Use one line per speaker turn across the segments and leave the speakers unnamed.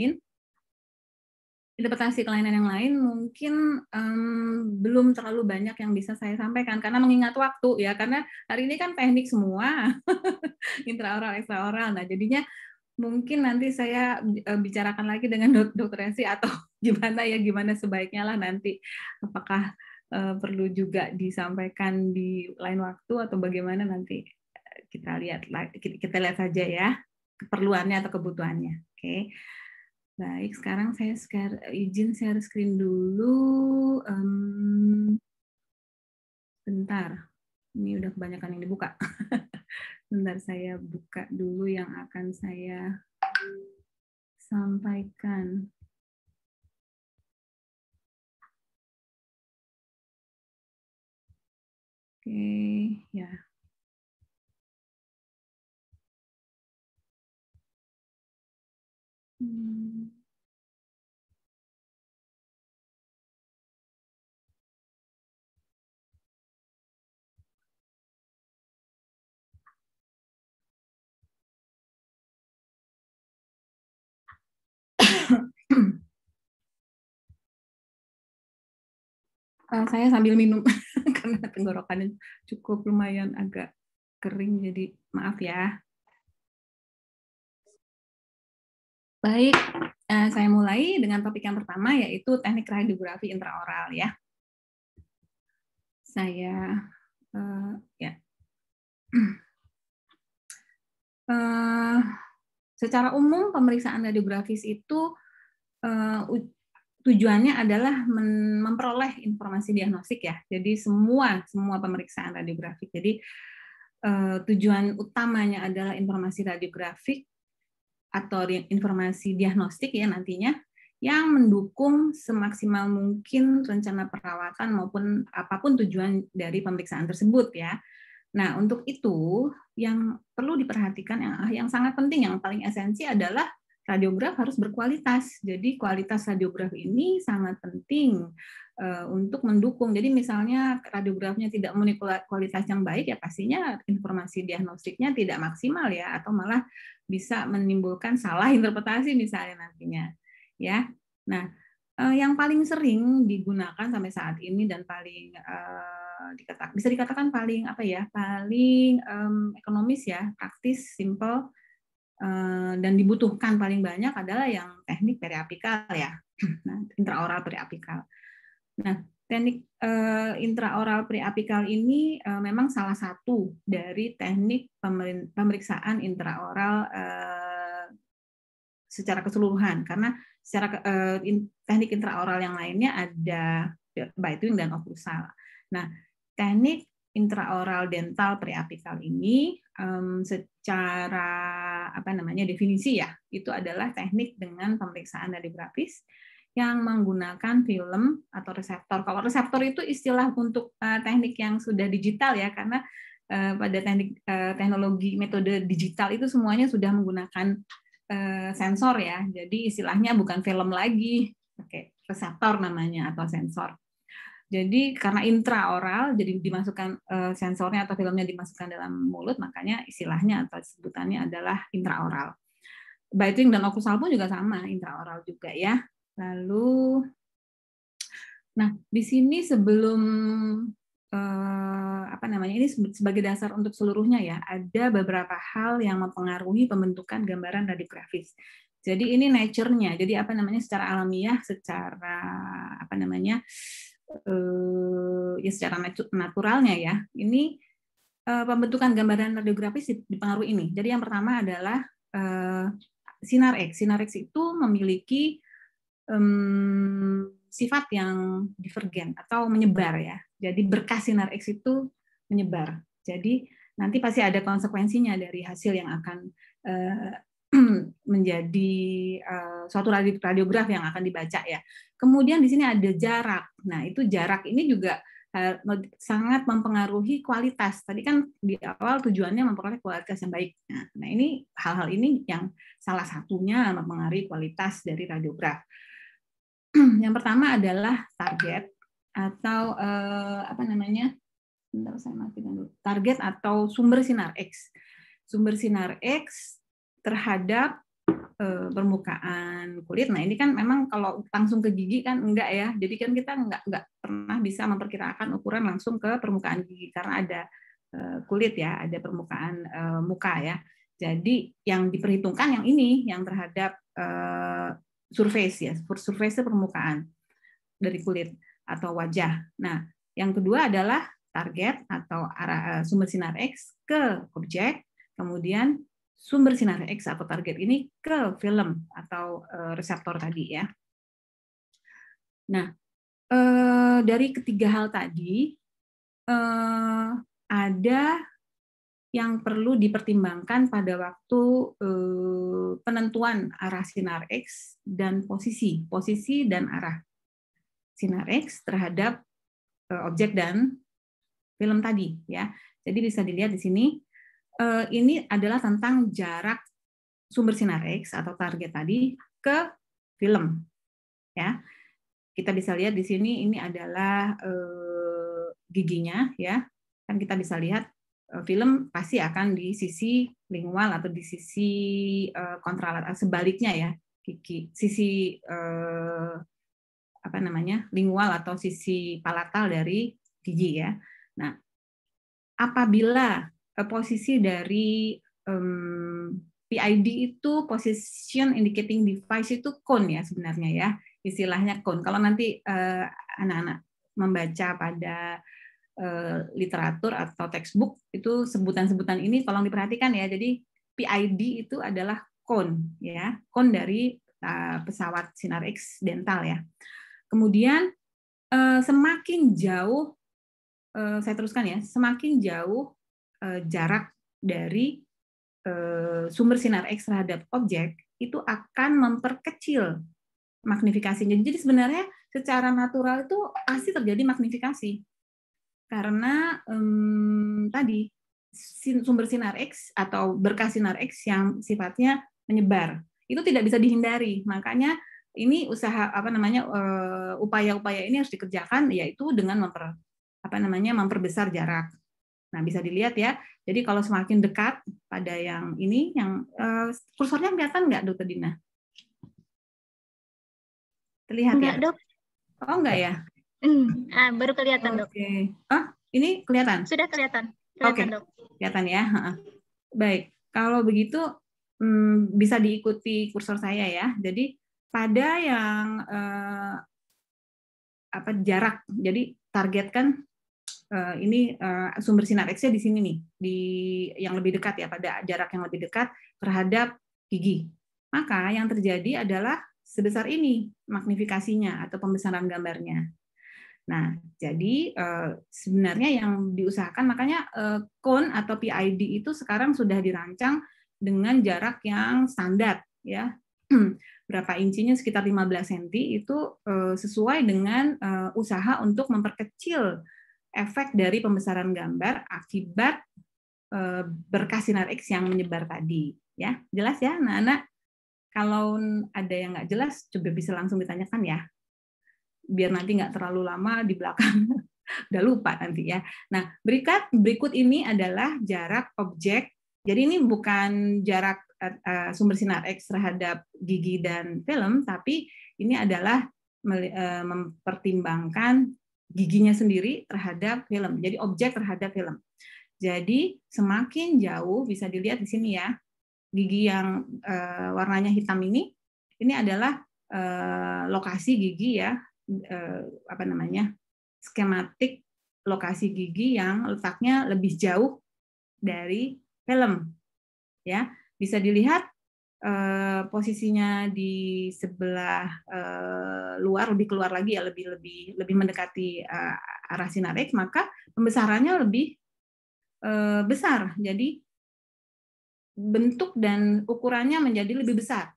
lain interpretasi kelainan yang lain mungkin um, belum terlalu banyak yang bisa saya sampaikan karena mengingat waktu ya karena hari ini kan teknik semua intraoral ekstraoral nah jadinya mungkin nanti saya eh, bicarakan lagi dengan dok dokter Esi atau gimana ya gimana sebaiknya lah nanti apakah uh, perlu juga disampaikan di lain waktu atau bagaimana nanti eh, kita lihat kita lihat saja ya keperluannya atau kebutuhannya oke okay. Baik, sekarang saya share, izin share screen dulu. Um, bentar, ini udah kebanyakan yang dibuka. bentar saya buka dulu yang akan saya
sampaikan. Oke, okay, ya. Yeah. uh, saya sambil minum karena tenggorokannya cukup lumayan agak kering jadi maaf ya. Baik,
eh, saya mulai dengan topik yang pertama yaitu teknik radiografi intraoral ya. Saya eh, ya. Eh, secara umum pemeriksaan radiografis itu tujuannya adalah memperoleh informasi diagnostik ya. Jadi semua semua pemeriksaan radiografik. Jadi tujuan utamanya adalah informasi radiografik atau informasi diagnostik ya nantinya yang mendukung semaksimal mungkin rencana perawatan maupun apapun tujuan dari pemeriksaan tersebut ya. Nah, untuk itu yang perlu diperhatikan yang ah, yang sangat penting yang paling esensi adalah radiograf harus berkualitas. Jadi kualitas radiograf ini sangat penting Eh, untuk mendukung. Jadi misalnya radiografnya tidak memenuhi kualitas yang baik ya pastinya informasi diagnostiknya tidak maksimal ya atau malah bisa menimbulkan salah interpretasi misalnya nantinya ya. Nah, eh, yang paling sering digunakan sampai saat ini dan paling eh, dikatakan bisa dikatakan paling apa ya? paling um, ekonomis ya, praktis, simple dan dibutuhkan paling banyak adalah yang teknik periapikal ya, nah, intraoral periapikal Nah, teknik uh, intraoral preapikal ini uh, memang salah satu dari teknik pemeriksaan intraoral uh, secara keseluruhan karena secara uh, in, teknik intraoral yang lainnya ada biting dan occlusal. Nah, teknik intraoral dental preapikal ini um, secara apa namanya definisi ya itu adalah teknik dengan pemeriksaan radiografis yang menggunakan film atau reseptor. Kalau reseptor itu istilah untuk eh, teknik yang sudah digital ya, karena eh, pada teknik eh, teknologi metode digital itu semuanya sudah menggunakan sensor ya. Jadi istilahnya bukan film lagi, oke, reseptor namanya atau sensor. Jadi karena intraoral, jadi dimasukkan sensornya atau filmnya dimasukkan dalam mulut, makanya istilahnya atau sebutannya adalah intraoral biting dan okusal pun juga sama intraoral juga ya Lalu, nah di sini sebelum eh, apa namanya ini sebagai dasar untuk seluruhnya ya, ada beberapa hal yang mempengaruhi pembentukan gambaran radiografis. Jadi ini nature-nya. Jadi apa namanya secara alamiah, secara apa namanya eh, ya secara naturalnya ya. Ini eh, pembentukan gambaran radiografis dipengaruhi ini. Jadi yang pertama adalah eh, sinar X. Sinar X itu memiliki um, sifat yang divergen atau menyebar ya. Jadi berkas sinar X itu menyebar. Jadi nanti pasti ada konsekuensinya dari hasil yang akan uh, menjadi uh, suatu radiograf yang akan dibaca ya. Kemudian di sini ada jarak. Nah, itu jarak ini juga eh, sangat mempengaruhi kualitas. Tadi kan di awal tujuannya memperoleh kualitas yang baik. Nah, nah ini hal-hal ini yang salah satunya mempengaruhi kualitas dari radiograf. yang pertama adalah target atau eh, apa namanya? Bentar saya matikan dulu. Target atau sumber sinar X. Sumber sinar X terhadap eh, permukaan kulit. Nah, ini kan memang kalau langsung ke gigi kan enggak ya. Jadi kan kita enggak enggak pernah bisa memperkirakan ukuran langsung ke permukaan gigi karena ada eh, kulit ya, ada permukaan eh, muka ya. Jadi yang diperhitungkan yang ini yang terhadap eh, surface ya, surface permukaan dari kulit atau wajah. Nah, yang kedua adalah target atau arah, eh, sumber sinar X ke objek, kemudian sumber sinar X atau target ini ke film atau eh, reseptor tadi ya. Nah, eh, dari ketiga hal tadi ada yang perlu dipertimbangkan pada waktu eh, penentuan arah sinar X dan posisi, posisi dan arah sinar X terhadap eh, objek dan film tadi ya. Jadi bisa dilihat di sini eh, ini adalah tentang jarak sumber sinar X atau target tadi ke film ya. Kita bisa lihat di sini ini adalah giginya ya. Kan kita bisa lihat Eh, film pasti akan di sisi lingual atau di sisi uh, kontralat eh, sebaliknya ya Kiki sisi apa namanya lingual atau sisi palatal dari gigi ya nah apabila posisi dari um, mmm, PID itu position indicating device itu cone ya sebenarnya ya istilahnya cone kalau nanti anak-anak membaca pada Eh, literatur atau textbook itu sebutan-sebutan ini tolong diperhatikan ya. Jadi PID itu adalah cone, ya, kon dari eh, pesawat sinar X dental ya. Kemudian eh, semakin jauh saya teruskan ya, semakin jauh jarak dari sumber sinar X terhadap objek itu akan memperkecil magnifikasinya. Jadi sebenarnya secara natural itu pasti terjadi magnifikasi karena um, tadi sumber sinar X atau berkas sinar X yang sifatnya menyebar itu tidak bisa dihindari makanya ini usaha apa namanya eh, upaya-upaya ini harus dikerjakan yaitu dengan memper apa namanya memperbesar jarak nah bisa dilihat ya jadi kalau semakin dekat pada yang ini yang uh, kursornya kelihatan nggak dokter Dina
terlihat enggak, ya dok. oh enggak ya Hmm, ah, baru kelihatan okay. dok. Oke. Ah, ini kelihatan? Sudah kelihatan. Oke. Okay. Kelihatan ya.
Baik. Kalau begitu hmm, bisa diikuti kursor saya ya. Jadi pada yang eh, apa jarak. Jadi targetkan eh, ini eh, sumber sinar X-nya di sini nih, di yang lebih dekat ya pada jarak yang lebih dekat terhadap gigi. Maka yang terjadi adalah sebesar ini magnifikasinya atau pembesaran gambarnya. Nah, jadi eh, sebenarnya yang diusahakan makanya eh, cone atau PID itu sekarang sudah dirancang dengan jarak yang standar ya. Berapa incinya sekitar 15 cm itu eh, sesuai dengan usaha untuk memperkecil efek dari pembesaran gambar akibat berkas sinar X yang menyebar tadi ya. Jelas ya anak-anak? Kalau ada yang nggak jelas coba bisa langsung ditanyakan ya biar nanti nggak terlalu lama di belakang udah lupa nanti ya. Nah, berikut berikut ini adalah jarak objek. Jadi ini bukan jarak uh, sumber sinar X terhadap gigi dan film, tapi ini adalah eh, mempertimbangkan giginya sendiri terhadap film. Jadi objek terhadap film. Jadi semakin jauh bisa dilihat di sini ya. Gigi yang uh, warnanya hitam ini ini adalah lokasi gigi ya eh, apa namanya skematik lokasi gigi yang letaknya lebih jauh dari film ya bisa dilihat eh, posisinya di sebelah eh, luar lebih keluar lagi ya lebih lebih lebih mendekati eh, arah sinar X maka pembesarannya lebih eh, besar jadi bentuk dan ukurannya menjadi lebih besar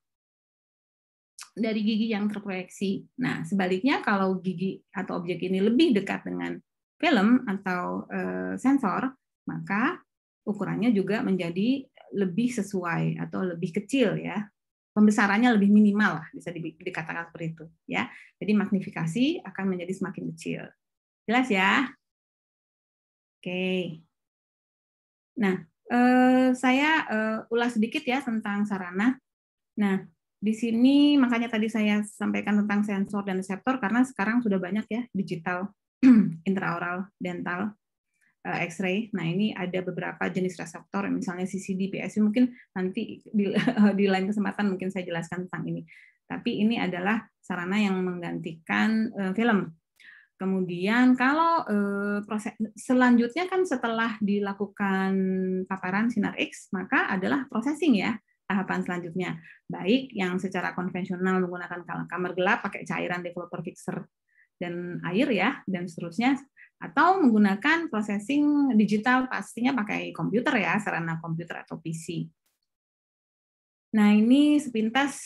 dari gigi yang terproyeksi. Nah, sebaliknya kalau gigi atau objek ini lebih dekat dengan film atau eh, sensor, maka ukurannya juga menjadi lebih sesuai atau lebih kecil ya. Pembesarannya lebih minimal lah bisa dikatakan seperti itu ya. Jadi magnifikasi akan menjadi semakin kecil. Jelas ya? Oke. Nah, eh, saya eh, ulas sedikit ya tentang sarana. Nah, di sini makanya tadi saya sampaikan tentang sensor dan reseptor karena sekarang sudah banyak ya digital, intraoral, dental, eh, X-ray. Nah ini ada beberapa jenis reseptor, misalnya CCD, PSU mungkin nanti di, di lain kesempatan mungkin saya jelaskan tentang ini. Tapi ini adalah sarana yang menggantikan uh, film. Kemudian kalau uh, proses selanjutnya kan setelah dilakukan paparan sinar X maka adalah processing ya tahapan selanjutnya, baik yang secara konvensional menggunakan kamar gelap pakai cairan developer fixer dan air ya, dan seterusnya, atau menggunakan processing digital pastinya pakai komputer ya, sarana komputer atau PC. Nah, ini sepintas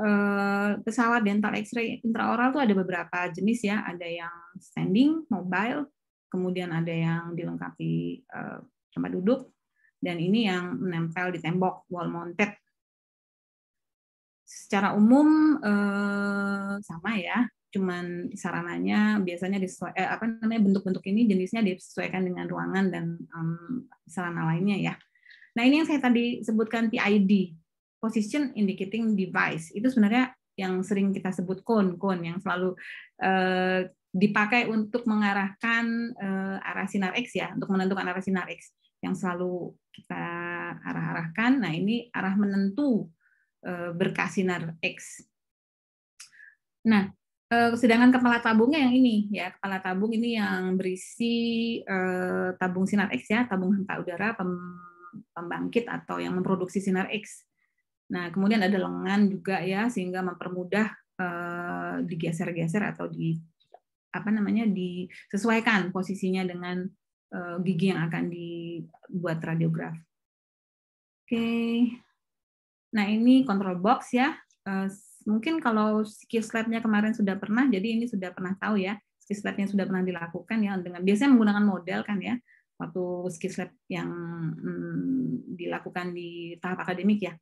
eh, pesawat dental X-ray intraoral itu ada beberapa jenis ya, ada yang standing, mobile, kemudian ada yang dilengkapi eh, tempat duduk, dan ini yang menempel di tembok wall mounted. Secara umum eh, sama ya, cuman sarananya biasanya disesuai eh, apa namanya bentuk-bentuk ini jenisnya disesuaikan dengan ruangan dan um, sarana lainnya ya. Nah ini yang saya tadi sebutkan PID position indicating device itu sebenarnya yang sering kita sebut cone cone yang selalu eh, dipakai untuk mengarahkan eh, arah sinar X ya untuk menentukan arah sinar X yang selalu kita arah-arahkan. Nah, ini arah menentu eh, berkas sinar X. Nah, eh, sedangkan kepala tabungnya yang ini ya, kepala tabung ini yang berisi eh, tabung sinar X ya, tabung henta udara pembangkit atau yang memproduksi sinar X. Nah, kemudian ada lengan juga ya sehingga mempermudah digeser-geser atau di apa namanya disesuaikan posisinya dengan Eh, gigi yang akan dibuat radiograf. Oke, nah ini kontrol box ya. Eh, mungkin kalau skill slide-nya kemarin sudah pernah, jadi ini sudah pernah tahu ya. Skill slide-nya sudah pernah dilakukan ya dengan biasanya menggunakan model kan ya. Waktu skill slide yang hmm, dilakukan di tahap akademik ya.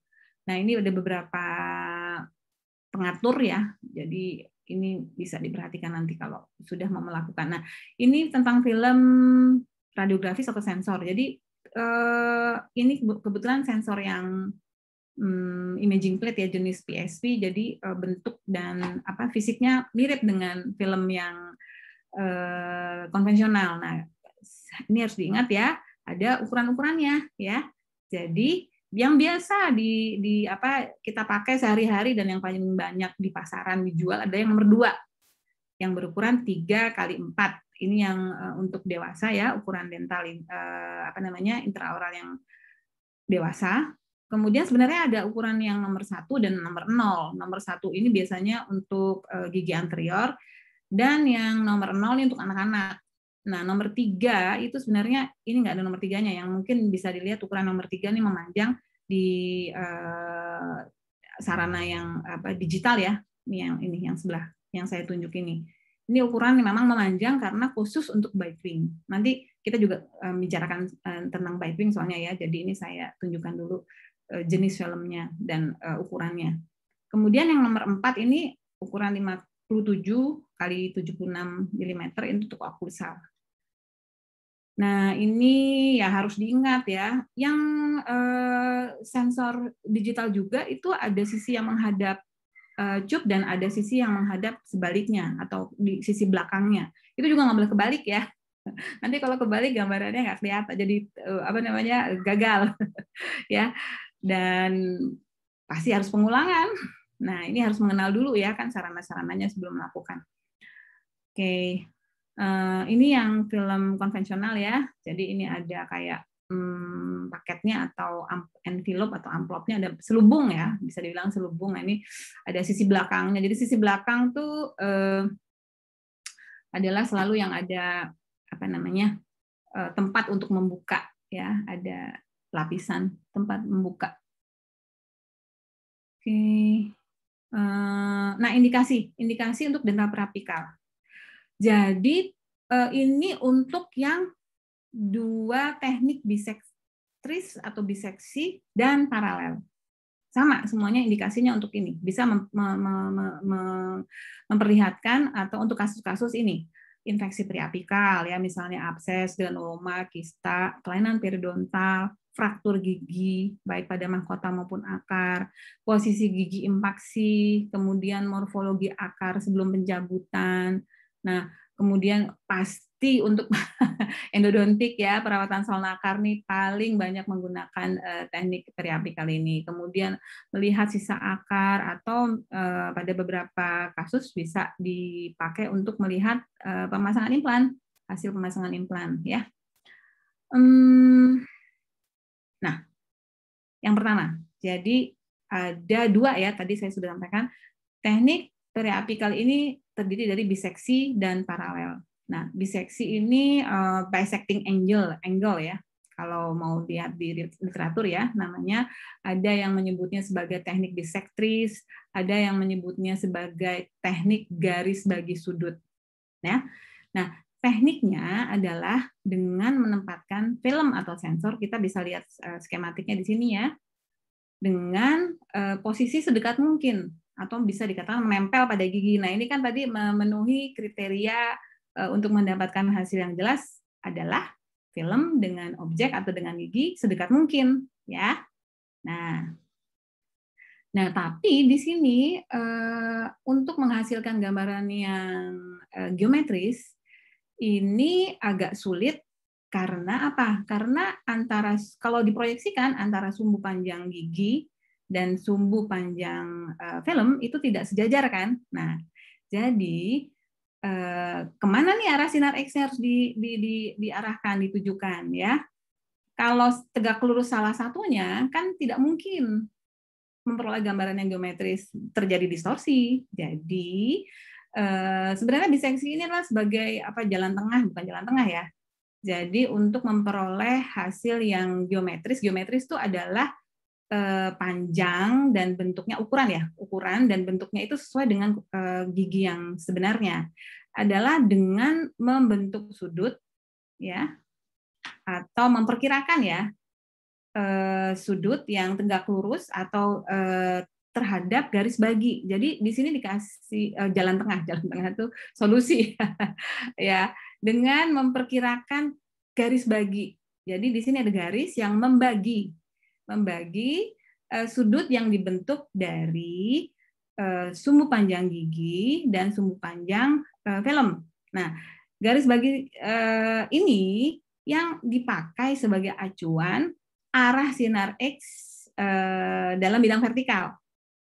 Nah ini ada beberapa pengatur ya. Jadi ini bisa diperhatikan nanti kalau sudah mau melakukan. Nah, ini tentang film radiografis atau sensor. Jadi uh, ini kebetulan sensor yang um, imaging plate ya jenis PSP jadi uh, bentuk dan apa fisiknya mirip dengan film yang uh, konvensional. Nah, ini harus diingat ya, ada ukuran-ukurannya ya. Jadi yang biasa di di apa kita pakai sehari-hari dan yang paling banyak di pasaran dijual ada yang nomor dua yang berukuran tiga kali empat. Ini yang uh, untuk dewasa ya, ukuran dental uh, apa namanya intraoral yang dewasa. Kemudian sebenarnya ada ukuran yang nomor satu dan nomor nol. Nomor satu ini biasanya untuk uh, gigi anterior dan yang nomor nol ini untuk anak-anak. Nah, nomor tiga itu sebenarnya ini nggak ada nomor tiganya yang mungkin bisa dilihat ukuran nomor tiga ini memanjang di uh, sarana yang apa digital ya ini yang ini yang sebelah yang saya tunjuk ini ini ukuran yang memang memanjang karena khusus untuk bike wing. Nanti kita juga eh, bicarakan eh, tentang bike wing soalnya ya. Jadi ini saya tunjukkan dulu eh, jenis filmnya dan ukurannya. Kemudian yang nomor 4 ini ukuran 57 kali 76 mm itu untuk akusal. Nah, ini ya harus diingat ya. Yang sensor digital juga itu ada sisi yang menghadap Eh, cup dan ada sisi yang menghadap sebaliknya atau di sisi belakangnya. Itu juga nggak boleh kebalik ya. Nanti kalau kebalik gambarannya nggak kelihatan, jadi eh, apa namanya gagal, ya. Dan pasti harus pengulangan. Nah ini harus mengenal dulu ya kan sarana-sarananya sebelum melakukan. Oke, eh, ini yang film konvensional ya. Jadi ini ada kayak hmm, paketnya atau envelope atau amplopnya ada selubung ya bisa dibilang selubung nah, ini ada sisi belakangnya jadi sisi belakang tuh eh, adalah selalu yang ada apa namanya eh, tempat untuk membuka ya ada lapisan tempat membuka oke eh, nah indikasi indikasi untuk dental perapikal jadi eh, ini untuk yang dua teknik bisektris atau biseksi dan paralel. Sama semuanya indikasinya untuk ini, bisa mem mem mem memperlihatkan atau untuk kasus-kasus ini infeksi periapikal ya misalnya abses, granuloma, kista, kelainan periodontal, fraktur gigi baik pada mahkota maupun akar, posisi gigi impaksi, kemudian morfologi akar sebelum penjabutan. Nah, kemudian pas pasti untuk endodontik ya perawatan solnakar nih paling banyak menggunakan uh, teknik kali ini. Kemudian melihat sisa akar atau uh, pada beberapa kasus bisa dipakai untuk melihat uh, pemasangan implan, hasil pemasangan implan ya. Um, nah, yang pertama, jadi ada dua ya tadi saya sudah sampaikan teknik periapikal ini terdiri dari biseksi dan paralel. Nah, biseksi ini uh, eh, bisecting angle, angle ya. Kalau mau lihat di literatur ya, namanya ada yang menyebutnya sebagai teknik bisektris, ada yang menyebutnya sebagai teknik garis bagi sudut. Ya. Nah, tekniknya adalah dengan menempatkan film atau sensor, kita bisa lihat uh, skematiknya di sini ya, dengan eh, posisi sedekat mungkin atau bisa dikatakan menempel pada gigi. Nah, ini kan tadi memenuhi kriteria Eh, untuk mendapatkan hasil yang jelas adalah film dengan objek atau dengan gigi sedekat mungkin, ya. Nah, nah tapi di sini eh, untuk menghasilkan gambaran yang eh, geometris ini agak sulit karena apa? Karena antara kalau diproyeksikan antara sumbu panjang gigi dan sumbu panjang film itu tidak sejajar kan? Nah, jadi Eh, kemana nih arah sinar X harus di, di, di, diarahkan, ditujukan ya. Kalau tegak lurus salah satunya kan tidak mungkin memperoleh gambaran yang geometris terjadi distorsi. Jadi eh, sebenarnya diseksi ini adalah sebagai apa jalan tengah bukan jalan tengah ya. Jadi untuk memperoleh hasil yang geometris, geometris itu adalah Eh, panjang dan bentuknya ukuran ya ukuran dan bentuknya itu sesuai dengan eh, gigi yang sebenarnya adalah dengan membentuk sudut ya atau memperkirakan ya eh, sudut yang tegak lurus atau terhadap garis bagi. Jadi di sini dikasih jalan tengah, jalan tengah itu solusi ya dengan memperkirakan garis bagi. Jadi di sini ada garis yang membagi membagi uh, sudut yang dibentuk dari uh, sumbu panjang gigi dan sumbu panjang uh, film. Nah, garis bagi uh, ini yang dipakai sebagai acuan arah sinar X uh, dalam bidang vertikal.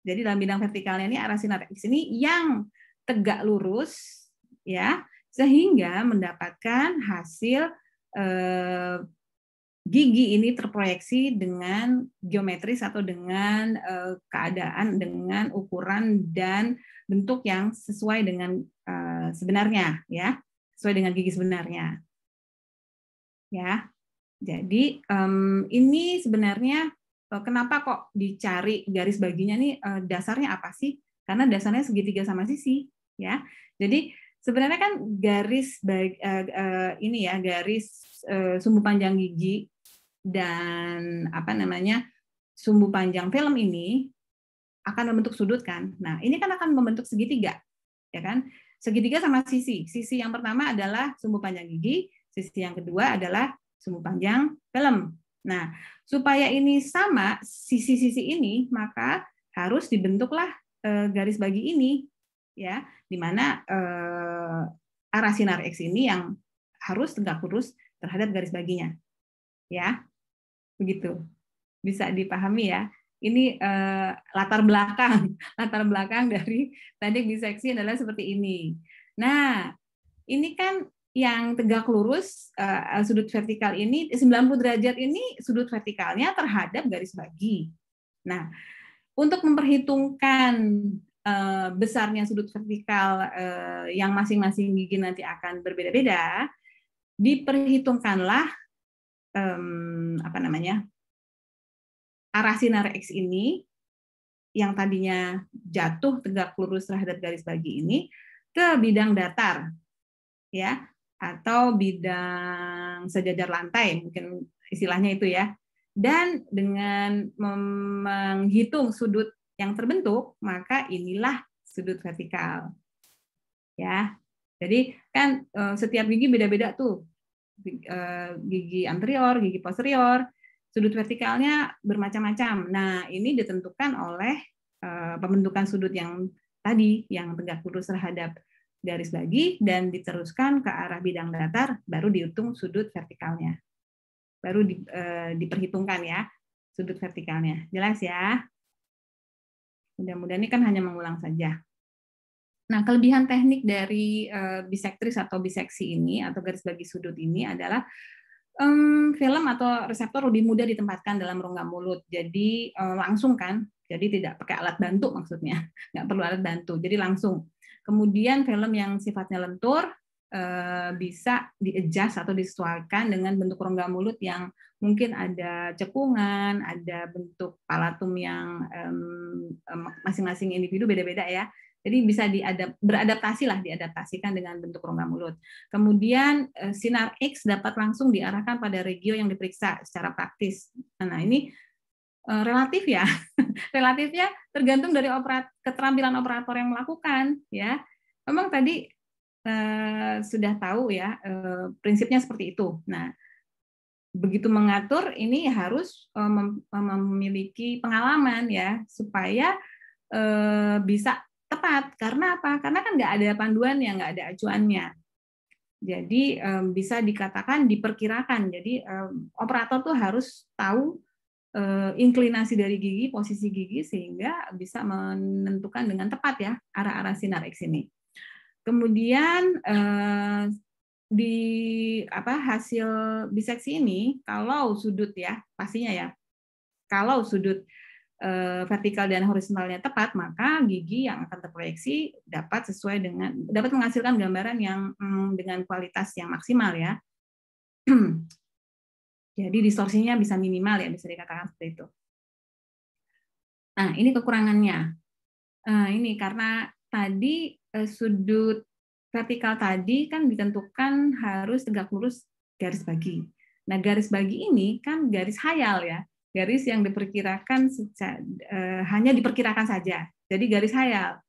Jadi dalam bidang vertikalnya ini arah sinar X ini yang tegak lurus ya sehingga mendapatkan hasil eh, gigi ini terproyeksi dengan geometris atau dengan eh, keadaan dengan ukuran dan bentuk yang sesuai dengan eh, sebenarnya ya sesuai dengan gigi sebenarnya ya jadi ini sebenarnya eh, kenapa kok dicari garis baginya nih dasarnya apa sih karena dasarnya segitiga sama sisi ya jadi sebenarnya kan garis ini ya garis sumbu panjang gigi dan apa namanya sumbu panjang film ini akan membentuk sudut kan. Nah, ini kan akan membentuk segitiga, ya kan? Segitiga sama sisi. Sisi yang pertama adalah sumbu panjang gigi, sisi yang kedua adalah sumbu panjang film. Nah, supaya ini sama sisi-sisi ini, maka harus dibentuklah eh, garis bagi ini, ya, di mana eh, arah sinar X ini yang harus tegak lurus terhadap garis baginya. Ya begitu bisa dipahami ya ini eh, latar belakang latar belakang dari tadi biseksi adalah seperti ini nah ini kan yang tegak lurus eh, sudut vertikal ini 90 derajat ini sudut vertikalnya terhadap garis bagi nah untuk memperhitungkan eh, besarnya sudut vertikal eh, yang masing-masing gigi nanti akan berbeda-beda diperhitungkanlah um, apa namanya arah sinar X ini yang tadinya jatuh tegak lurus terhadap garis bagi ini ke bidang datar ya atau bidang sejajar lantai mungkin istilahnya itu ya dan dengan menghitung sudut yang terbentuk maka inilah sudut vertikal ya jadi kan eh, setiap gigi beda-beda tuh Eh, gigi anterior, gigi posterior, sudut vertikalnya bermacam-macam. Nah, ini ditentukan oleh eh, pembentukan sudut yang tadi yang tegak lurus terhadap garis lagi dan diteruskan ke arah bidang datar baru dihitung sudut vertikalnya. Baru di, eh, diperhitungkan ya sudut vertikalnya. Jelas ya? Mudah-mudahan ini kan hanya mengulang saja. Nah, kelebihan teknik dari uh, eh, bisektris atau biseksi ini atau garis bagi sudut ini adalah um, film atau reseptor lebih mudah ditempatkan dalam rongga mulut. Jadi um, langsung kan, jadi tidak pakai alat bantu maksudnya, nggak perlu alat bantu. Jadi langsung. Kemudian film yang sifatnya lentur uh, bisa diadjust atau disesuaikan dengan bentuk rongga mulut yang mungkin ada cekungan, ada bentuk palatum yang mmm, masing-masing um, individu beda-beda ya jadi bisa diadap, beradaptasi lah, diadaptasikan dengan bentuk rongga mulut. Kemudian eh, sinar X dapat langsung diarahkan pada regio yang diperiksa secara praktis. Nah ini eh, relatif ya, relatifnya tergantung dari operat, keterampilan operator yang melakukan ya. Memang tadi eh, sudah tahu ya prinsipnya seperti itu. Nah begitu mengatur ini harus memiliki pengalaman ya supaya bisa tepat. Karena apa? Karena kan nggak ada panduan yang nggak ada acuannya. Jadi bisa dikatakan diperkirakan. Jadi operator tuh harus tahu eh, inklinasi dari gigi, posisi gigi sehingga bisa menentukan dengan tepat ya arah-arah sinar X ini. Kemudian eh, di apa hasil biseksi ini kalau sudut ya pastinya ya. Kalau sudut Eh, vertikal dan horizontalnya tepat, maka gigi yang akan terproyeksi dapat sesuai dengan dapat menghasilkan gambaran yang hmm, dengan kualitas yang maksimal ya. Jadi distorsinya bisa minimal ya bisa dikatakan seperti itu. Nah ini kekurangannya. Uh, ini karena tadi eh, sudut vertikal tadi kan ditentukan harus tegak lurus garis bagi. Nah garis bagi ini kan garis hayal ya garis yang diperkirakan secara, uh, eh, hanya diperkirakan saja. Jadi garis hayal.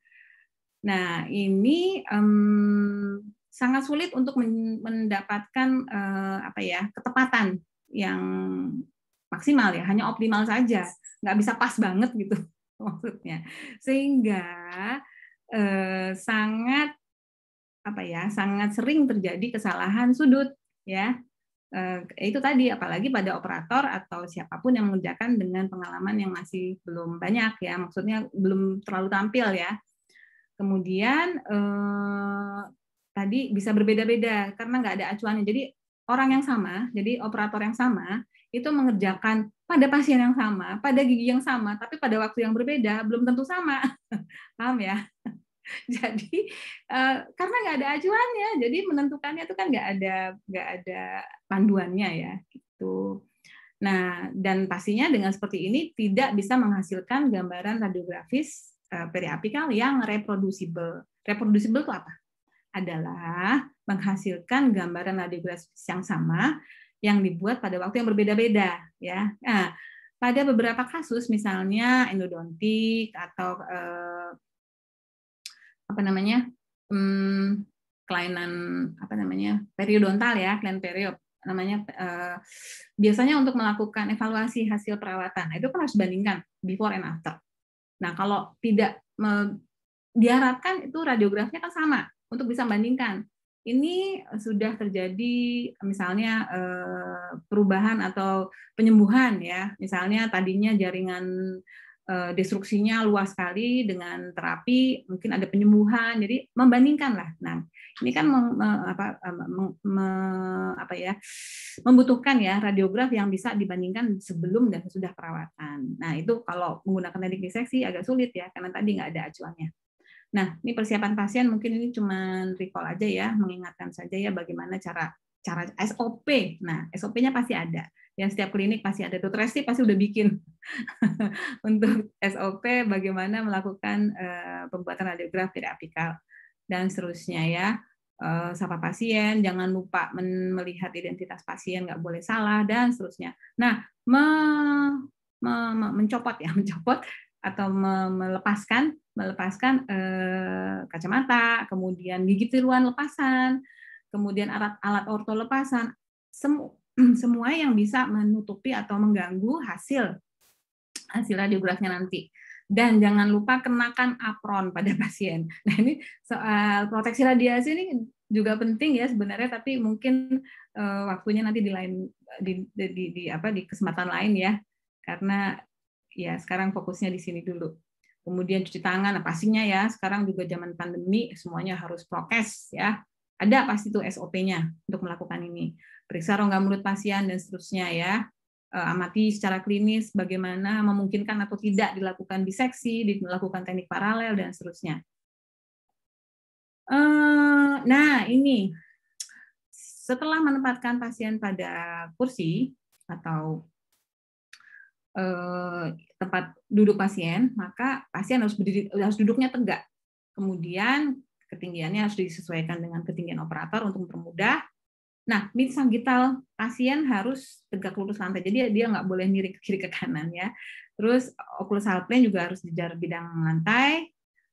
Nah, ini um, sangat sulit untuk mendapatkan uh, apa ya, ketepatan yang maksimal ya, hanya optimal saja. Nggak bisa pas banget gitu maksudnya. Sehingga uh, sangat apa ya, sangat sering terjadi kesalahan sudut ya. Eh, itu tadi apalagi pada operator atau siapapun yang mengerjakan dengan pengalaman yang masih belum banyak ya maksudnya belum terlalu tampil ya kemudian eh, tadi bisa berbeda-beda karena nggak ada acuannya jadi orang yang sama jadi operator yang sama itu mengerjakan pada pasien yang sama pada gigi yang sama tapi pada waktu yang berbeda belum tentu sama paham ya jadi uh, karena nggak ada acuannya jadi menentukannya itu kan nggak ada nggak ada panduannya ya gitu nah dan pastinya dengan seperti ini tidak bisa menghasilkan gambaran radiografis uh, periapikal yang reproducible reproducible itu apa adalah menghasilkan gambaran radiografis yang sama yang dibuat pada waktu yang berbeda-beda ya nah, pada beberapa kasus misalnya endodontik atau uh, apa namanya hmm, kelainan apa namanya periodontal ya kelainan period namanya uh, biasanya untuk melakukan evaluasi hasil perawatan nah, itu kan harus bandingkan before and after. Nah kalau tidak me, diharapkan itu radiografinya kan sama untuk bisa bandingkan ini sudah terjadi misalnya eh, perubahan atau penyembuhan ya misalnya tadinya jaringan Eh, destruksinya luas sekali dengan terapi mungkin ada penyembuhan jadi membandingkan lah nah ini kan mem, apa, eh, me, apa ya membutuhkan ya radiograf yang bisa dibandingkan sebelum dan sesudah perawatan nah itu kalau menggunakan teknik diseksi agak sulit ya karena tadi nggak ada acuannya nah ini persiapan pasien mungkin ini cuma recall aja ya mengingatkan saja ya bagaimana cara cara SOP nah SOP-nya pasti ada ya setiap klinik pasti ada dokter Resti pasti udah bikin untuk SOP bagaimana melakukan eh, pembuatan radiograf tidak apikal dan seterusnya ya uh, sapa pasien jangan lupa melihat identitas pasien nggak boleh salah dan seterusnya nah me, me, me, mencopot ya mencopot atau me, melepaskan melepaskan eh, kacamata, kemudian gigi tiruan lepasan, kemudian alat alat orto lepasan, semu Hmm, semua yang bisa menutupi atau mengganggu hasil hasil radiografinya nanti. Dan jangan lupa kenakan apron pada pasien. Nah ini soal proteksi radiasi ini juga penting ya sebenarnya, tapi mungkin uh, waktunya nanti di lain di, di, di, di apa di kesempatan lain ya, karena ya sekarang fokusnya di sini dulu. Kemudian cuci tangan, nah pastinya ya sekarang juga zaman pandemi semuanya harus prokes ya. Ada pasti tuh SOP-nya untuk melakukan ini. Periksa rongga mulut pasien dan seterusnya ya. Eh, amati secara klinis bagaimana memungkinkan atau tidak dilakukan biseksi, dilakukan teknik paralel dan seterusnya. Eh, nah ini setelah menempatkan pasien pada kursi atau eh, tempat duduk pasien, maka pasien harus berdiri, harus duduknya tegak. Kemudian ketinggiannya harus disesuaikan dengan ketinggian operator untuk mempermudah. Nah, mid sagittal pasien harus tegak lurus lantai, jadi dia nggak boleh miring ke kiri ke kanan ya. Terus oculus halplane juga harus dijar bidang lantai.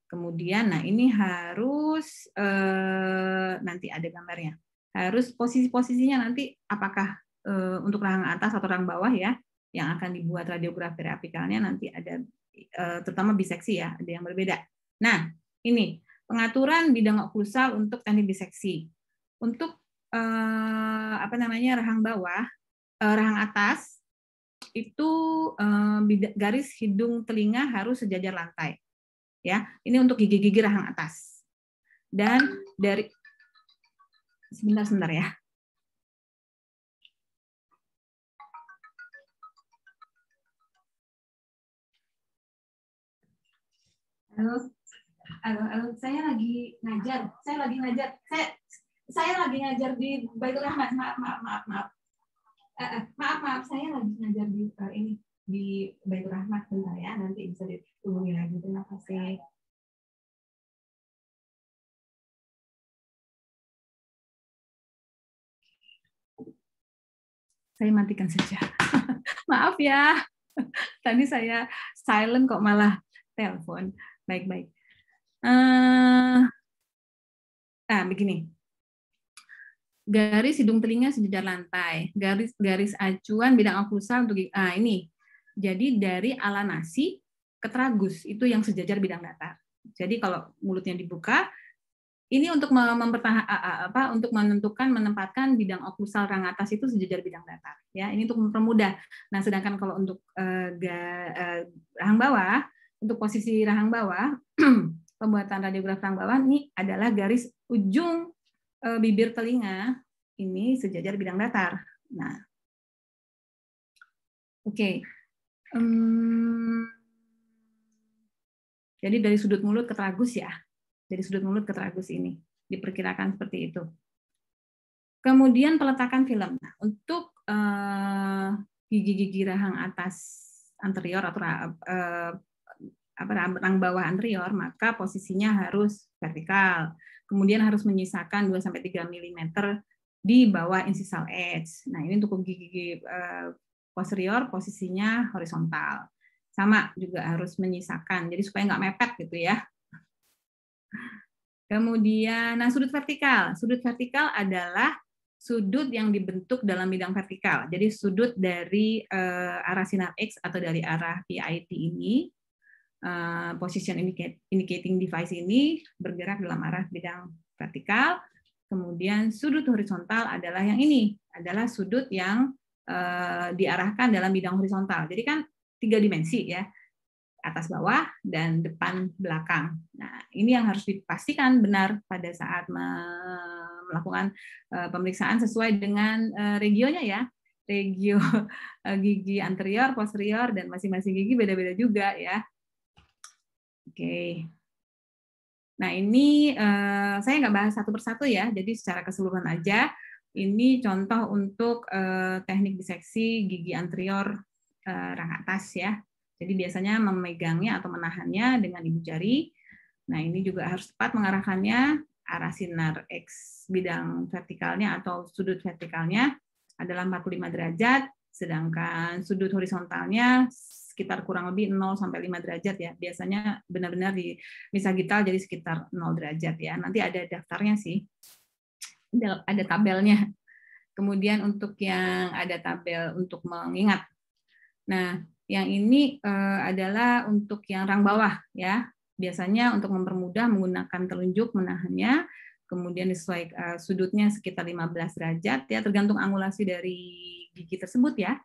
Kemudian, nah ini harus eh, nanti ada gambarnya. Harus posisi-posisinya nanti apakah eh, untuk rahang atas atau rahang bawah ya, yang akan dibuat radiografi apikalnya nanti ada eh, terutama biseksi ya, ada yang berbeda. Nah, ini pengaturan bidang okusal untuk teknik diseksi. Untuk eh, apa namanya rahang bawah, eh, rahang atas itu eh, garis hidung telinga harus sejajar lantai. Ya, ini untuk gigi-gigi rahang atas. Dan dari sebentar sebentar ya. Halo saya lagi ngajar, saya lagi ngajar, saya saya lagi ngajar di Baitul Rahmat, maaf, maaf, maaf, maaf. Uh, maaf, maaf, saya lagi ngajar di uh, ini di Baitul Rahmat bentar ya, nanti bisa dihubungi lagi. Terima kasih. Saya matikan saja. maaf ya. Tadi saya silent kok malah telepon. Baik-baik. Uh, nah, begini. Garis hidung telinga sejajar lantai. Garis garis acuan bidang akusa untuk ah, ini. Jadi dari ala nasi ke tragus itu yang sejajar bidang datar. Jadi kalau mulutnya dibuka, ini untuk apa untuk menentukan menempatkan bidang oklusal rang atas itu sejajar bidang datar ya ini untuk mempermudah nah sedangkan kalau untuk uh, ga, uh, eh, rahang bawah untuk posisi rahang bawah pembuatan radiograf rang bawah ini adalah garis ujung e, bibir telinga ini sejajar bidang datar. Nah, oke. Okay. Um, jadi dari sudut mulut ke tragus ya, dari sudut mulut ke tragus ini diperkirakan seperti itu. Kemudian peletakan film. Nah, untuk e, gigi-gigi rahang atas anterior atau uh, rang bawah anterior, maka posisinya harus vertikal. Kemudian harus menyisakan 2 sampai 3 mm di bawah incisal edge. Nah, ini untuk gigi-gigi eh, posterior posisinya horizontal. Sama juga harus menyisakan. Jadi supaya nggak mepet gitu ya. Kemudian, nah sudut vertikal. Sudut vertikal adalah sudut yang dibentuk dalam bidang vertikal. Jadi sudut dari eh, arah sinar X atau dari arah PIT ini Eh, position indicating device ini bergerak dalam arah bidang vertikal. Kemudian sudut horizontal adalah yang ini, adalah sudut yang eh, diarahkan dalam bidang horizontal. Jadi kan tiga dimensi ya, atas bawah dan depan belakang. Nah, ini yang harus dipastikan benar pada saat melakukan eh, pemeriksaan sesuai dengan regionya ya. Regio gigi anterior, posterior dan masing-masing gigi beda-beda juga ya. Oke. Nah ini uh, saya nggak bahas satu persatu ya, jadi secara keseluruhan aja. Ini contoh untuk uh, teknik diseksi gigi anterior uh, eh, rak atas ya. Jadi biasanya memegangnya atau menahannya dengan ibu jari. Nah ini juga harus tepat mengarahkannya arah sinar X bidang vertikalnya atau sudut vertikalnya adalah 45 derajat, sedangkan sudut horizontalnya sekitar kurang lebih 0 sampai 5 derajat ya. Biasanya benar-benar di misa gital jadi sekitar 0 derajat ya. Nanti ada daftarnya sih. Ada tabelnya. Kemudian untuk yang ada tabel untuk mengingat. Nah, yang ini eh, adalah untuk yang rang bawah ya. Biasanya untuk mempermudah menggunakan telunjuk menahannya kemudian sesuai eh, sudutnya sekitar 15 derajat ya tergantung angulasi dari gigi tersebut ya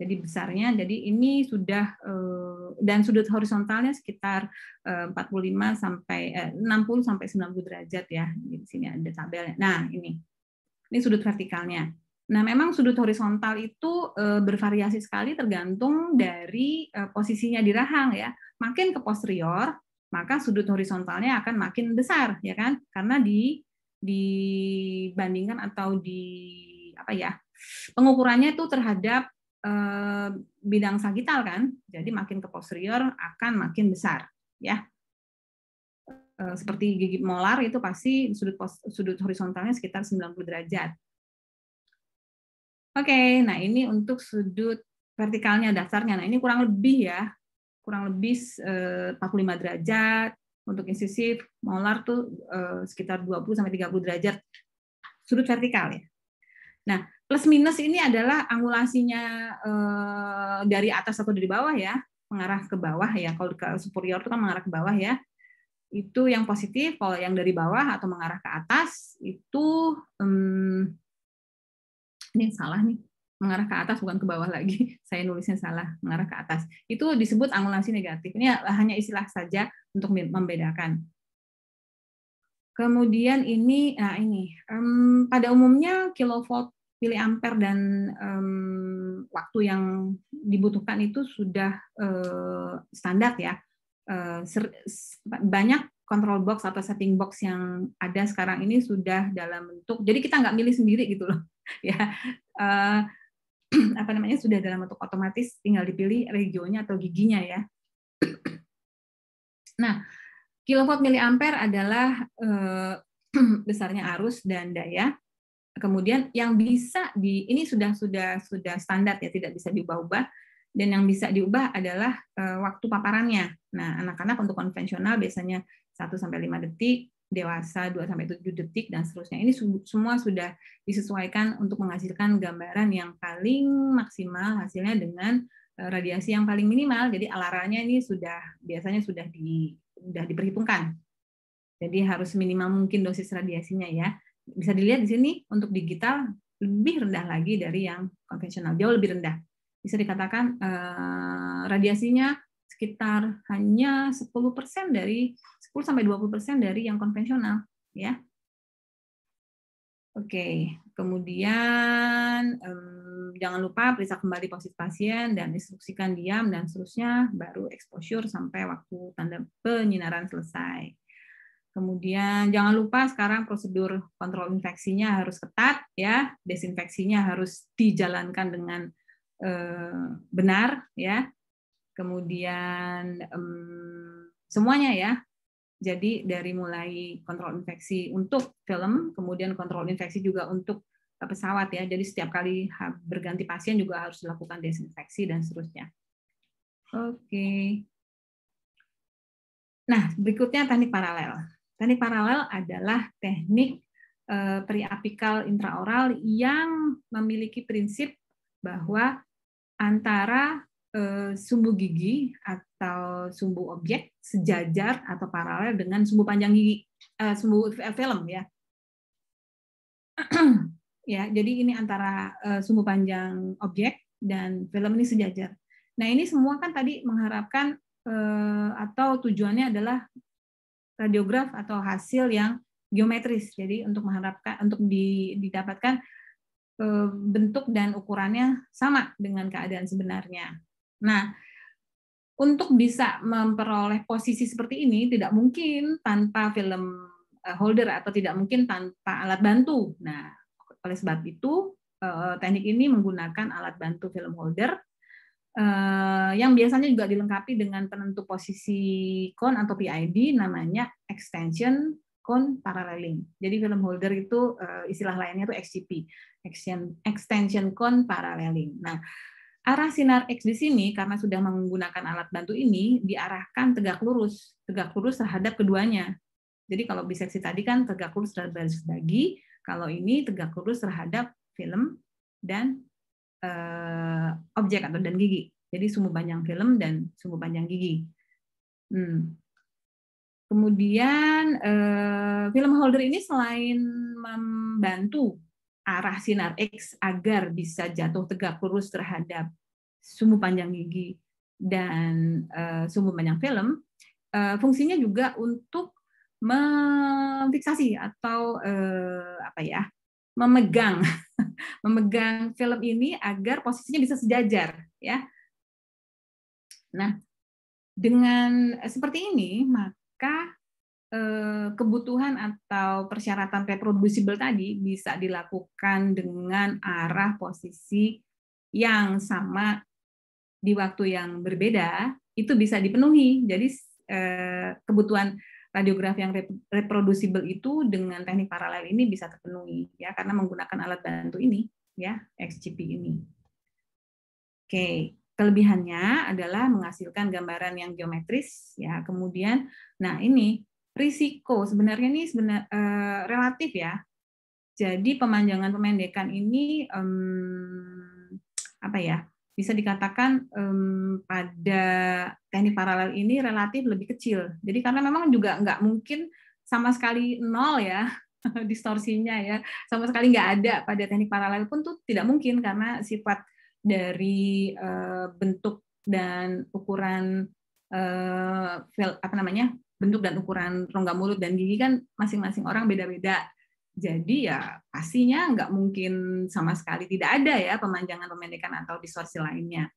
jadi besarnya jadi ini sudah eh, dan sudut horizontalnya sekitar 45 eh, sampai 60 eh, sampai 90 derajat ya di sini ada tabelnya nah ini ini sudut vertikalnya nah memang sudut horizontal itu bervariasi sekali tergantung dari posisinya di rahang ya makin ke posterior maka sudut horizontalnya akan makin besar ya kan karena di dibandingkan atau di apa ya pengukurannya itu terhadap Eh, bidang sagital kan, jadi makin ke posterior akan makin besar, ya. Eh, seperti gigi molar itu pasti sudut pos, sudut horizontalnya sekitar 90 derajat. Oke, okay, nah ini untuk sudut vertikalnya dasarnya. Nah ini kurang lebih ya, kurang lebih 45 eh, derajat. Untuk insisif molar tuh sekitar 20 sampai 30 derajat sudut vertikal ya. Nah, plus minus ini adalah angulasinya eh, dari atas atau dari bawah ya, mengarah ke bawah ya. Kalau ke superior itu kan mengarah ke bawah ya. Itu yang positif, kalau yang dari bawah atau mengarah ke atas itu hmm, ini salah nih. Mengarah ke atas bukan ke bawah lagi. Saya nulisnya salah, mengarah ke atas. Itu disebut angulasi negatif. Ini hanya istilah saja untuk membedakan. Kemudian ini, nah ini um, pada umumnya kilovolt Pilih ampere dan um, waktu yang dibutuhkan itu sudah uh, standar ya. Uh, banyak control box atau setting box yang ada sekarang ini sudah dalam bentuk jadi kita nggak milih sendiri gitu loh ya uh, apa namanya sudah dalam bentuk otomatis tinggal dipilih regionnya atau giginya ya nah kilowatt miliampere adalah uh, besarnya arus dan daya kemudian yang bisa di ini sudah sudah sudah standar ya tidak bisa diubah-ubah dan yang bisa diubah adalah eh, waktu paparannya. Nah, anak-anak untuk konvensional biasanya 1 sampai 5 detik, dewasa 2 sampai 7 detik dan seterusnya. Ini semua sudah disesuaikan untuk menghasilkan gambaran yang paling maksimal hasilnya dengan eh, radiasi yang paling minimal. Jadi alaranya ini sudah biasanya sudah di sudah diperhitungkan. Jadi harus minimal mungkin dosis radiasinya ya bisa dilihat di sini untuk digital lebih rendah lagi dari yang konvensional, jauh lebih rendah. Bisa dikatakan eh, radiasinya sekitar hanya 10% dari 10 sampai 20% dari yang konvensional, ya. Oke, kemudian eh, jangan lupa periksa kembali posisi pasien dan instruksikan diam dan seterusnya baru exposure sampai waktu tanda penyinaran selesai. Kemudian jangan lupa sekarang prosedur kontrol infeksinya harus ketat ya, desinfeksinya harus dijalankan dengan eh, benar ya. Kemudian em, semuanya ya. Jadi dari mulai kontrol infeksi untuk film, kemudian kontrol infeksi juga untuk pesawat ya. Jadi setiap kali berganti pasien juga harus dilakukan desinfeksi dan seterusnya. Oke. Okay. Nah, berikutnya teknik paralel. Teknik paralel adalah teknik eh, periapikal intraoral yang memiliki prinsip bahwa antara eh, sumbu gigi atau sumbu objek sejajar atau paralel dengan sumbu panjang gigi eh, sumbu film ya ya jadi ini antara sumbu panjang objek dan film ini sejajar nah ini semua kan tadi mengharapkan atau tujuannya adalah radiograf atau hasil yang geometris. Jadi untuk mengharapkan untuk didapatkan eh, bentuk dan ukurannya sama dengan keadaan sebenarnya. Nah, untuk bisa memperoleh posisi seperti ini tidak mungkin tanpa film eh, holder atau tidak mungkin tanpa alat bantu. Nah, oleh sebab itu eh, teknik ini menggunakan alat bantu film holder Eh, yang biasanya juga dilengkapi dengan penentu posisi cone atau PID namanya extension cone paralleling. Jadi film holder itu eh, istilah lainnya itu XCP, extension extension cone paralleling. Nah, arah sinar X di sini karena sudah menggunakan alat bantu ini diarahkan tegak lurus, tegak lurus terhadap keduanya. Jadi kalau biseksi tadi kan tegak lurus terhadap baris dagi, kalau ini tegak lurus terhadap film dan uh, objek atau dan gigi. Jadi sumbu panjang film dan sumbu panjang gigi. Hmm. Kemudian uh, film holder ini selain membantu arah sinar X agar bisa jatuh tegak lurus terhadap sumbu panjang gigi dan uh, sumbu panjang film, uh, fungsinya juga untuk memfiksasi atau uh, apa ya memegang memegang film ini agar posisinya bisa sejajar ya. Nah, dengan eh, seperti ini maka eh, kebutuhan atau persyaratan reproducible tadi bisa dilakukan dengan arah posisi yang sama di waktu yang berbeda itu bisa dipenuhi. Jadi eh, kebutuhan radiografi yang reproducible itu dengan teknik paralel ini bisa terpenuhi ya karena menggunakan alat bantu ini ya XGP ini. Oke, kelebihannya adalah menghasilkan gambaran yang geometris ya. Kemudian nah ini risiko sebenarnya ini sebenar, e, relatif ya. Jadi pemanjangan pemendekan ini mmm, apa ya? bisa dikatakan um, pada teknik paralel ini relatif lebih kecil. Jadi karena memang juga nggak mungkin sama sekali nol ya distorsinya ya sama sekali nggak ada pada teknik paralel pun tuh tidak mungkin karena sifat dari uh, bentuk dan ukuran uh, apa namanya bentuk dan ukuran rongga mulut dan gigi kan masing-masing orang beda-beda jadi ya pastinya nggak mungkin sama sekali tidak ada ya pemanjangan pemendekan atau distorsi lainnya.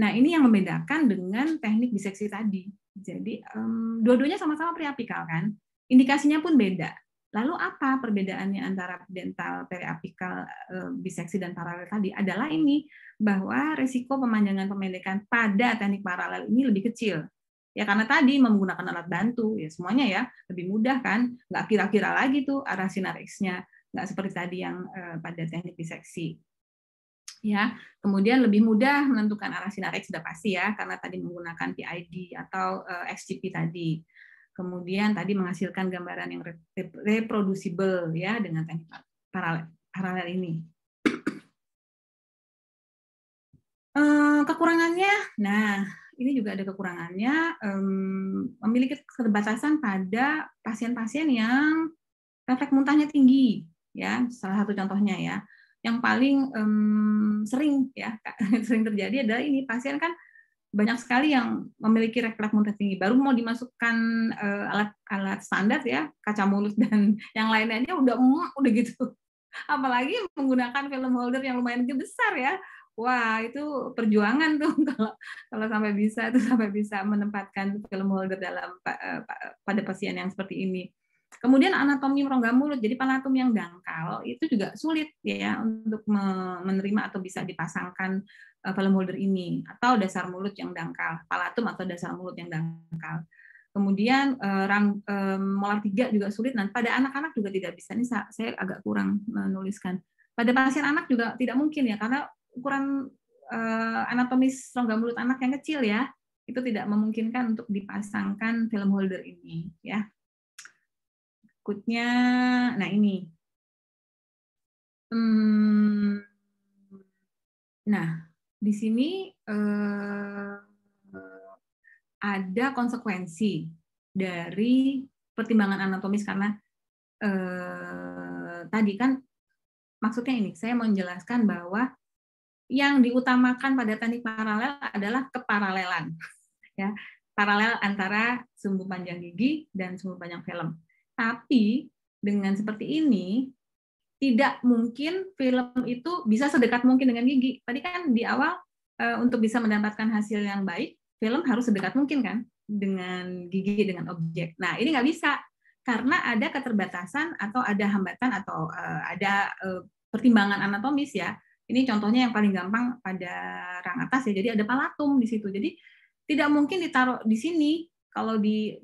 Nah ini yang membedakan dengan teknik diseksi tadi. Jadi um, dua-duanya sama-sama periapikal kan, indikasinya pun beda. Lalu apa perbedaannya antara dental periapikal biseksi dan paralel tadi adalah ini bahwa resiko pemanjangan pemendekan pada teknik paralel ini lebih kecil Ya karena tadi menggunakan alat bantu, ya semuanya ya lebih mudah kan, nggak kira-kira lagi tuh arah sinar X-nya, nggak seperti tadi yang eh, pada teknik diseksi. Ya, kemudian lebih mudah menentukan arah sinar X sudah pasti ya, karena tadi menggunakan PID atau XGP eh, tadi. Kemudian tadi menghasilkan gambaran yang reproducible ya dengan teknik paralel, paralel ini. Eh, kekurangannya, nah ini juga ada kekurangannya um, memiliki keterbatasan pada pasien-pasien yang refleks muntahnya tinggi ya salah satu contohnya ya yang paling um, sering ya sering terjadi adalah ini pasien kan banyak sekali yang memiliki refleks muntah tinggi baru mau dimasukkan uh, alat alat standar ya kaca mulut dan yang lain-lainnya udah mm, udah gitu apalagi menggunakan film holder yang lumayan besar ya wah itu perjuangan tuh kalau kalau sampai bisa itu sampai bisa menempatkan film Holder dalam eh, pada pasien yang seperti ini. Kemudian anatomi rongga mulut, jadi palatum yang dangkal itu juga sulit ya untuk menerima atau bisa dipasangkan film eh, holder ini atau dasar mulut yang dangkal, palatum atau dasar mulut yang dangkal. Kemudian eh, rang, molar tiga juga sulit. Nah, pada anak-anak juga tidak bisa. Ini saya agak kurang menuliskan. Pada pasien anak juga tidak mungkin ya karena ukuran uh, eh, anatomis rongga mulut anak yang kecil ya, itu tidak memungkinkan untuk dipasangkan film holder ini ya. Berikutnya, nah ini. Hmm, nah, di sini uh, ada konsekuensi dari pertimbangan anatomis karena uh, tadi kan maksudnya ini saya mau menjelaskan bahwa yang diutamakan pada teknik paralel adalah keparalelan. Ya, paralel antara sumbu panjang gigi dan sumbu panjang film. Tapi dengan seperti ini tidak mungkin film itu bisa sedekat mungkin dengan gigi. Tadi kan di awal eh, untuk bisa mendapatkan hasil yang baik, film harus sedekat mungkin kan dengan gigi dengan objek. Nah, ini nggak bisa karena ada keterbatasan atau ada hambatan atau eh, ada eh, pertimbangan anatomis ya ini contohnya yang paling gampang pada rang atas ya. Jadi ada palatum di situ. Jadi tidak mungkin ditaruh di sini kalau di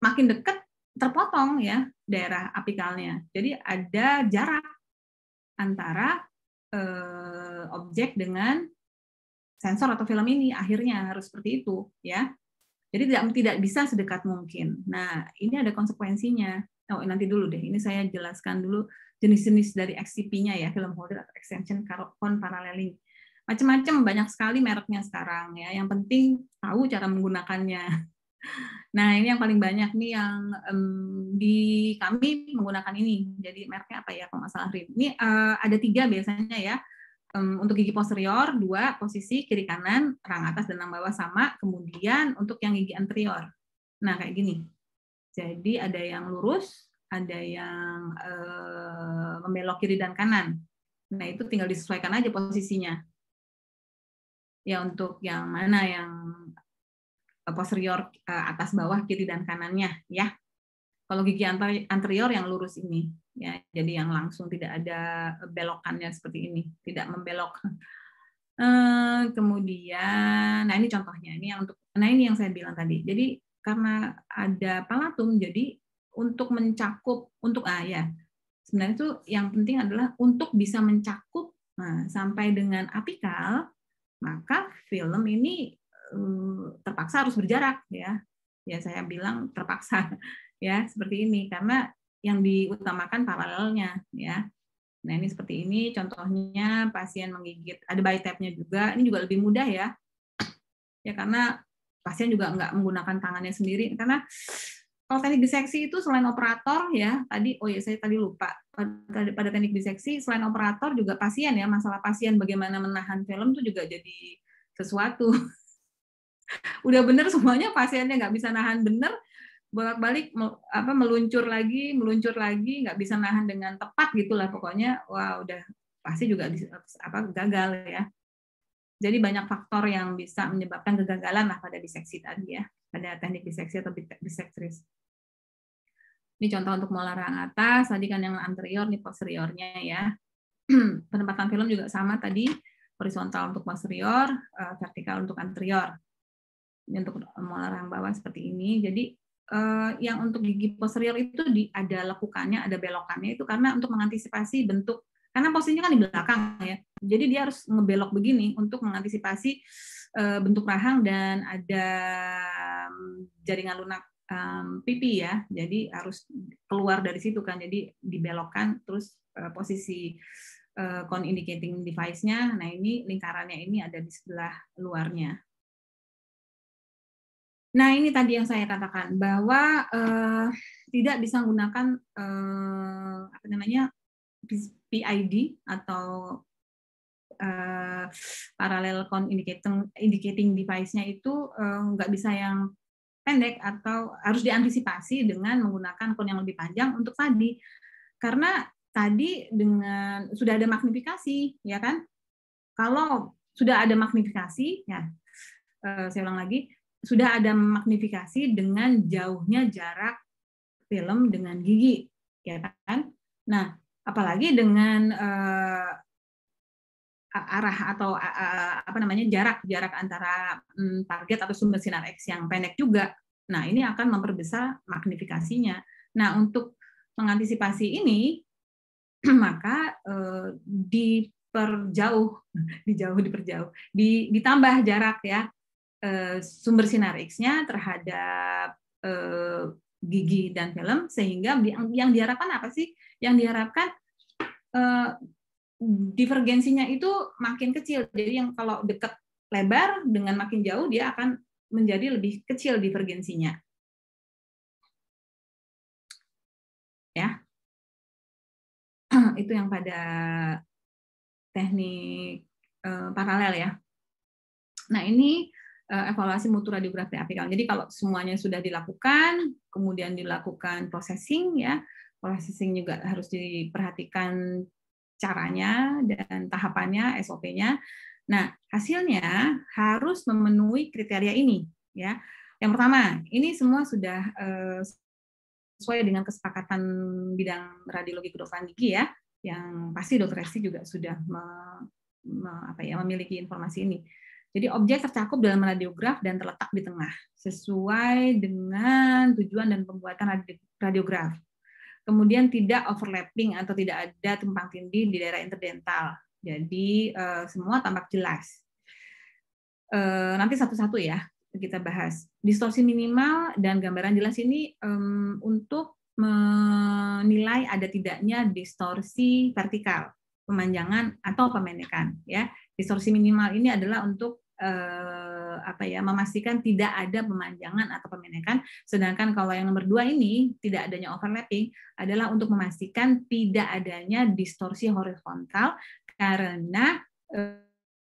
makin dekat terpotong ya daerah apikalnya. Jadi ada jarak antara eh, objek dengan sensor atau film ini akhirnya harus seperti itu ya. Jadi tidak tidak bisa sedekat mungkin. Nah, ini ada konsekuensinya. Oh, nanti dulu deh. Ini saya jelaskan dulu jenis-jenis dari XCP-nya ya, film holder atau extension con paralleling. Macam-macam banyak sekali mereknya sekarang ya. Yang penting tahu cara menggunakannya. Nah, ini yang paling banyak nih yang um, di kami menggunakan ini. Jadi mereknya apa ya kalau nggak salah Rim. Ini uh, ada tiga biasanya ya. Um, untuk gigi posterior, dua posisi kiri kanan, rang atas dan rang bawah sama. Kemudian untuk yang gigi anterior. Nah, kayak gini. Jadi ada yang lurus, ada yang uh, membelok kiri dan kanan. Nah, itu tinggal disesuaikan aja posisinya. Ya untuk yang mana yang eh, posterior uh, atas bawah kiri dan kanannya ya. Kalau gigi anterior yang lurus ini ya. Jadi yang langsung tidak ada belokannya seperti ini, tidak membelok. kemudian nah ini contohnya ini yang untuk nah ini yang saya bilang tadi. Jadi karena ada palatum jadi untuk mencakup untuk ah ya sebenarnya itu yang penting adalah untuk bisa mencakup nah, sampai dengan apikal maka film ini eh, terpaksa harus berjarak ya ya saya bilang terpaksa ya seperti ini karena yang diutamakan paralelnya ya Nah, ini seperti ini contohnya pasien menggigit. Ada by tab-nya juga. Ini juga lebih mudah ya. Ya karena pasien juga nggak menggunakan tangannya sendiri karena kalau teknik diseksi itu selain operator ya tadi oh ya saya tadi lupa pada, pada teknik diseksi selain operator juga pasien ya masalah pasien bagaimana menahan film itu juga jadi sesuatu udah bener semuanya pasiennya nggak bisa nahan bener bolak-balik apa meluncur lagi meluncur lagi nggak bisa nahan dengan tepat gitulah pokoknya wah wow, udah pasti juga apa gagal ya jadi banyak faktor yang bisa menyebabkan kegagalan lah pada diseksi tadi ya pada teknik diseksi atau bisektris. Ini contoh untuk molar yang atas, tadi kan yang anterior, nih posteriornya ya. Penempatan film juga sama tadi, horizontal untuk posterior, eh, vertikal untuk anterior. Ini untuk molar yang bawah seperti ini. Jadi eh, yang untuk gigi posterior itu ada lekukannya, ada belokannya itu karena untuk mengantisipasi bentuk karena posisinya kan di belakang ya. Jadi dia harus ngebelok begini untuk mengantisipasi Eh, bentuk rahang dan ada mm, jaringan lunak mm, pipi ya. Jadi harus keluar dari situ kan. Jadi dibelokkan terus eh, posisi uh, con indicating device-nya. Nah, ini lingkarannya ini ada di sebelah luarnya. Nah, ini tadi yang saya katakan bahwa uh, tidak bisa menggunakan uh, apa namanya PID atau uh, eh, parallel count indicating, indicating device-nya itu eh, nggak uh, bisa yang pendek atau harus diantisipasi dengan menggunakan count yang lebih panjang untuk tadi karena tadi dengan sudah ada magnifikasi ya kan kalau sudah ada magnifikasi ya uh, saya ulang lagi sudah ada magnifikasi dengan jauhnya jarak film dengan gigi ya kan nah apalagi dengan arah atau apa namanya jarak jarak antara mm, target atau sumber sinar X yang pendek juga. Nah, ini akan memperbesar magnifikasinya. Nah, untuk mengantisipasi ini maka uh, diperjauh, dijauh diperjauh, di, ditambah jarak ya uh, sumber sinar X-nya terhadap uh, gigi dan film sehingga yang diharapkan apa sih? Yang diharapkan divergensinya itu makin kecil. Jadi yang kalau dekat lebar dengan makin jauh dia akan menjadi lebih kecil divergensinya.
Ya. itu yang pada
teknik eh, paralel ya. Nah, ini eh, evaluasi mutu radiografi apikal. Jadi kalau semuanya sudah dilakukan, kemudian dilakukan processing ya, processing juga harus diperhatikan caranya dan tahapannya, SOP-nya. Nah, hasilnya harus memenuhi kriteria ini, ya. Yang pertama, ini semua sudah eh, sesuai dengan kesepakatan bidang radiologi kedokteran gigi ya, yang pasti dokter resi juga sudah apa ya, memiliki informasi ini. Jadi objek tercakup dalam radiograf dan terletak di tengah sesuai dengan tujuan dan pembuatan radiograf kemudian tidak overlapping atau tidak ada tumpang tindih di daerah interdental. Jadi eh, semua tampak jelas. Eh, nanti satu-satu ya kita bahas. Distorsi minimal dan gambaran jelas ini untuk menilai ada tidaknya distorsi vertikal, pemanjangan atau pemendekan ya. Distorsi minimal ini adalah untuk eh, apa ya memastikan tidak ada pemanjangan atau pemenekan. Sedangkan kalau yang nomor dua ini tidak adanya overlapping adalah untuk memastikan tidak adanya distorsi horizontal karena eh,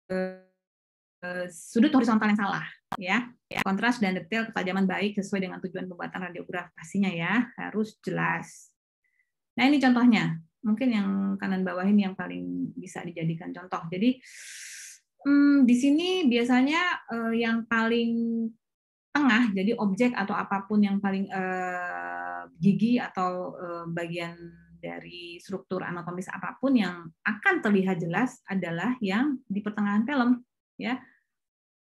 eh sudut horizontal yang salah ya kontras dan detail ketajaman baik sesuai dengan tujuan pembuatan radiograf ya harus jelas nah ini contohnya mungkin yang kanan bawah ini yang paling bisa dijadikan contoh jadi hmm, di sini biasanya uh, yang paling tengah, jadi objek atau apapun yang paling uh, gigi atau uh, bagian dari struktur anatomis apapun yang akan terlihat jelas adalah yang di pertengahan film, ya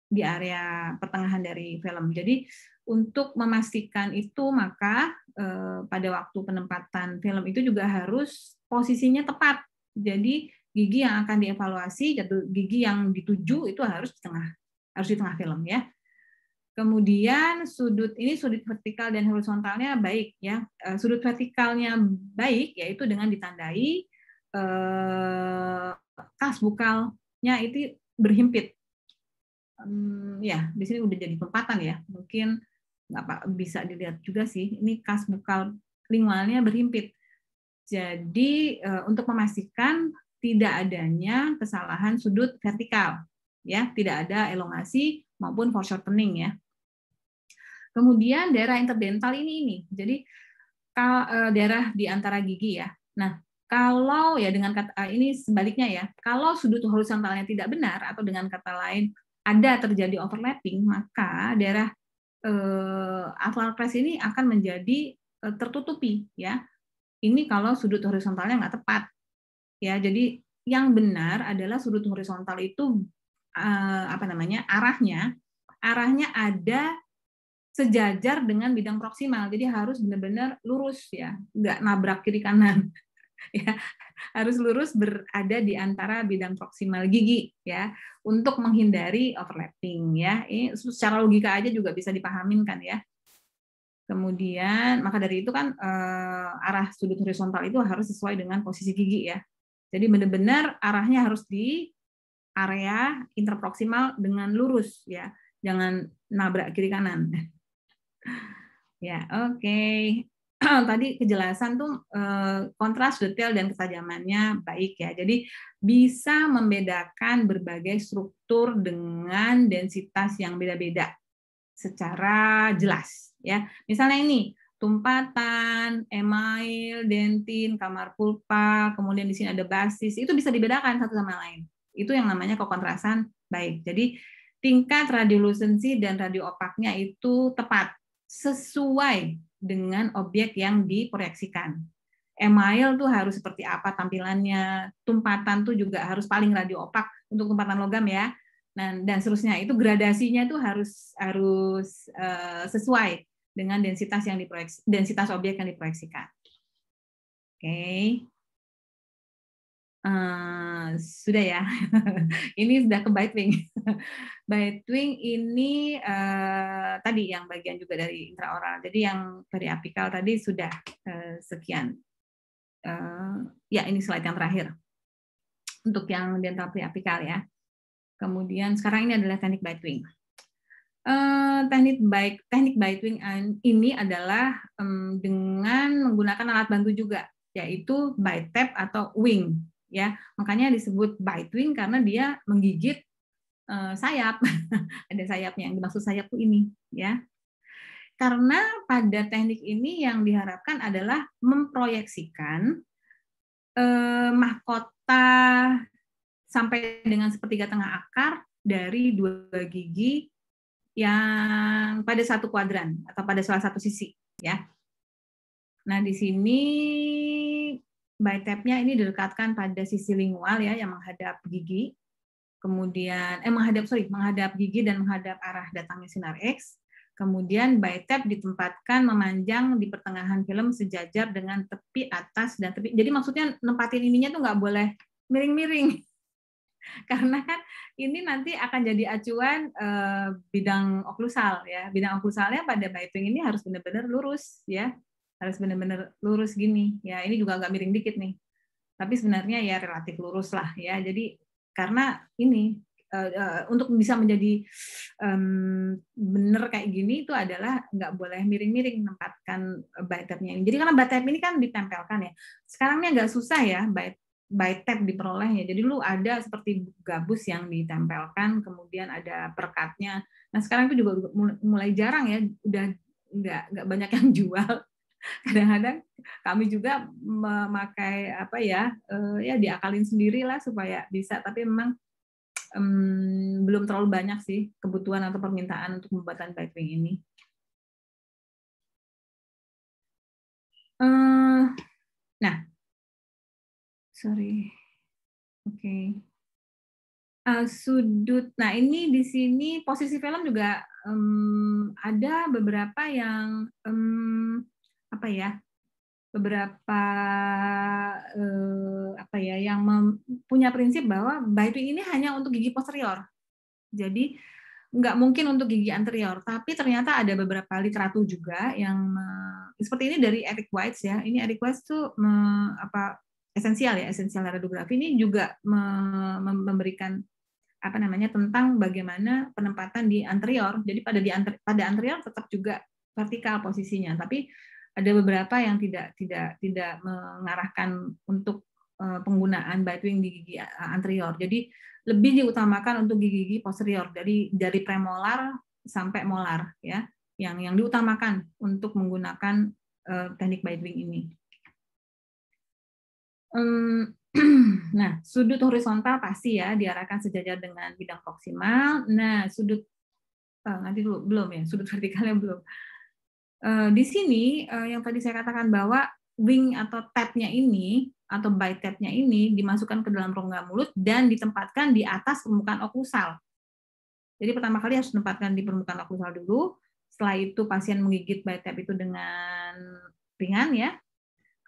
di area pertengahan dari film. Jadi untuk memastikan itu maka eh, pada waktu penempatan film itu juga harus posisinya tepat. Jadi gigi yang akan dievaluasi gigi yang dituju itu harus di tengah harus di tengah film ya kemudian sudut ini sudut vertikal dan horizontalnya baik ya eh, sudut vertikalnya baik yaitu dengan ditandai eh, kas bukalnya itu berhimpit hmm, ya di sini udah jadi tempatan ya mungkin nggak pak bisa dilihat juga sih ini kas bukal lingualnya berhimpit jadi eh, untuk memastikan tidak adanya kesalahan sudut vertikal ya tidak ada elongasi maupun foreshortening ya kemudian daerah interdental ini ini jadi e, daerah di antara gigi ya nah kalau ya dengan kata e, ini sebaliknya ya kalau sudut horizontalnya tidak benar atau dengan kata lain ada terjadi overlapping maka daerah eh, atlar press ini akan menjadi eh, tertutupi ya ini kalau sudut horizontalnya nggak tepat ya jadi yang benar adalah sudut horizontal itu uh, apa namanya arahnya arahnya ada sejajar dengan bidang proksimal jadi harus benar-benar lurus ya nggak nabrak kiri kanan ya harus lurus berada di antara bidang proksimal gigi ya untuk menghindari overlapping ya ini secara logika aja juga bisa dipahamin kan ya kemudian maka dari itu kan eh, arah sudut horizontal itu harus sesuai dengan posisi gigi ya jadi benar-benar arahnya harus di area interproksimal dengan lurus ya. Jangan nabrak kiri kanan. ya, oke. Okay. Tadi kejelasan tuh eh, kontras detail dan ketajamannya baik ya. Jadi bisa membedakan berbagai struktur dengan densitas yang beda-beda secara jelas ya. Misalnya ini tumpatan, email, dentin, kamar pulpa, kemudian di sini ada basis, itu bisa dibedakan satu sama lain. Itu yang namanya kekontrasan baik. Jadi tingkat radiolusensi dan radioopaknya itu tepat, sesuai dengan objek yang diproyeksikan. Email tuh harus seperti apa tampilannya, tumpatan tuh juga harus paling radioopak untuk tumpatan logam ya. Nah, dan seterusnya itu gradasinya tuh harus harus uh, sesuai dengan densitas yang diproyeksi, densitas objek yang diproyeksikan. Oke. Okay. Uh, eh, sudah ya. ini sudah ke Bitwing. wing ini uh, tadi yang bagian juga dari intraoral. Jadi yang periapikal tadi sudah uh, sekian. Uh, ya, ini slide yang terakhir. Untuk yang dental periapikal ya. Kemudian sekarang ini adalah teknik wing. Eh, teknik baik teknik biting ini adalah um, dengan menggunakan alat bantu juga yaitu bite tap atau wing ya makanya disebut bite wing karena dia menggigit uh, sayap ada sayapnya yang dimaksud sayap tuh ini ya karena pada teknik ini yang diharapkan adalah memproyeksikan uh, mahkota sampai dengan sepertiga tengah akar dari dua gigi yang pada satu kuadran atau pada salah satu sisi ya. Nah, di sini by tab-nya ini didekatkan pada sisi lingual ya yang menghadap gigi. Kemudian eh menghadap sorry, menghadap gigi dan menghadap arah datangnya sinar X. Kemudian by tab ditempatkan memanjang di pertengahan film sejajar dengan tepi atas dan tepi. Jadi maksudnya nempatin ininya tuh nggak boleh miring-miring. karena kan ini nanti akan jadi acuan uh, bidang oklusal ya bidang oklusalnya pada piping ini harus benar-benar lurus ya harus benar-benar lurus gini ya ini juga agak miring dikit nih tapi sebenarnya ya relatif lurus lah ya jadi karena ini uh, uh, untuk bisa menjadi um, benar kayak gini itu adalah nggak boleh miring-miring menempatkan by ini jadi karena by ini kan ditempelkan ya sekarang ini agak susah ya by by tap ya Jadi lu ada seperti gabus yang ditempelkan, kemudian ada perkatnya. Nah sekarang itu juga mulai jarang ya, udah nggak nggak banyak yang jual. Kadang-kadang kami juga memakai apa ya, eh, ya diakalin sendiri lah supaya bisa. Tapi memang um, belum terlalu banyak sih kebutuhan atau permintaan untuk
pembuatan piping ini. Eh, nah, sorry. Oke. Okay.
Uh, eh, sudut. Nah, ini di sini posisi film juga um, ada beberapa yang um, apa ya? beberapa eh, apa ya yang punya prinsip bahwa biting ini hanya untuk gigi posterior. Jadi nggak mungkin untuk gigi anterior, tapi ternyata ada beberapa literatur juga yang eh, seperti ini dari Eric White ya. Ini Eric White tuh eh, apa esensial ya esensial radiografi ini juga memberikan apa namanya tentang bagaimana penempatan di anterior. Jadi pada di anter, pada anterior tetap juga vertikal posisinya, tapi ada beberapa yang tidak tidak tidak mengarahkan untuk eh, penggunaan bite wing di gigi eh, anterior. Jadi lebih diutamakan untuk gigi-gigi posterior dari dari premolar sampai molar ya yang yang diutamakan untuk menggunakan eh, teknik bite wing ini. nah, sudut horizontal pasti ya diarahkan sejajar dengan bidang proksimal. Nah, sudut eh, nanti dulu belum ya, sudut vertikalnya belum. Eh, di sini eh, yang tadi saya katakan bahwa wing atau tapnya ini atau by tabnya ini dimasukkan ke dalam rongga mulut dan ditempatkan di atas permukaan okusal. Jadi pertama kali harus ditempatkan di permukaan okusal dulu. Setelah itu pasien menggigit by tab itu dengan ringan ya,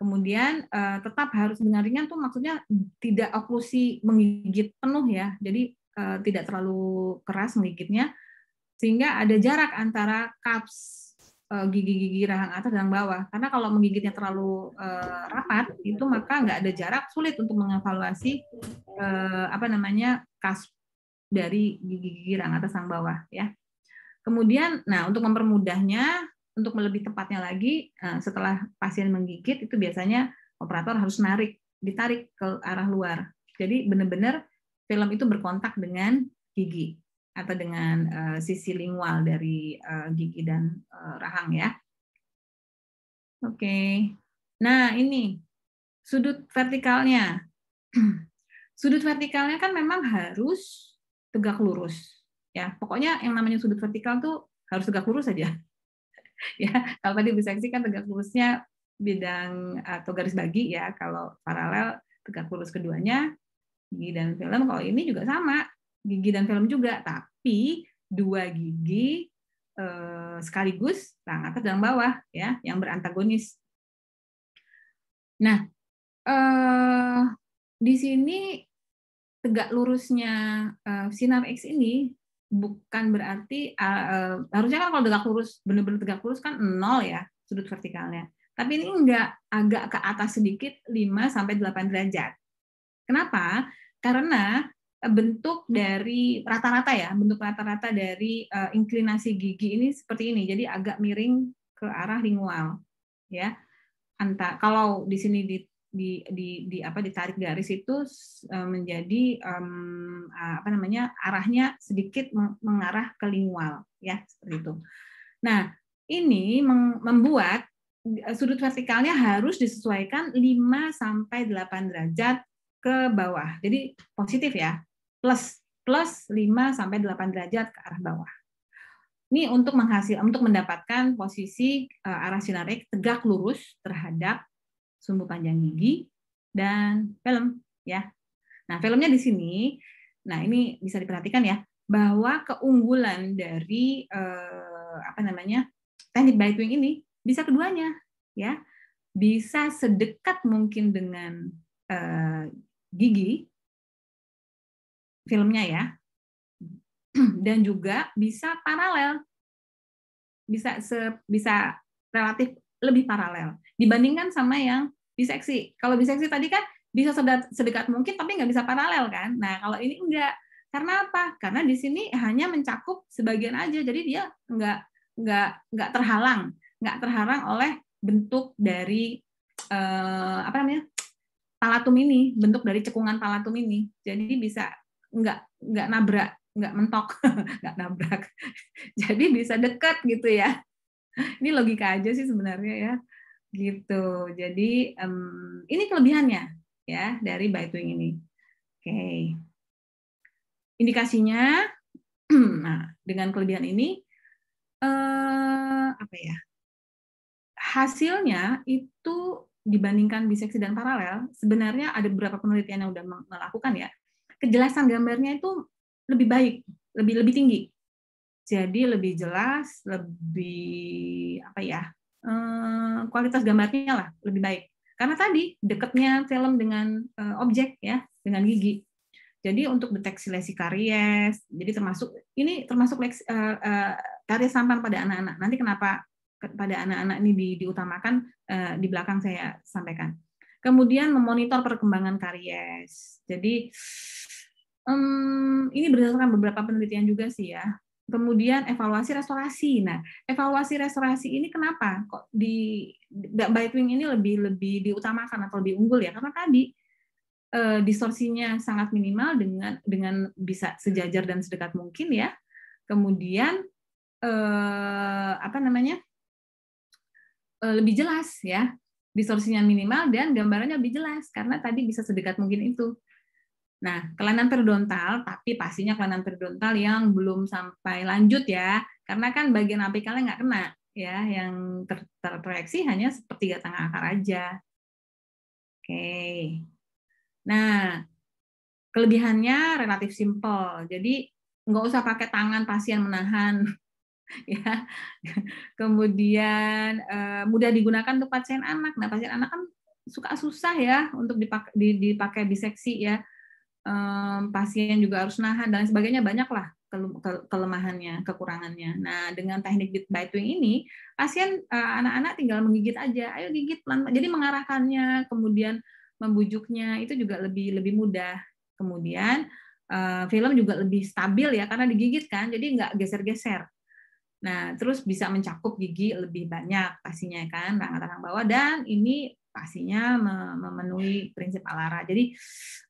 Kemudian uh, tetap harus dengan ringan tuh maksudnya tidak oklusi menggigit penuh ya. Jadi uh, tidak terlalu keras menggigitnya sehingga ada jarak antara kaps eh, gigi-gigi rahang atas dan bawah. Karena kalau menggigitnya terlalu uh, rapat, itu maka nggak ada jarak, sulit untuk mengevaluasi uh, apa namanya kas dari gigi-gigi rahang atas dan bawah. Ya. Kemudian, nah untuk mempermudahnya, untuk lebih tepatnya lagi, eh, setelah pasien menggigit itu biasanya operator harus narik, ditarik ke arah luar. Jadi benar-benar film itu berkontak dengan gigi atau dengan eh, sisi lingual dari eh, gigi dan rahang ya. Oke. Nah, ini sudut vertikalnya. sudut vertikalnya kan memang harus tegak lurus ya. Pokoknya yang namanya sudut vertikal tuh harus tegak lurus saja ya kalau tadi biseksi kan tegak lurusnya bidang eh, atau garis bagi ya kalau paralel tegak lurus keduanya gigi dan film kalau ini juga sama gigi dan film juga tapi dua gigi eh, sekaligus tangan atas dan bawah ya yang berantagonis nah eh, di sini tegak lurusnya eh, sinar X ini bukan berarti uh, uh, harusnya kan kalau tegak lurus benar-benar tegak lurus kan nol ya sudut vertikalnya. Tapi ini enggak agak ke atas sedikit 5 sampai 8 derajat. Kenapa? Karena bentuk dari rata-rata ya, bentuk rata-rata dari uh, e, inklinasi gigi ini seperti ini. Jadi agak miring ke arah lingual ya. Anta kalau di sini di di, di, di apa ditarik garis itu eh, menjadi um, apa namanya arahnya sedikit mengarah ke lingual ya seperti itu. Nah ini membuat eh, sudut vertikalnya harus disesuaikan 5 sampai 8 derajat ke bawah. Jadi positif ya. Plus plus 5 sampai 8 derajat ke arah bawah. Ini untuk menghasil untuk mendapatkan posisi arah sinarik tegak lurus terhadap sumbu panjang gigi, dan film. ya. Nah, filmnya di sini, nah ini bisa diperhatikan ya, bahwa keunggulan dari eh, apa namanya teknik bite wing ini bisa keduanya, ya bisa sedekat mungkin dengan eh, gigi filmnya ya, dan juga bisa paralel, bisa se, bisa relatif lebih paralel dibandingkan sama yang biseksi. Kalau biseksi tadi kan bisa sedekat mungkin tapi nggak bisa paralel kan. Nah kalau ini nggak Karena apa? Karena di sini hanya mencakup sebagian aja, jadi dia nggak nggak nggak terhalang, nggak terhalang oleh bentuk dari eh, apa namanya palatum ini, bentuk dari cekungan palatum ini. Jadi bisa nggak nggak nabrak, nggak mentok, nggak nabrak. Jadi bisa dekat gitu ya ini logika aja sih sebenarnya ya gitu jadi um, ini kelebihannya ya dari biting ini oke okay. indikasinya nah dengan kelebihan ini eh, apa ya hasilnya itu dibandingkan biseksi dan paralel sebenarnya ada beberapa penelitian yang udah melakukan ya kejelasan gambarnya itu lebih baik lebih lebih tinggi jadi lebih jelas, lebih apa ya, eh, kualitas gambarnya lah lebih baik. Karena tadi dekatnya film dengan eh, objek ya, dengan gigi. Jadi untuk deteksi lesi karies, jadi termasuk ini termasuk leks, uh, uh, karies sampan pada anak-anak. Nanti kenapa pada anak-anak ini di, diutamakan uh, di belakang saya sampaikan. Kemudian memonitor perkembangan karies. Jadi um, ini berdasarkan beberapa penelitian juga sih ya kemudian evaluasi restorasi. Nah, evaluasi restorasi ini kenapa kok di wing ini lebih lebih diutamakan atau lebih unggul ya? Karena tadi eh, distorsinya sangat minimal dengan dengan bisa sejajar dan sedekat mungkin ya. Kemudian eh, apa namanya? Eh, lebih jelas ya. Distorsinya minimal dan gambarannya lebih jelas karena tadi bisa sedekat mungkin itu. Nah, kelainan periodontal, tapi pastinya kelainan periodontal yang belum sampai lanjut ya, karena kan bagian apikalnya nggak kena ya, yang ter hanya sepertiga tengah akar aja. Oke. Nah, kelebihannya relatif simpel, jadi nggak usah pakai tangan pasien menahan, ya. Kemudian eh, mudah digunakan untuk pasien anak. Nah, pasien anak kan suka susah ya untuk dipakai, dipakai biseksi ya um, pasien juga harus nahan dan sebagainya banyaklah kelemahannya, kekurangannya. Nah, dengan teknik bit by twing ini, pasien e, anak-anak uh, tinggal menggigit aja. Ayo gigit pelan. Jadi mengarahkannya, kemudian membujuknya itu juga lebih lebih mudah. Kemudian uh, film juga lebih stabil ya karena digigit kan, jadi nggak geser-geser. Nah, terus bisa mencakup gigi lebih banyak pastinya kan, rangka rangka bawah dan ini pastinya memenuhi prinsip ALARA. Jadi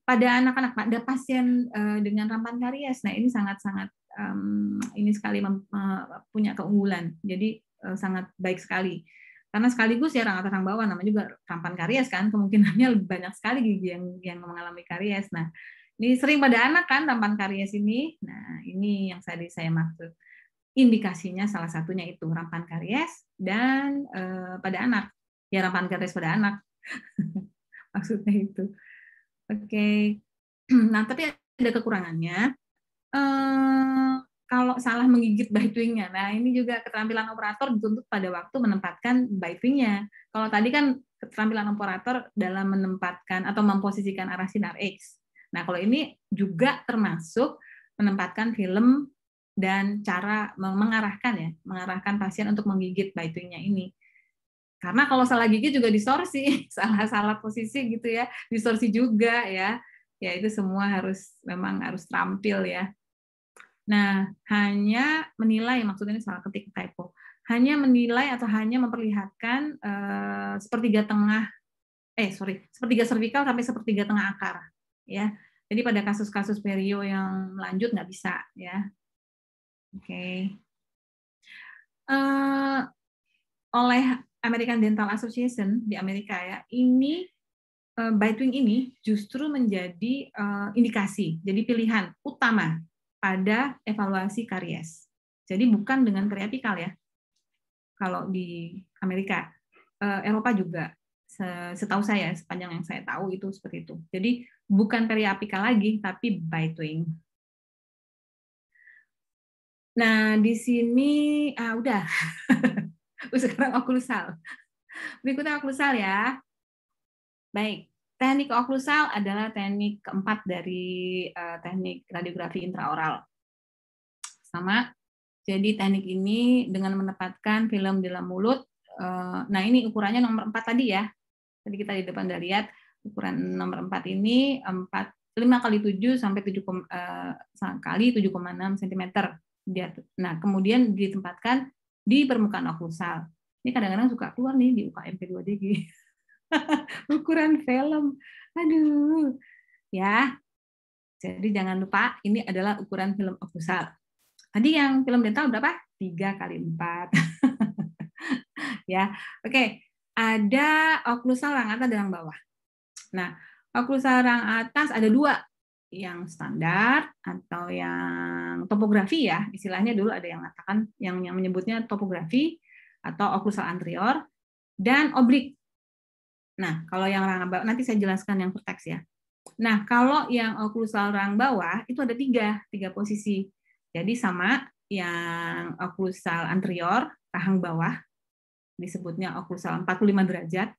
pada anak-anak pada pasien eh, dengan rampan karies, nah ini sangat-sangat mmm, ini sekali punya keunggulan. Jadi eh, sangat baik sekali. Karena sekaligus ya rangka terang bawah, namanya juga rampan karies kan, kemungkinannya lebih banyak sekali gigi yang yang mengalami karies. Nah, ini sering pada anak kan rampan karies ini. Nah, ini yang tadi saya maksud. Indikasinya salah satunya itu rampan karies dan eh, pada anak ya rampan gratis pada anak maksudnya itu oke okay. nah tapi ada kekurangannya eh, kalau salah menggigit bite wingnya nah ini juga keterampilan operator dituntut pada waktu menempatkan bite wingnya kalau tadi kan keterampilan operator dalam menempatkan atau memposisikan arah sinar X nah kalau ini juga termasuk menempatkan film dan cara mengarahkan ya, mengarahkan pasien untuk menggigit bite wingnya ini. Karena kalau salah gigi juga distorsi, salah-salah posisi gitu ya, distorsi juga ya. Ya itu semua harus memang harus terampil ya. Nah, hanya menilai maksudnya ini salah ketik typo. Hanya menilai atau hanya memperlihatkan eh, sepertiga tengah eh sorry, sepertiga cervical sampai sepertiga tengah akar ya. Jadi pada kasus-kasus perio yang lanjut nggak bisa ya. Oke. Okay. eh, oleh American Dental Association di Amerika ya, ini eh, Bitewing ini justru menjadi eh, indikasi, jadi pilihan utama pada evaluasi karies. Jadi bukan dengan periapikal ya, kalau di Amerika, eh, Eropa juga setahu saya sepanjang yang saya tahu itu seperti itu. Jadi bukan periapikal lagi, tapi Bitewing. Nah di sini ah, udah. sekarang oklusal. Berikutnya oklusal ya. Baik, teknik oklusal adalah teknik keempat dari uh, teknik radiografi intraoral. Sama. Jadi teknik ini dengan menempatkan film di dalam mulut. Uh, nah, ini ukurannya nomor empat tadi ya. Tadi kita di depan udah lihat ukuran nomor empat ini empat lima kali tujuh sampai 7 tujuh eh, kali 7,6 cm. Nah, kemudian ditempatkan di permukaan okusal. Ini kadang-kadang suka keluar nih di UKM P2DG. Ukuran film. Aduh. Ya. Jadi jangan lupa ini adalah ukuran film okusal. Tadi yang film dental berapa? 3 kali 4. ya. Oke. Ada oklusal rang dan rang bawah. Nah, oklusal rang atas ada dua yang standar atau yang topografi ya istilahnya dulu ada yang mengatakan yang yang menyebutnya topografi atau oklusal anterior dan oblik. Nah kalau yang rangka bawah nanti saya jelaskan yang perteks ya. Nah kalau yang oklusal rang bawah itu ada tiga tiga posisi. Jadi sama yang oklusal anterior rahang bawah disebutnya oklusal 45 derajat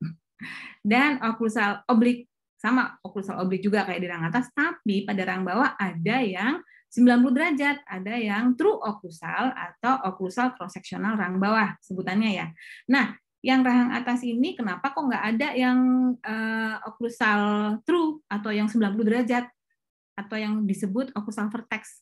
dan oklusal oblik sama oklusal oblik juga kayak di rang atas, tapi pada rang bawah ada yang 90 derajat, ada yang true oklusal atau oklusal cross sectional rang bawah sebutannya ya. Nah, yang rahang atas ini kenapa kok nggak ada yang uh, eh, occlusal true atau yang 90 derajat atau yang disebut oklusal vertex.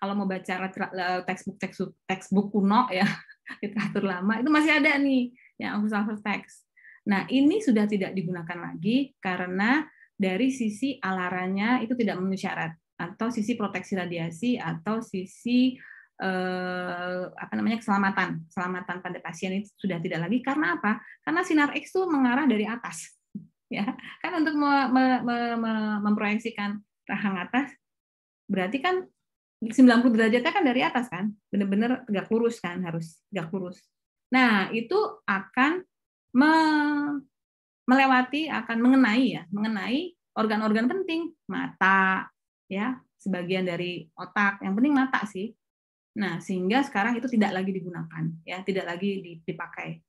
Kalau mau baca eh, textbook textbook, kuno ya literatur lama itu masih ada nih yang oklusal vertex. Nah, ini sudah tidak digunakan lagi karena dari sisi alarannya itu tidak memenuhi syarat atau sisi proteksi radiasi atau sisi eh, apa namanya keselamatan keselamatan pada pasien itu sudah tidak lagi karena apa karena sinar X itu mengarah dari atas ya kan untuk me, me, me, me, memproyeksikan rahang atas berarti kan 90 derajatnya kan dari atas kan benar-benar tegak lurus kan harus tegak lurus nah itu akan melewati akan mengenai ya, mengenai organ-organ penting, mata ya, sebagian dari otak, yang penting mata sih. Nah, sehingga sekarang itu tidak lagi digunakan ya, tidak lagi dipakai.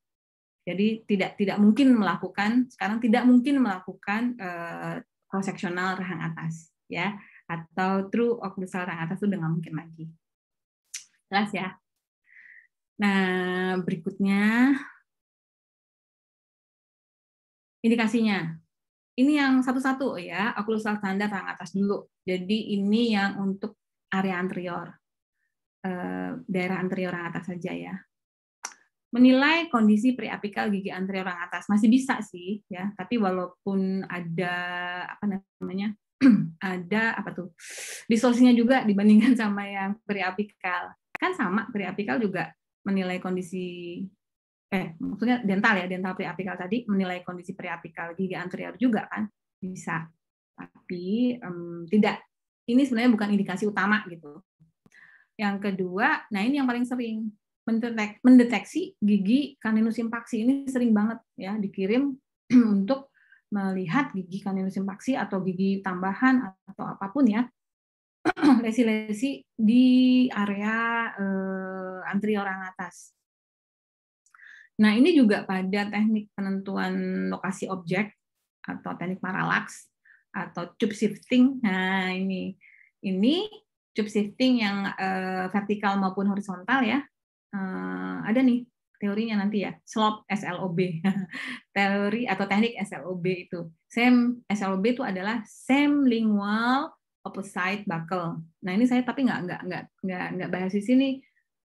Jadi tidak tidak mungkin melakukan sekarang tidak mungkin melakukan uh, eh, cross sectional rahang atas ya atau true occlusal rahang atas itu dengan nggak mungkin lagi. Jelas ya.
Nah, berikutnya
indikasinya. Ini yang satu-satu oh ya, okulusal standar yang atas dulu. Jadi ini yang untuk area anterior, eh, daerah anterior yang atas saja ya. Menilai kondisi preapikal gigi anterior yang atas masih bisa sih ya, tapi walaupun ada apa namanya ada apa tuh disolusinya juga dibandingkan sama yang preapikal kan sama preapikal juga menilai kondisi eh maksudnya dental ya dental preapikal tadi menilai kondisi preapikal gigi anterior juga kan bisa tapi um, tidak ini sebenarnya bukan indikasi utama gitu yang kedua nah ini yang paling sering mendetek, mendeteksi gigi kaninus impaksi ini sering banget ya dikirim untuk melihat gigi kaninus impaksi atau gigi tambahan atau apapun ya lesi-lesi di area eh, anterior atas Nah, ini juga pada teknik penentuan lokasi objek atau teknik parallax atau tube shifting. Nah, ini ini tube shifting yang uh, vertikal maupun horizontal ya. Uh, ada nih teorinya nanti ya, slope SLOB. Teori atau teknik SLOB itu. Same SLOB itu adalah same lingual opposite buckle. Nah, ini saya tapi nggak nggak nggak nggak nggak bahas di sini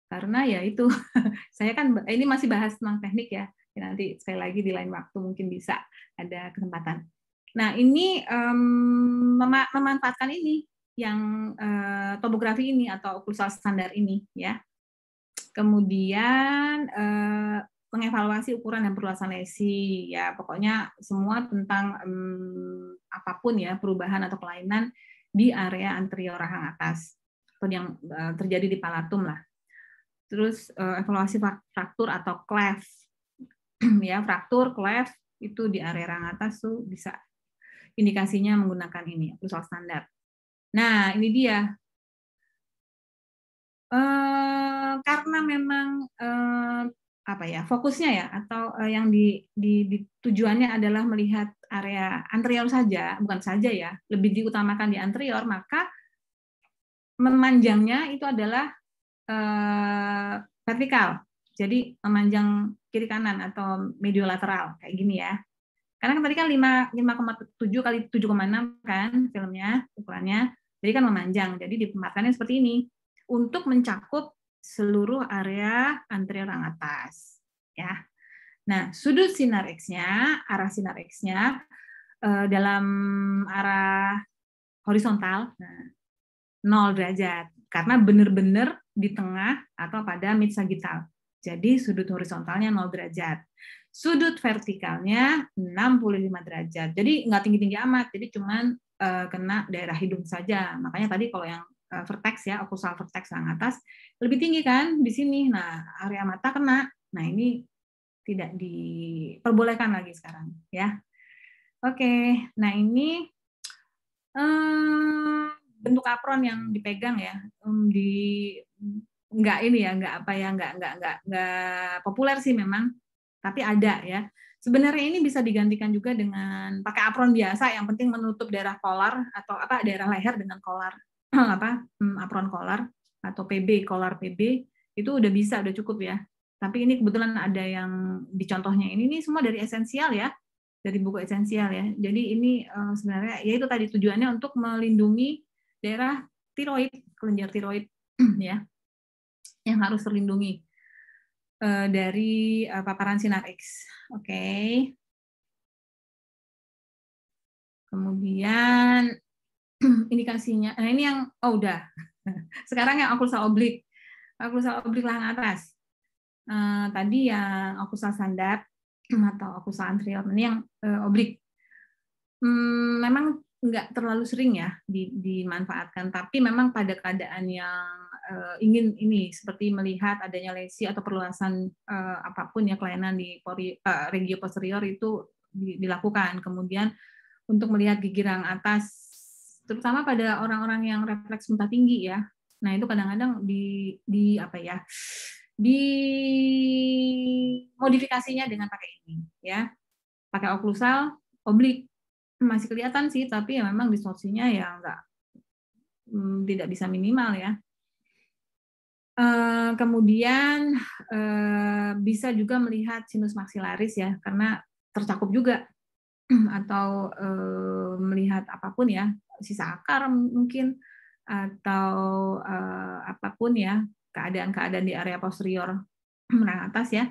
karena ya itu saya kan ini masih bahas tentang teknik ya. ya nanti sekali lagi di lain waktu mungkin bisa ada kesempatan nah ini um, memanfaatkan ini yang uh, topografi ini atau occlusal standar ini ya kemudian uh, mengevaluasi ukuran dan perluasan lesi ya pokoknya semua tentang um, apapun ya perubahan atau kelainan di area anterior rahang atas atau yang uh, terjadi di palatum lah terus uh, evaluasi fraktur atau cleft ya fraktur cleft itu di area rang atas tuh bisa indikasinya menggunakan ini usul standar nah ini dia uh, karena memang uh, apa ya fokusnya ya atau yang di, di, di tujuannya adalah melihat area anterior saja bukan saja ya lebih diutamakan di anterior maka memanjangnya itu adalah eh, vertikal, jadi memanjang kiri kanan atau medio lateral kayak gini ya. Karena kan tadi kan 5,7 kali 7,6 kan filmnya ukurannya. Jadi kan memanjang. Jadi dipematkannya seperti ini untuk mencakup seluruh area rang atas ya. Nah, sudut sinar X-nya, arah sinar X-nya eh, dalam arah horizontal nah, 0 derajat karena benar-benar di tengah atau pada mid sagittal Jadi sudut horizontalnya 0 derajat. Sudut vertikalnya 65 derajat. Jadi nggak tinggi-tinggi amat, jadi cuman uh, kena daerah hidung saja. Makanya tadi kalau yang uh, vertex ya, occlusal vertex yang atas lebih tinggi kan di sini. Nah, area mata kena. Nah, ini tidak diperbolehkan lagi sekarang ya. Oke, nah ini um, bentuk apron yang dipegang ya um, di nggak ini ya nggak apa ya nggak nggak nggak nggak populer sih memang tapi ada ya sebenarnya ini bisa digantikan juga dengan pakai apron biasa yang penting menutup daerah kolar atau apa daerah leher dengan kolar apa hmm, apron kolar atau PB kolar PB itu udah bisa udah cukup ya tapi ini kebetulan ada yang dicontohnya ini ini semua dari esensial ya dari buku esensial ya jadi ini eh, sebenarnya ya itu tadi tujuannya untuk melindungi daerah tiroid kelenjar tiroid ya yang harus terlindungi eh, dari eh, paparan sinar X. Oke. Okay. Kemudian indikasinya, nah ini yang oh udah. Sekarang yang okusal oblik, okusal oblik lahan atas. Uh, tadi yang okusal sandap atau okusal anterior ini yang oblik. Hmm, memang nggak terlalu sering ya dimanfaatkan, tapi memang pada keadaan yang uh, ingin ini seperti melihat adanya lesi atau perluasan uh, apapun ya kelainan di pori, uh, regio posterior itu dilakukan. Kemudian untuk melihat gigi rang atas terutama pada orang-orang yang refleks muntah tinggi ya. Nah, itu kadang-kadang di di apa ya? di modifikasinya dengan pakai ini ya. Pakai oklusal oblik masih kelihatan sih tapi ya memang distorsinya ya enggak hmm, tidak bisa minimal ya Eh, kemudian eh, bisa juga melihat sinus maksilaris ya karena tercakup juga atau eh, melihat apapun ya sisa akar mungkin atau apapun ya keadaan-keadaan di area posterior menang atas ya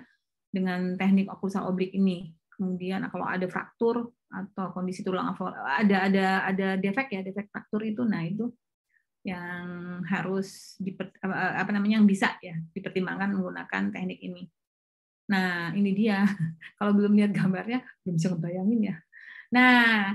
dengan teknik okulsa oblik ini kemudian nah, kalau ada fraktur atau kondisi tulang ada ada ada defek ya defek fraktur itu nah itu yang harus diper, apa namanya yang bisa ya dipertimbangkan menggunakan teknik ini. Nah, ini dia. Kalau belum lihat gambarnya belum bisa ngebayangin ya. Nah,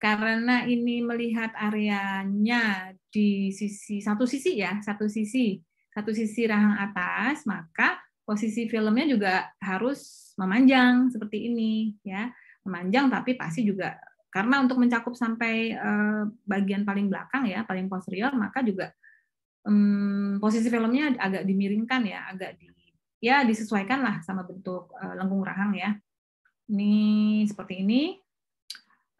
karena ini melihat areanya di sisi satu sisi ya, satu sisi, satu sisi rahang atas, maka posisi filmnya juga harus memanjang seperti ini ya. Memanjang tapi pasti juga karena untuk mencakup sampai uh, bagian paling belakang ya, paling posterior, maka juga um, posisi filmnya agak dimiringkan ya, agak di ya disesuaikan lah sama bentuk uh, lengkung rahang ya. Ini seperti ini.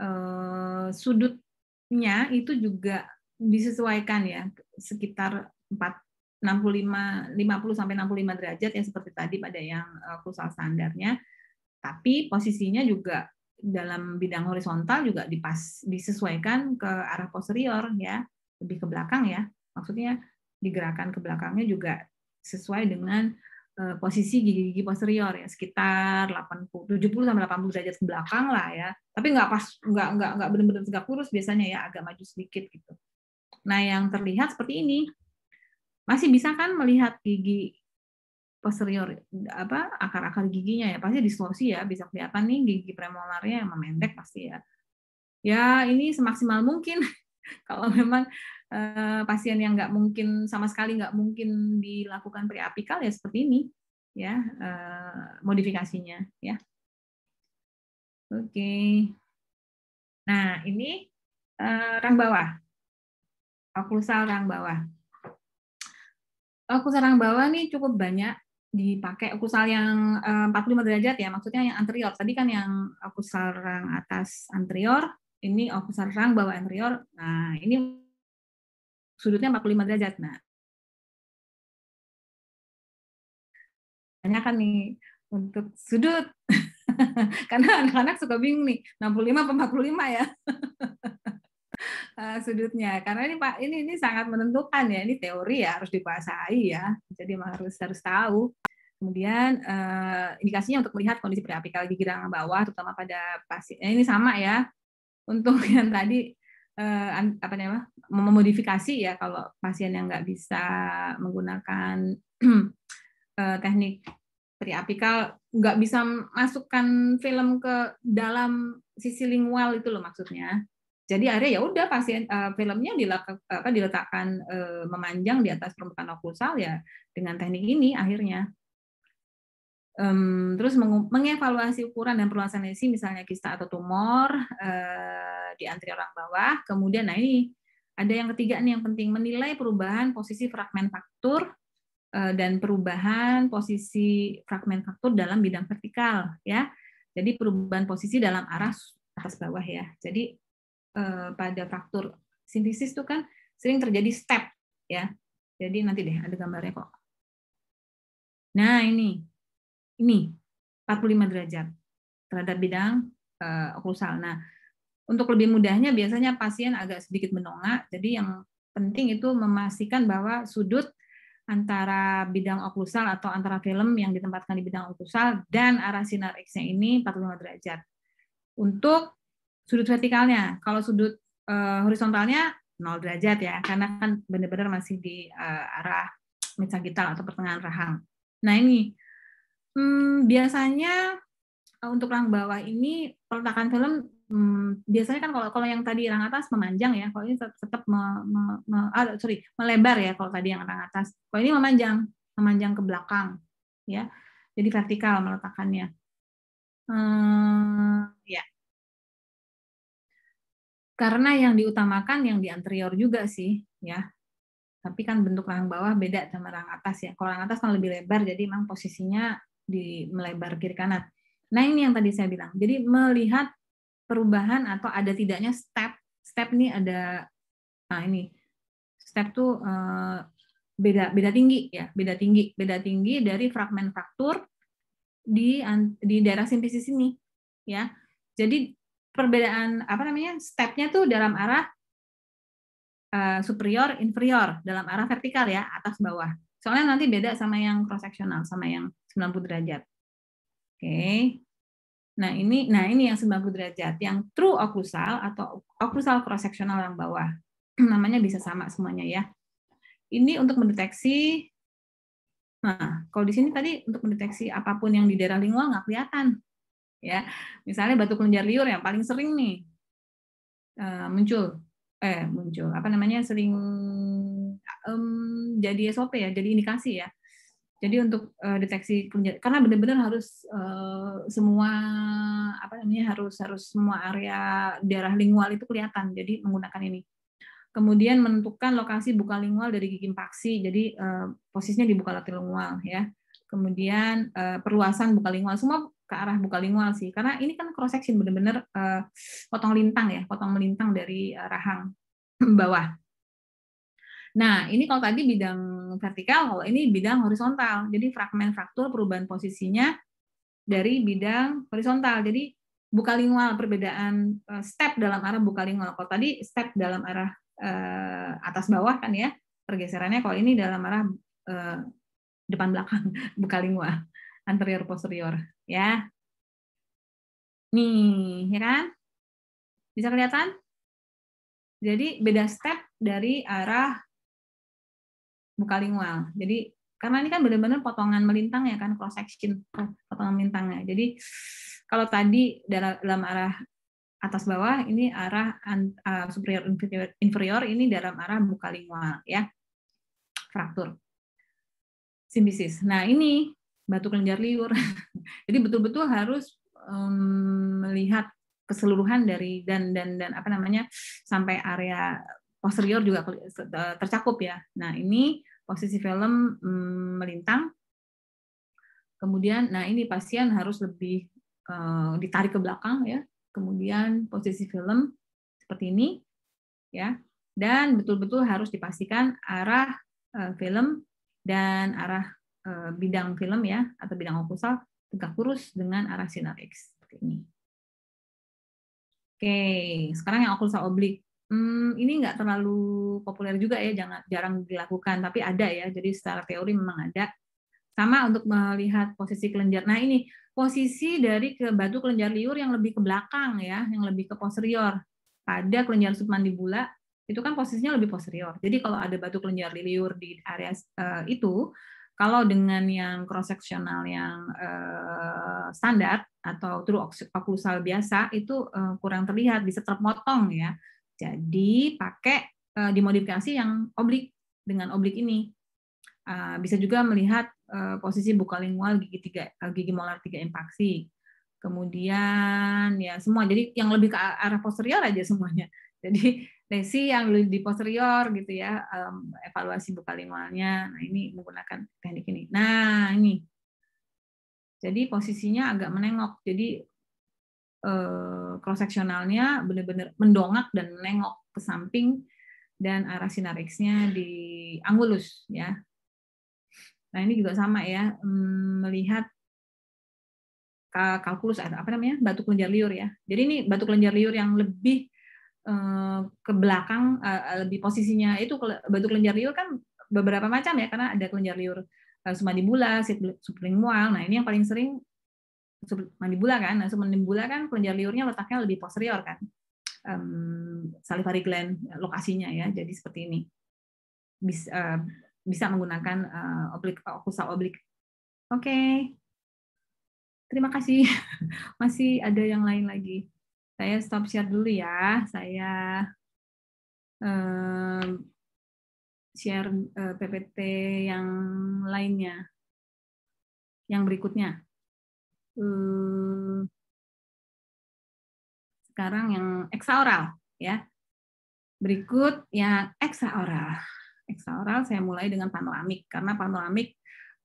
uh, sudutnya itu juga disesuaikan ya, sekitar 4 65 50 sampai 65 derajat ya seperti tadi pada yang uh, krusal standarnya. Tapi posisinya juga dalam bidang horizontal juga dipas, disesuaikan ke arah posterior ya, lebih ke belakang ya. Maksudnya digerakkan ke belakangnya juga sesuai dengan uh, posisi gigi-gigi posterior ya sekitar 80 70 sampai 80 derajat ke belakang lah ya. Tapi nggak pas nggak nggak nggak benar-benar tegak lurus biasanya ya agak maju sedikit gitu. Nah, yang terlihat seperti ini. Masih bisa kan melihat gigi posterior apa akar-akar giginya ya pasti distorsi ya bisa kelihatan nih gigi premolarnya yang memendek pasti ya ya ini semaksimal mungkin kalau memang eh, pasien yang nggak mungkin sama sekali nggak mungkin dilakukan preapikal ya seperti ini ya eh, modifikasinya ya oke okay. nah ini eh, rang bawah oklusal rang bawah oklusal rang bawah nih cukup banyak dipakai okusal yang 45 eh, derajat ya, maksudnya yang anterior. Tadi kan yang okusal rang atas anterior, ini okusal rang bawah anterior. Nah, ini
sudutnya 45 derajat. Nah,
tanyakan nih untuk sudut. Karena anak-anak suka bingung nih, 65 atau 45 ya. Eh, sudutnya karena ini Pak ini ini sangat menentukan ya ini teori ya harus dikuasai ya jadi harus harus tahu kemudian uh, indikasinya untuk melihat kondisi periapikal di girang bawah terutama pada pasien eh, ini sama ya untuk yang tadi eh, apa namanya memodifikasi ya kalau pasien yang nggak bisa menggunakan eh, teknik periapikal nggak bisa masukkan film ke dalam sisi lingual itu loh maksudnya jadi area ya udah pasien uh, filmnya dilakukan apa, diletakkan uh, memanjang di atas permukaan okulsal ya dengan teknik ini akhirnya. Um, terus mengevaluasi ukuran dan perluasan lesi misalnya kista atau tumor uh, di antri orang bawah. Kemudian nah ini ada yang ketiga nih yang penting menilai perubahan posisi fragmen faktur dan perubahan posisi fragmen faktur dalam bidang vertikal ya. Jadi perubahan posisi dalam arah atas bawah ya. Jadi Eh, pada faktor sintesis itu kan sering terjadi step ya. Jadi nanti deh ada gambarnya kok. Nah, ini. Ini 45 derajat terhadap bidang uh, eh, oklusal. Nah, untuk lebih mudahnya biasanya pasien agak sedikit menongak. Jadi yang penting itu memastikan bahwa sudut antara bidang oklusal atau antara film yang ditempatkan di bidang oklusal dan arah sinar X-nya ini 45 derajat. Untuk sudut vertikalnya. Kalau sudut uh, horizontalnya 0 derajat ya, karena kan benar-benar masih di uh, arah mesagital atau pertengahan rahang. Nah ini hmm, biasanya uh, untuk rahang bawah ini peletakan film hmm, biasanya kan kalau kalau yang tadi rahang atas memanjang ya, kalau ini tetap, me, me, me, ah, sorry melebar ya kalau tadi yang rahang atas. Kalau ini memanjang, memanjang ke belakang ya, jadi vertikal meletakannya. Hmm, ya karena yang diutamakan yang di anterior juga sih ya tapi kan bentuk rahang bawah beda sama rahang atas ya kalau rahang atas kan lebih lebar jadi memang posisinya di melebar kiri kanan nah ini yang tadi saya bilang jadi melihat perubahan atau ada tidaknya step step ini ada nah ini step tuh uh, beda beda tinggi ya beda tinggi beda tinggi dari fragmen fraktur di di daerah simpisis ini ya jadi perbedaan apa namanya stepnya tuh dalam arah uh, superior inferior dalam arah vertikal ya atas bawah soalnya nanti beda sama yang cross sectional sama yang 90 derajat oke okay. nah ini nah ini yang 90 derajat yang true occlusal atau occlusal cross sectional yang bawah namanya bisa sama semuanya ya ini untuk mendeteksi nah kalau di sini tadi untuk mendeteksi apapun yang di daerah lingual nggak kelihatan ya misalnya batu kelenjar liur yang paling sering nih eh, muncul eh muncul apa namanya sering um, jadi SOP ya jadi indikasi ya jadi untuk uh, deteksi kelenjar karena benar-benar harus uh, semua apa namanya harus harus semua area daerah lingual itu kelihatan jadi menggunakan ini kemudian menentukan lokasi buka lingual dari gigi impaksi jadi uh, posisinya di buka lingual ya kemudian uh, perluasan buka lingual semua ke arah bukalingual sih karena ini kan cross section benar-benar eh, potong lintang ya potong melintang dari eh, rahang bawah nah ini kalau tadi bidang vertikal kalau ini bidang horizontal jadi fragmen fraktur perubahan posisinya dari bidang horizontal jadi bukalingual perbedaan eh, step dalam arah bukalingual kalau tadi step dalam arah atas bawah kan ya pergeserannya kalau ini dalam arah depan belakang bukalingual anterior posterior ya. Nih, ya kan? Bisa kelihatan? Jadi beda step dari arah buka Jadi karena ini kan benar-benar potongan melintang ya kan cross section oh, potongan melintang ya. Jadi kalau tadi dalam arah atas bawah ini arah superior inferior, ini dalam arah buka ya. Fraktur. Simbisis. Nah, ini batu kelenjar liur. Jadi betul-betul harus um, melihat keseluruhan dari dan dan dan apa namanya sampai area posterior juga tercakup ya. Nah ini posisi film um, melintang. Kemudian, nah ini pasien harus lebih uh, ditarik ke belakang ya. Kemudian posisi film seperti ini ya. Dan betul-betul harus dipastikan arah uh, film dan arah Eh, bidang film ya atau bidang okusal tegak lurus dengan arah sinar X seperti ini. Oke, sekarang yang okusal oblik. Hmm, ini nggak terlalu populer juga ya, jangan jarang dilakukan, tapi ada ya. Jadi secara teori memang ada. Sama untuk melihat posisi kelenjar. Nah ini posisi dari ke batu kelenjar liur yang lebih ke belakang ya, yang lebih ke posterior. Pada kelenjar submandibula itu kan posisinya lebih posterior. Jadi kalau ada batu kelenjar liur di area eh, itu, kalau dengan yang cross sectional yang uh, standar atau true occlusal biasa itu uh, kurang terlihat, bisa terpotong ya. Jadi pakai uh, dimodifikasi yang oblik dengan oblik ini. uh, bisa juga melihat uh, posisi buka lingual gigi tiga gigi molar tiga impaksi. Kemudian ya semua jadi yang lebih ke arah posterior aja semuanya. Jadi lesi yang di posterior gitu ya um, evaluasi bukalingualnya nah ini menggunakan teknik ini nah ini jadi posisinya agak menengok jadi eh, cross sectionalnya benar-benar mendongak dan menengok ke samping dan arah sinar X-nya di angulus ya nah ini juga sama ya mm, melihat kalkulus apa namanya batu kelenjar liur ya jadi ini batu kelenjar liur yang lebih Eh, ke belakang eh, eh, lebih posisinya itu batu kelenjar liur kan beberapa macam ya karena ada kelenjar liur supling sublingual. Nah, ini yang paling sering bula kan. Nah, bula kan kelenjar liurnya letaknya lebih posterior kan. Um, salivary gland lokasinya ya. Jadi seperti ini. Bisa uh, bisa menggunakan uh, oblik oblik. Oke. Okay. Terima kasih. Masih ada yang lain lagi. Saya stop share dulu ya. Saya um, share uh, eh, PPT yang lainnya, yang
berikutnya. Um, sekarang
yang oral ya. Berikut yang eksaoral. oral saya mulai dengan panoramik karena panoramik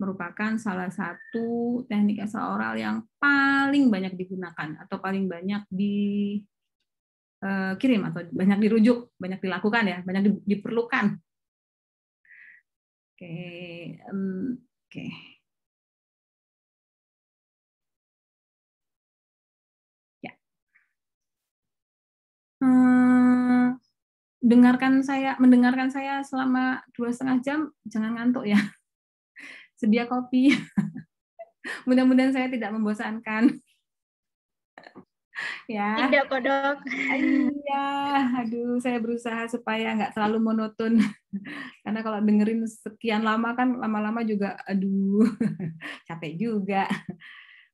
merupakan salah satu teknik asa oral yang paling banyak digunakan atau paling banyak dikirim eh, atau banyak dirujuk, banyak dilakukan ya, banyak diperlukan. Oke, oke. Ya. Eh, dengarkan saya, mendengarkan saya selama dua setengah jam, jangan ngantuk ya sedia kopi. Mudah-mudahan saya tidak membosankan.
ya. Tidak kok dok.
Iya, aduh saya berusaha supaya nggak terlalu monoton. Karena kalau dengerin sekian lama kan lama-lama juga aduh capek juga.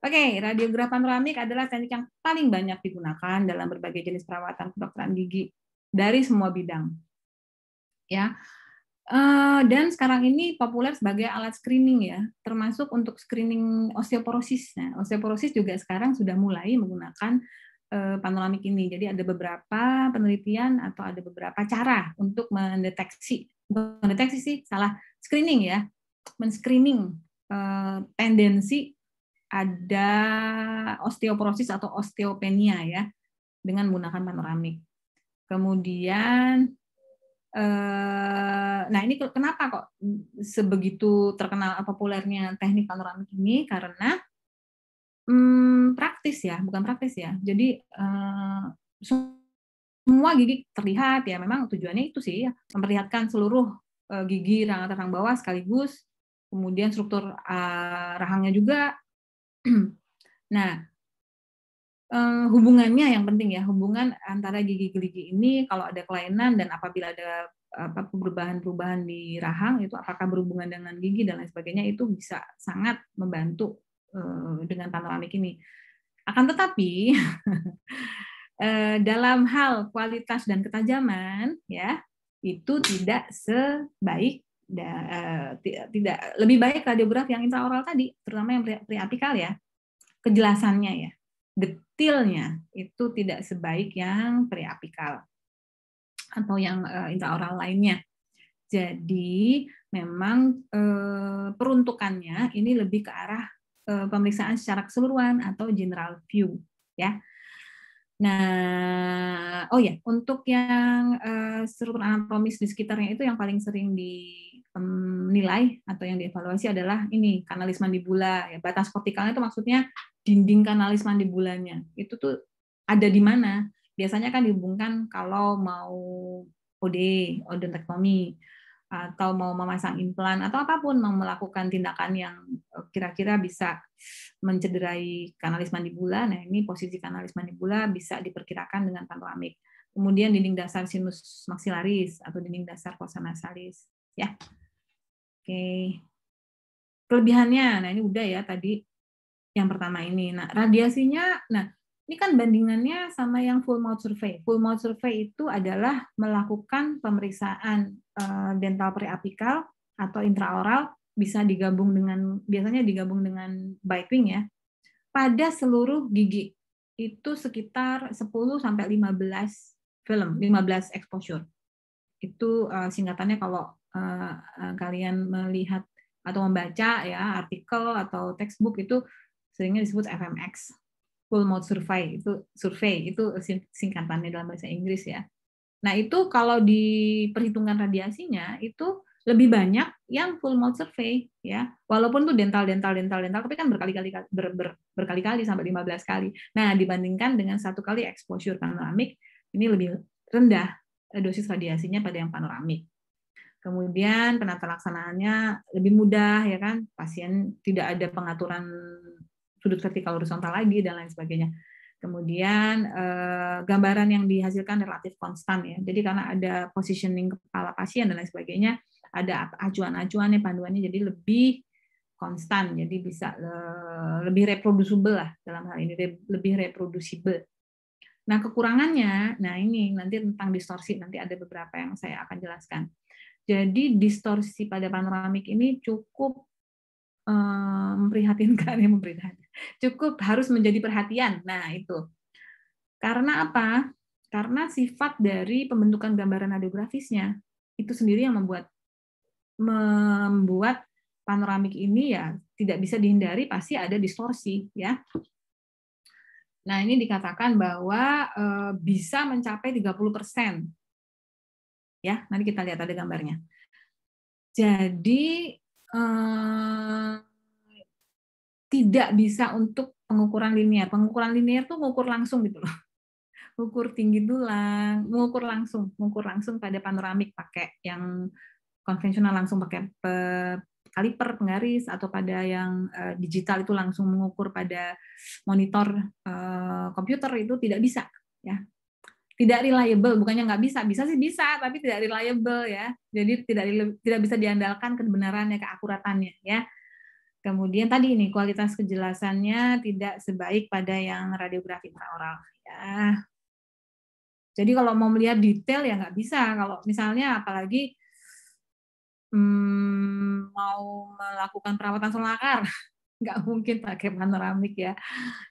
Oke, okay, radiograf panoramik adalah teknik yang paling banyak digunakan dalam berbagai jenis perawatan kedokteran gigi dari semua bidang. Ya, Eh, dan sekarang ini populer sebagai alat screening ya, termasuk untuk screening osteoporosis. Nah, osteoporosis juga sekarang sudah mulai menggunakan eh, panoramik ini. Jadi ada beberapa penelitian atau ada beberapa cara untuk mendeteksi, mendeteksi sih salah screening ya, menscreening uh, tendensi ada osteoporosis atau osteopenia ya dengan menggunakan panoramik. Kemudian Eh, nah ini kenapa kok sebegitu terkenal populernya teknik panoramik ini karena hmm, praktis ya, bukan praktis ya. Jadi uh, semua gigi terlihat ya. Memang tujuannya itu sih ya, memperlihatkan seluruh eh, gigi rangka terang bawah sekaligus, kemudian struktur rahangnya juga. nah Eh, hubungannya yang penting ya hubungan antara gigi-gigi ini kalau ada kelainan dan apabila ada apa perubahan-perubahan di rahang itu apakah berhubungan dengan gigi dan lain sebagainya itu bisa sangat membantu uh, dengan panoramik ini. Akan tetapi eh, dalam hal kualitas dan ketajaman ya itu tidak sebaik da, tidak lebih baik radiografi yang intraoral tadi terutama yang priapikal ya kejelasannya ya detailnya itu tidak sebaik yang preapikal atau yang eh, intraoral lainnya. Jadi memang eh, peruntukannya ini lebih ke arah eh, pemeriksaan secara keseluruhan atau general view ya. Nah, oh ya, untuk yang struktur anatomis di sekitarnya itu yang paling sering di nilai atau yang dievaluasi adalah ini kanalis mandibula ya batas kortikalnya itu maksudnya dinding kanalis mandibulanya itu tuh ada di mana biasanya kan dihubungkan kalau mau OD odontektomi atau mau memasang implan atau apapun mau melakukan tindakan yang e, kira-kira bisa mencederai kanalis mandibula nah ini posisi kanalis mandibula bisa diperkirakan dengan panoramik kemudian dinding dasar sinus maksilaris atau dinding dasar fossa nasalis ya Oke. Kelebihannya, nah ini udah ya tadi yang pertama ini. Nah, radiasinya, nah ini kan bandingannya sama yang full mouth survey. Full mouth survey itu adalah melakukan pemeriksaan eh, dental periapikal atau intraoral bisa digabung dengan biasanya digabung dengan bite ya pada seluruh gigi itu sekitar 10 sampai 15 film, 15 exposure. Itu eh, singkatannya kalau Eh, eh, kalian melihat atau membaca ya artikel atau textbook itu seringnya disebut FMX full mode survey itu survei itu singkatannya dalam bahasa Inggris ya. Nah, itu kalau di perhitungan radiasinya itu lebih banyak yang full mode survey ya. Walaupun tuh dental dental dental dental tapi kan berkali-kali ber, ber, berkali-kali sampai 15 kali. Nah, dibandingkan dengan satu kali exposure panoramik ini lebih rendah eh, dosis radiasinya pada yang panoramik. Kemudian penata laksanaannya lebih mudah ya kan, pasien tidak ada pengaturan sudut vertikal horizontal lagi dan lain sebagainya. Kemudian eh, gambaran yang dihasilkan relatif konstan ya. Jadi karena ada positioning kepala pasien dan lain sebagainya, ada acuan-acuannya, panduannya jadi lebih konstan. Jadi bisa eh, lebih reproducible lah dalam hal ini lebih reproducible. Nah, kekurangannya, nah ini nanti tentang distorsi nanti ada beberapa yang saya akan jelaskan. Jadi distorsi pada panoramik ini cukup eh, memprihatinkan ya memprihatinkan. Cukup harus menjadi perhatian. Nah, itu. Karena apa? Karena sifat dari pembentukan gambaran radiografisnya itu sendiri yang membuat membuat panoramik ini ya tidak bisa dihindari pasti ada distorsi ya. Nah, ini dikatakan bahwa eh, bisa mencapai 30% ya nanti kita lihat ada gambarnya jadi eh, tidak bisa untuk pengukuran linear pengukuran linear tuh mengukur langsung gitu loh ngukur tinggi tulang mengukur langsung mengukur langsung pada panoramik pakai yang konvensional langsung pakai kaliper penggaris atau pada yang eh, digital itu langsung mengukur pada monitor eh, komputer itu tidak bisa ya tidak reliable bukannya nggak bisa bisa sih bisa tapi tidak reliable ya jadi tidak tidak bisa diandalkan kebenarannya keakuratannya ya kemudian tadi ini kualitas kejelasannya tidak sebaik pada yang radiografi intraoral ya jadi kalau mau melihat detail ya nggak bisa kalau misalnya apalagi hmm, mau melakukan perawatan selakar nggak mungkin pakai panoramik ya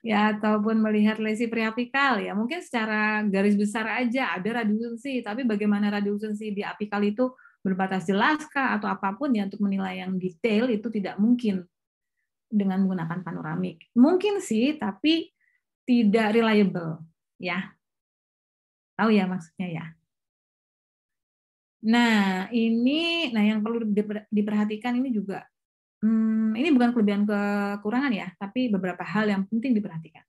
ya ataupun melihat lesi priapikal ya mungkin secara garis besar aja ada radiusensi tapi bagaimana radiusensi di apikal itu berbatas jelas kah atau apapun ya untuk menilai yang detail itu tidak mungkin dengan menggunakan panoramik mungkin sih tapi tidak reliable ya tahu ya maksudnya ya Nah, ini nah yang perlu diperhatikan ini juga hmm, ini bukan kelebihan kekurangan ya, tapi beberapa hal yang penting diperhatikan.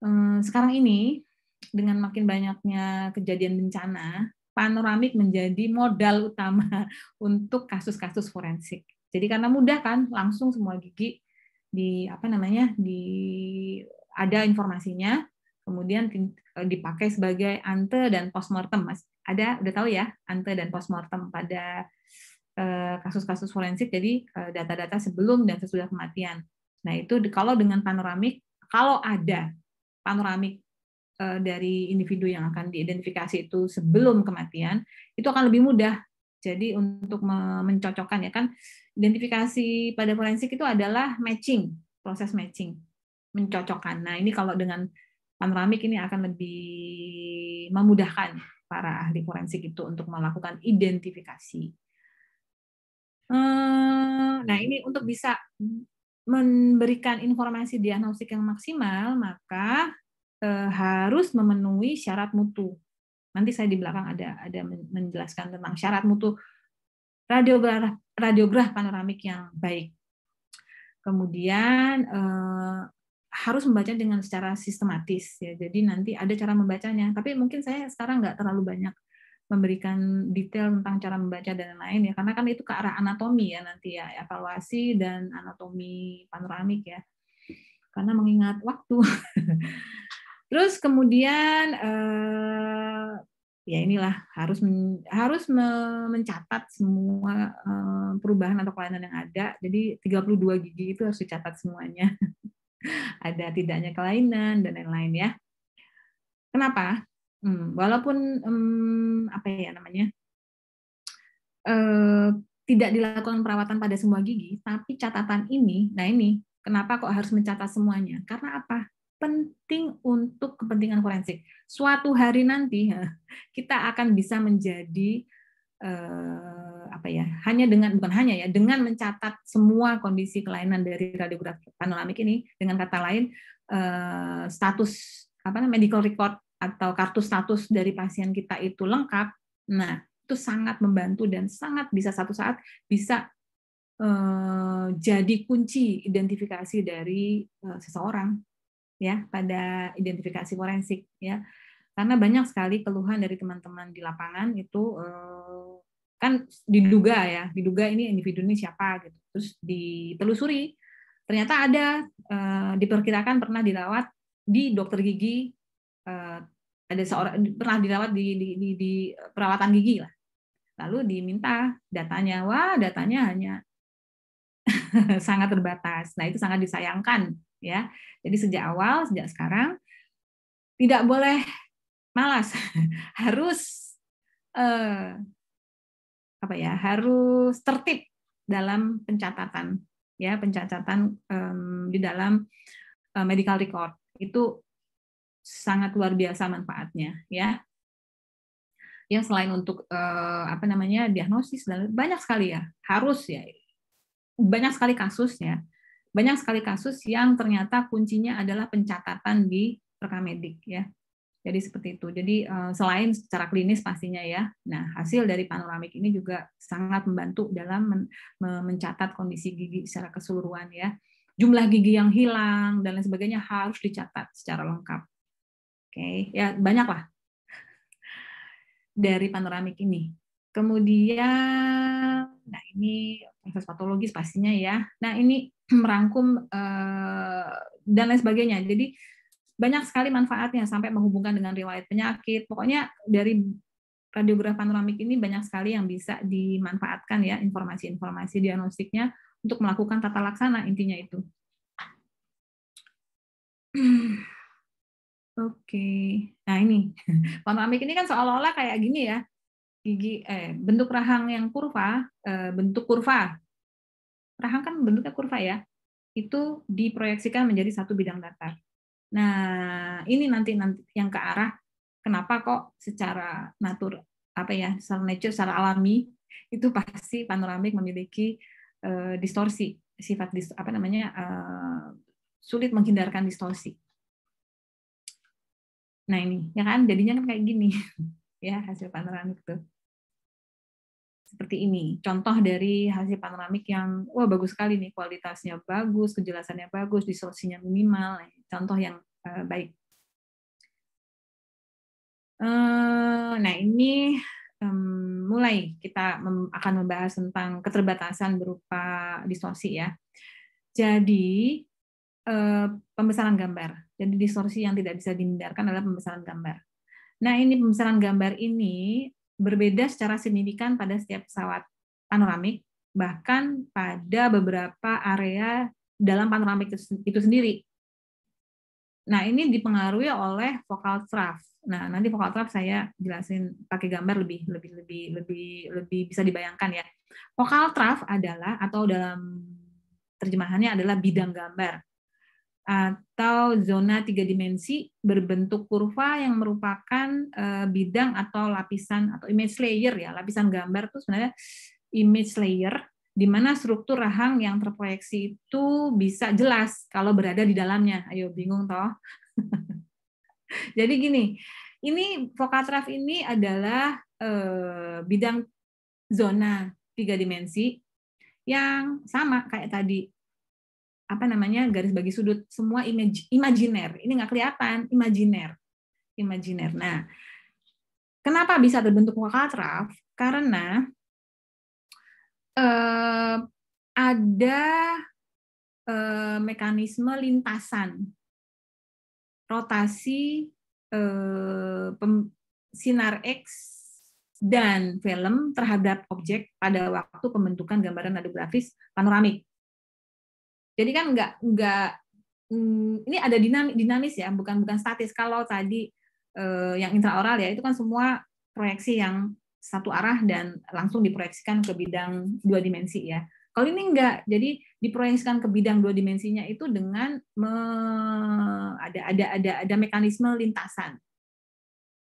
Hmm, sekarang ini dengan makin banyaknya kejadian bencana, panoramik menjadi modal utama untuk kasus-kasus forensik. Jadi karena mudah kan, langsung semua gigi di apa namanya di ada informasinya, kemudian eh, dipakai sebagai ante dan postmortem, mas. Ada udah tahu ya ante dan postmortem pada Eh, kasus-kasus forensik jadi eh, data-data sebelum dan sesudah kematian. Nah, itu kalau dengan panoramik kalau ada panoramik eh, dari individu yang akan diidentifikasi itu sebelum kematian, itu akan lebih mudah. Jadi untuk mencocokkan ya kan identifikasi pada forensik itu adalah matching, proses matching, mencocokkan. Nah, ini kalau dengan panoramik ini akan lebih memudahkan para ahli forensik itu untuk melakukan identifikasi. Eh, nah, ini untuk bisa memberikan informasi diagnostik yang maksimal, maka eh, harus memenuhi syarat mutu. Nanti saya di belakang ada ada menjelaskan tentang syarat mutu radiograf radiograf panoramik yang baik. Kemudian eh, harus membaca dengan secara sistematis ya. Jadi nanti ada cara membacanya, tapi mungkin saya sekarang nggak terlalu banyak memberikan detail tentang cara membaca dan lain-lain ya karena kan itu ke arah anatomi ya nanti ya evaluasi dan anatomi panoramik ya karena mengingat waktu terus kemudian eh, ya inilah harus harus mencatat semua eh, perubahan atau kelainan yang ada jadi 32 gigi itu harus dicatat semuanya ada tidaknya kelainan dan lain-lain ya kenapa Hmm, walaupun hmm, apa ya namanya eh, tidak dilakukan perawatan pada semua gigi, tapi catatan ini, nah ini kenapa kok harus mencatat semuanya? Karena apa? Penting untuk kepentingan forensik. Suatu hari nanti kita akan bisa menjadi eh, apa ya? Hanya dengan bukan hanya ya, dengan mencatat semua kondisi kelainan dari radiografi panoramik ini. Dengan kata lain, eh, status apa namanya medical record atau kartu status dari pasien kita itu lengkap, nah itu sangat membantu dan sangat bisa satu saat bisa eh, jadi kunci identifikasi dari eh, seseorang ya pada identifikasi forensik ya karena banyak sekali keluhan dari teman-teman di lapangan itu eh, kan diduga ya diduga ini individu ini siapa gitu terus ditelusuri ternyata ada eh, diperkirakan pernah dirawat di dokter gigi Eh, ada seorang pernah dirawat di, di, di, di perawatan gigi lah. Lalu diminta datanya, wah datanya hanya sangat terbatas. Nah itu sangat disayangkan ya. Jadi sejak awal, sejak sekarang tidak boleh malas, harus eh, apa ya? Harus tertib dalam pencatatan ya pencatatan um, di dalam uh, medical record itu sangat luar biasa manfaatnya ya ya selain untuk eh, apa namanya diagnosis dan banyak sekali ya harus ya banyak sekali kasus ya banyak sekali kasus yang ternyata kuncinya adalah pencatatan di rekam medik ya jadi seperti itu jadi eh, selain secara klinis pastinya ya nah hasil dari panoramik ini juga sangat membantu dalam men mencatat kondisi gigi secara keseluruhan ya jumlah gigi yang hilang dan lain sebagainya harus dicatat secara lengkap okay? ya banyak lah dari panoramik ini. Kemudian, nah ini proses patologis pastinya ya. Nah ini merangkum eh, dan lain sebagainya. Jadi banyak sekali manfaatnya sampai menghubungkan dengan riwayat penyakit. Pokoknya dari radiograf panoramik ini banyak sekali yang bisa dimanfaatkan ya informasi-informasi diagnostiknya untuk melakukan tata laksana intinya itu. Oke, okay. nah ini panoramik ini kan seolah-olah kayak gini ya, gigi eh bentuk rahang yang kurva, eh, bentuk kurva, rahang kan bentuknya kurva ya, itu diproyeksikan menjadi satu bidang datar. Nah ini nanti nanti yang ke arah kenapa kok secara natur apa ya, secara nature, secara alami itu pasti panoramik memiliki eh, distorsi, sifat dis, apa namanya eh, sulit menghindarkan distorsi Nah ini, ya kan? Jadinya kan kayak gini. ya, hasil panoramik tuh. Seperti ini. Contoh dari hasil panoramik yang, wah bagus sekali nih, kualitasnya bagus, kejelasannya bagus, distorsinya minimal. Nah, contoh yang eh, baik. Eh, nah ini mulai kita akan membahas tentang keterbatasan berupa distorsi ya. Jadi uh, pembesaran gambar. Jadi distorsi yang tidak bisa dihindarkan adalah pembesaran gambar. Nah, ini pembesaran gambar ini berbeda secara signifikan pada setiap pesawat panoramik, bahkan pada beberapa area dalam panoramik itu sendiri. Nah, ini dipengaruhi oleh vokal trough. Nah, nanti vokal trough saya jelasin pakai gambar lebih lebih lebih lebih lebih bisa dibayangkan ya. Vokal trough adalah atau dalam terjemahannya adalah bidang gambar atau zona tiga dimensi berbentuk kurva yang merupakan eh, bidang atau lapisan atau image layer ya lapisan gambar itu sebenarnya image layer di mana struktur rahang yang terproyeksi itu bisa jelas kalau berada di dalamnya. Ayo bingung toh. Jadi gini, ini vokatraf ini adalah eh, bidang zona tiga dimensi yang sama kayak tadi apa namanya garis bagi sudut semua imaj, imajiner ini nggak kelihatan imajiner imajiner nah kenapa bisa terbentuk wakaltraf karena eh, ada eh, mekanisme lintasan rotasi eh, sinar X dan film terhadap objek pada waktu pembentukan gambaran radiografis panoramik jadi kan nggak nggak mm, ini ada dinamis, dinamis ya, bukan bukan statis. Kalau tadi eh, yang intraoral ya itu kan semua proyeksi yang satu arah dan langsung diproyeksikan ke bidang dua dimensi ya. Kalau ini enggak, jadi diproyeksikan ke bidang dua dimensinya itu dengan me, ada ada ada ada mekanisme lintasan.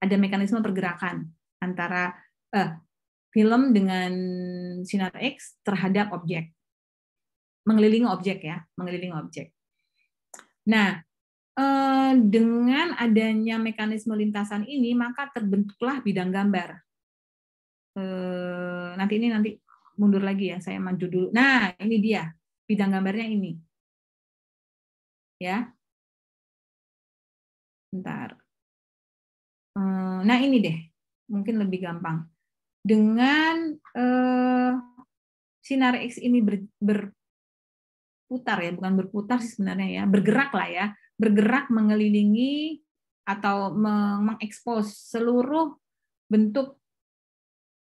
Ada mekanisme pergerakan antara eh, film dengan sinar X terhadap objek mengelilingi objek ya, mengelilingi objek. Nah, eh, dengan adanya mekanisme lintasan ini maka terbentuklah bidang gambar. Eh, nanti ini nanti mundur lagi ya, saya maju dulu. Nah, ini dia bidang gambarnya ini.
Ya. Bentar. Eh, nah, ini
deh. Mungkin lebih gampang. Dengan sinar X ini ber, berputar ya, bukan berputar sih sebenarnya ya, bergerak lah ya, bergerak mengelilingi atau mengekspos seluruh bentuk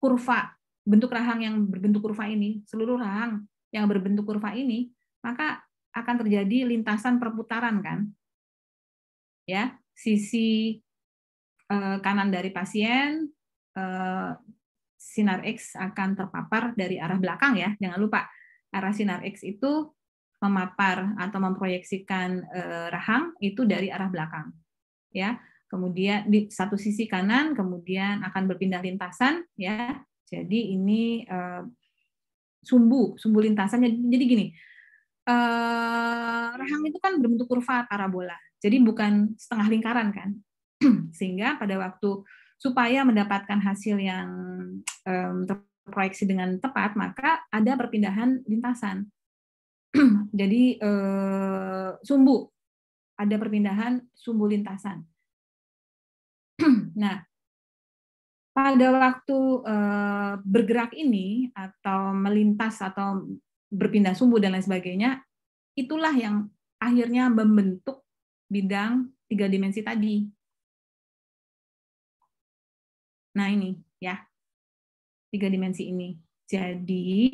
kurva, bentuk rahang yang berbentuk kurva ini, seluruh rahang yang berbentuk kurva ini, maka akan terjadi lintasan perputaran kan. Ya, sisi eh, kanan dari pasien eh, sinar X akan terpapar dari arah belakang ya. Jangan lupa arah sinar X itu memapar atau memproyeksikan eh, rahang itu dari arah belakang. Ya. Kemudian di satu sisi kanan kemudian akan berpindah lintasan ya. Jadi ini eh, sumbu, sumbu lintasannya. Jadi gini. Eh, rahang itu kan berbentuk kurva parabola. Jadi bukan setengah lingkaran kan. Sehingga pada waktu supaya mendapatkan hasil yang terproyeksi dengan tepat, maka ada perpindahan lintasan jadi eh, sumbu ada perpindahan sumbu lintasan. nah, pada waktu eh, bergerak ini atau melintas atau berpindah sumbu dan lain sebagainya, itulah yang akhirnya membentuk bidang tiga dimensi tadi. Nah ini ya tiga dimensi ini. Jadi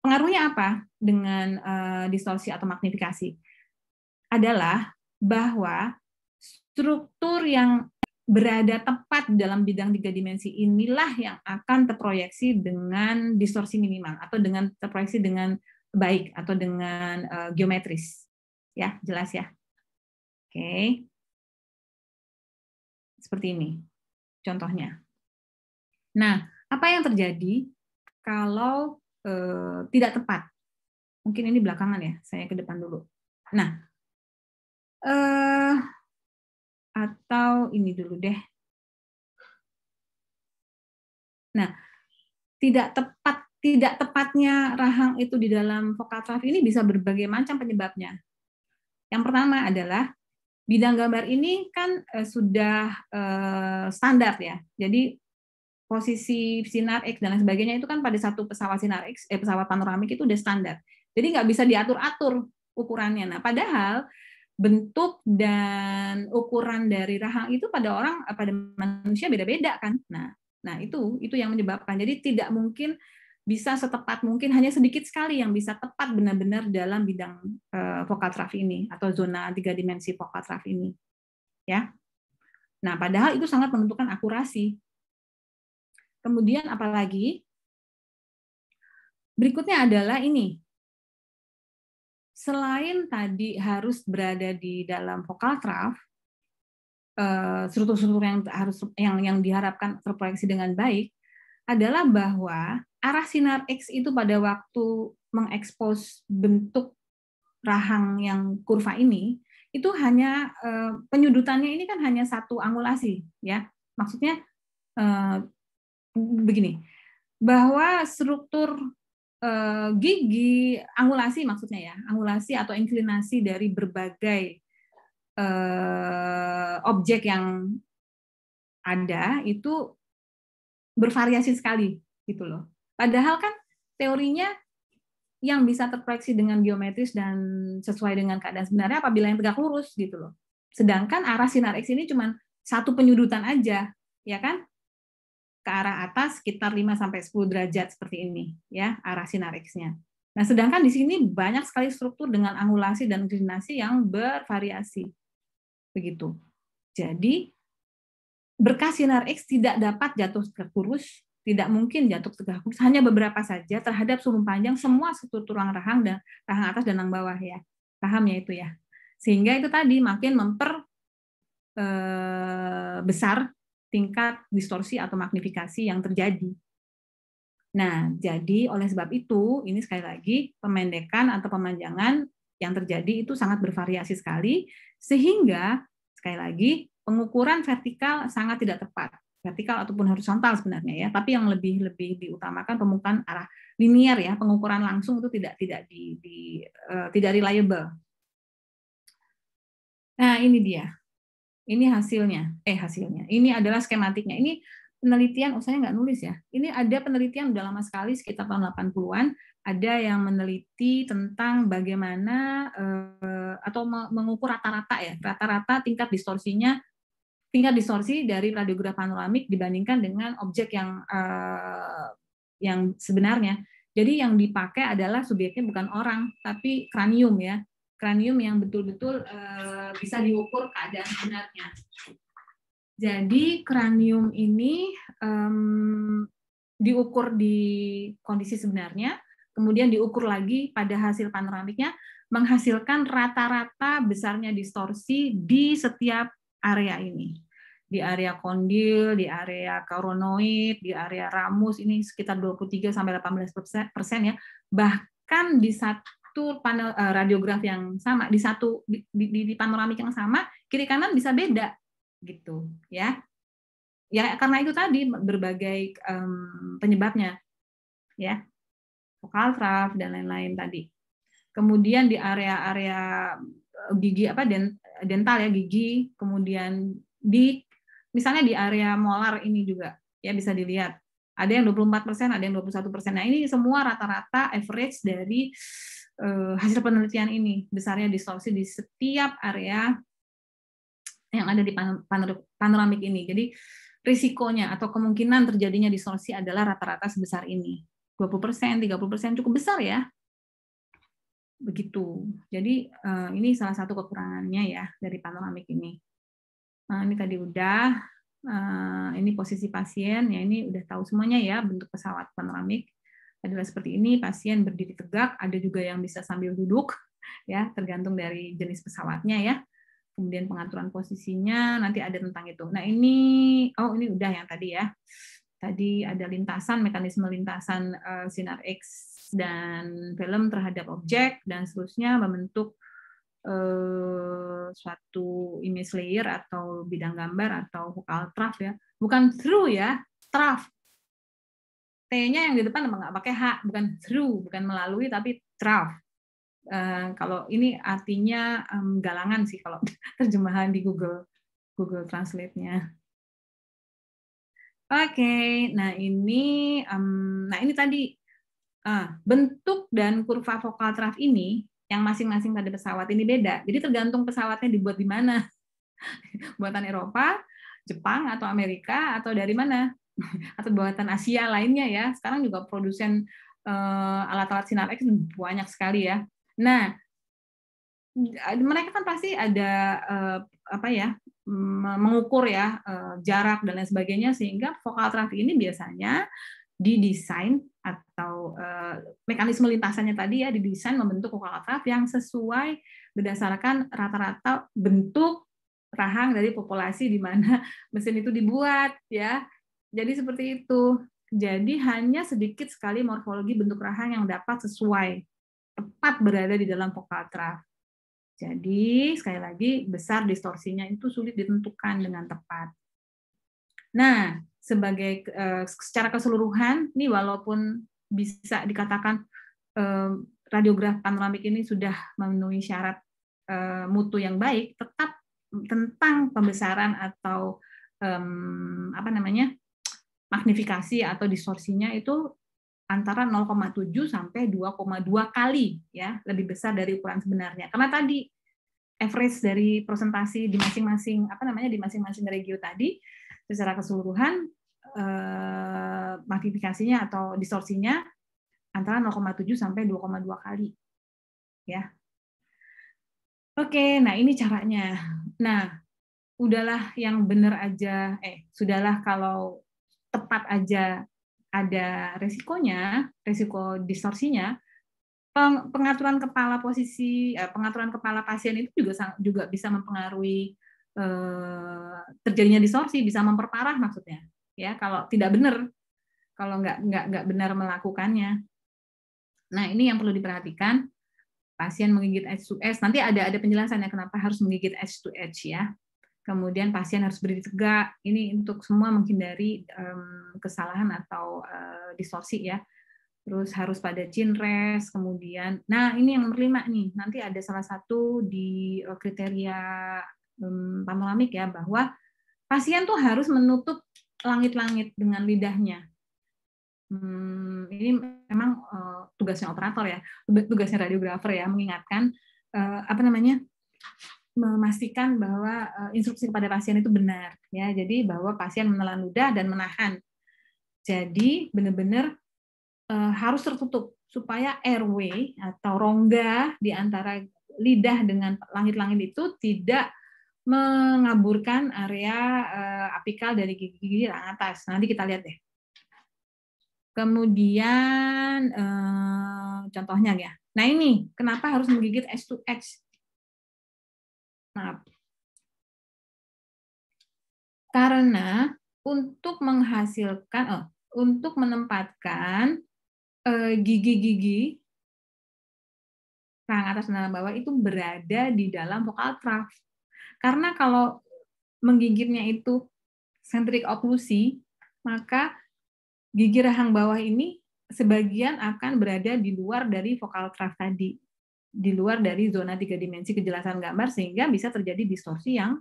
Pengaruhnya apa dengan uh, distorsi atau magnifikasi? Adalah bahwa struktur yang berada tepat dalam bidang tiga dimensi inilah yang akan terproyeksi dengan distorsi minimal atau dengan terproyeksi dengan baik atau dengan uh, geometris. Ya, jelas ya. Oke. Okay. Seperti ini contohnya. Nah, apa yang terjadi kalau Eh, tidak tepat. Mungkin ini belakangan ya, saya ke depan dulu. Nah, eh, atau ini dulu deh. Nah, tidak tepat tidak tepatnya rahang itu di dalam vokal ini bisa berbagai macam penyebabnya. Yang pertama adalah bidang gambar ini kan eh, sudah eh, standar ya. Jadi posisi sinar X dan lain sebagainya itu kan pada satu pesawat sinar X, eh, pesawat panoramik itu udah standar. Jadi nggak bisa diatur-atur ukurannya. Nah, padahal bentuk dan ukuran dari rahang itu pada orang eh, pada manusia beda-beda kan. Nah, nah itu itu yang menyebabkan. Jadi tidak mungkin bisa setepat mungkin hanya sedikit sekali yang bisa tepat benar-benar dalam bidang eh, vokal traf ini atau zona tiga dimensi vokal traf ini. Ya. Nah, padahal itu sangat menentukan akurasi Kemudian apalagi? Berikutnya adalah ini. Selain tadi harus berada di dalam vokal trough eh, struktur-struktur yang harus yang yang diharapkan terproyeksi dengan baik adalah bahwa arah sinar X itu pada waktu mengekspos bentuk rahang yang kurva ini itu hanya eh, penyudutannya ini kan hanya satu angulasi ya maksudnya eh, begini bahwa struktur eh, gigi angulasi maksudnya ya angulasi atau inklinasi dari berbagai eh, objek yang ada itu bervariasi sekali gitu loh padahal kan teorinya yang bisa terproyeksi dengan geometris dan sesuai dengan keadaan sebenarnya apabila yang tegak lurus gitu loh sedangkan arah sinar X ini cuma satu penyudutan aja ya kan ke arah atas sekitar 5 sampai 10 derajat seperti ini ya arah sinar X-nya. Nah, sedangkan di sini banyak sekali struktur dengan angulasi dan inklinasi yang bervariasi. Begitu. Jadi berkas sinar X tidak dapat jatuh ke kurus, tidak mungkin jatuh tegak kurus, hanya beberapa saja terhadap sumbu panjang semua struktur tulang rahang dan rahang atas dan rahang bawah ya. Rahangnya itu ya. Sehingga itu tadi makin memper eh, besar tingkat distorsi atau magnifikasi yang terjadi. Nah, jadi oleh sebab itu, ini sekali lagi pemendekan atau pemanjangan yang terjadi itu sangat bervariasi sekali, sehingga sekali lagi pengukuran vertikal sangat tidak tepat vertikal ataupun horizontal sebenarnya ya tapi yang lebih lebih diutamakan pemukaan arah linear ya pengukuran langsung itu tidak tidak di, di uh, tidak reliable nah ini dia ini hasilnya, eh hasilnya. Ini adalah skematiknya. Ini penelitian, usahanya oh, nggak nulis ya. Ini ada penelitian udah lama sekali, sekitar tahun 80-an, ada yang meneliti tentang bagaimana eh, atau mengukur rata-rata ya, rata-rata tingkat distorsinya tingkat distorsi dari radiograf panoramik dibandingkan dengan objek yang eh, yang sebenarnya. Jadi yang dipakai adalah subjeknya bukan orang, tapi kranium ya kranium yang betul-betul uh, bisa diukur keadaan sebenarnya. Jadi kranium ini um, diukur di kondisi sebenarnya, kemudian diukur lagi pada hasil panoramiknya, menghasilkan rata-rata besarnya distorsi di setiap area ini. Di area kondil, di area koronoid, di area ramus, ini sekitar 23-18 persen ya. Bahkan di saat satu panel uh, radiograf yang sama di satu di, di, di panoramik yang sama kiri kanan bisa beda gitu ya ya karena itu tadi berbagai um, penyebabnya ya vokal traf dan lain-lain tadi kemudian di area-area eh, gigi apa dental ya gigi kemudian di misalnya di area molar ini juga ya bisa dilihat ada yang 24 persen, ada yang 21 persen. Nah ini semua rata-rata average dari Eh, hasil penelitian ini besarnya distorsi di setiap area yang ada di panoramik ini. Jadi risikonya atau kemungkinan terjadinya distorsi adalah rata-rata sebesar ini. 20%, 30% cukup besar ya. Begitu. Jadi eh, ini salah satu kekurangannya ya dari panoramik ini. Nah, ini tadi udah ini posisi pasien ya ini udah tahu semuanya ya bentuk pesawat panoramik adalah seperti ini, pasien berdiri tegak, ada juga yang bisa sambil duduk, ya tergantung dari jenis pesawatnya ya. Kemudian pengaturan posisinya nanti ada tentang itu. Nah ini, oh ini udah yang tadi ya. Tadi ada lintasan, mekanisme lintasan eh, sinar X dan film terhadap objek dan seterusnya membentuk uh, suatu image layer atau bidang gambar atau vokal traf ya bukan through ya traf T-nya yang di depan emang nggak pakai H, bukan through, bukan melalui, tapi trough. Eh, kalau ini artinya um, galangan sih kalau terjemahan di Google Google Translate-nya. Oke, okay, nah ini nah ini tadi ah, bentuk dan kurva vokal traf ini yang masing-masing pada pesawat ini beda. Jadi tergantung pesawatnya dibuat di mana. Buatan Eropa, Jepang atau Amerika atau dari mana? atau buatan Asia lainnya ya. Sekarang juga produsen eh, alat-alat sinar X banyak sekali ya. Nah, mereka kan pasti ada eh, apa ya mengukur ya eh, jarak dan lain sebagainya sehingga vokal traffic ini biasanya didesain atau mekanisme lintasannya tadi ya didesain membentuk vokal traffic yang sesuai berdasarkan rata-rata bentuk rahang dari populasi di mana mesin itu dibuat ya jadi seperti itu. Jadi hanya sedikit sekali morfologi bentuk rahang yang dapat sesuai, tepat berada di dalam vokal traf. Jadi sekali lagi besar distorsinya itu sulit ditentukan dengan tepat. Nah, sebagai eh, secara keseluruhan, nih, walaupun bisa dikatakan eh, radiograf panoramik ini sudah memenuhi syarat eh, mutu yang baik, tetap tentang pembesaran atau apa namanya magnifikasi atau distorsinya itu antara 0,7 sampai 2,2 kali ya lebih besar dari ukuran sebenarnya karena tadi average dari presentasi di masing-masing apa namanya di masing-masing regio tadi secara keseluruhan eh, magnifikasinya atau distorsinya antara 0,7 sampai 2,2 kali ya oke nah ini caranya nah udahlah yang benar aja eh sudahlah kalau tepat aja ada resikonya, resiko distorsinya, pengaturan kepala posisi eh, pengaturan kepala pasien itu juga juga bisa mempengaruhi eh, terjadinya distorsi bisa memperparah maksudnya ya kalau tidak benar kalau nggak nggak nggak benar melakukannya nah ini yang perlu diperhatikan pasien menggigit edge to edge nanti ada ada penjelasannya kenapa harus menggigit edge to edge ya kemudian pasien harus berdiri tegak. Ini untuk semua menghindari um, kesalahan atau uh, distorsi ya. Terus harus pada chin rest, kemudian, nah ini yang nomor lima nih, nanti ada salah satu di eh, kriteria um, panoramik ya, bahwa pasien tuh harus menutup langit-langit dengan lidahnya. Hmm, ini memang uh, tugasnya operator ya, tugasnya radiografer ya, mengingatkan uh, apa namanya memastikan bahwa eh, instruksi kepada pasien itu benar ya jadi bahwa pasien menelan ludah dan menahan jadi benar-benar eh, harus tertutup supaya airway atau rongga di antara lidah dengan langit-langit itu tidak mengaburkan area eh, apikal dari gigi-gigi yang atas. Nanti kita lihat deh. Kemudian contohnya ya. Nah ini kenapa harus menggigit S2X?
Maaf. Karena
untuk menghasilkan, oh, untuk menempatkan eh, gigi-gigi eh, rang atas dan bawah itu berada di dalam vokal traf. Karena kalau menggigitnya itu sentrik oklusi, maka gigi rahang bawah ini sebagian akan berada di luar dari vokal traf tadi di luar dari zona tiga dimensi kejelasan gambar sehingga bisa terjadi distorsi yang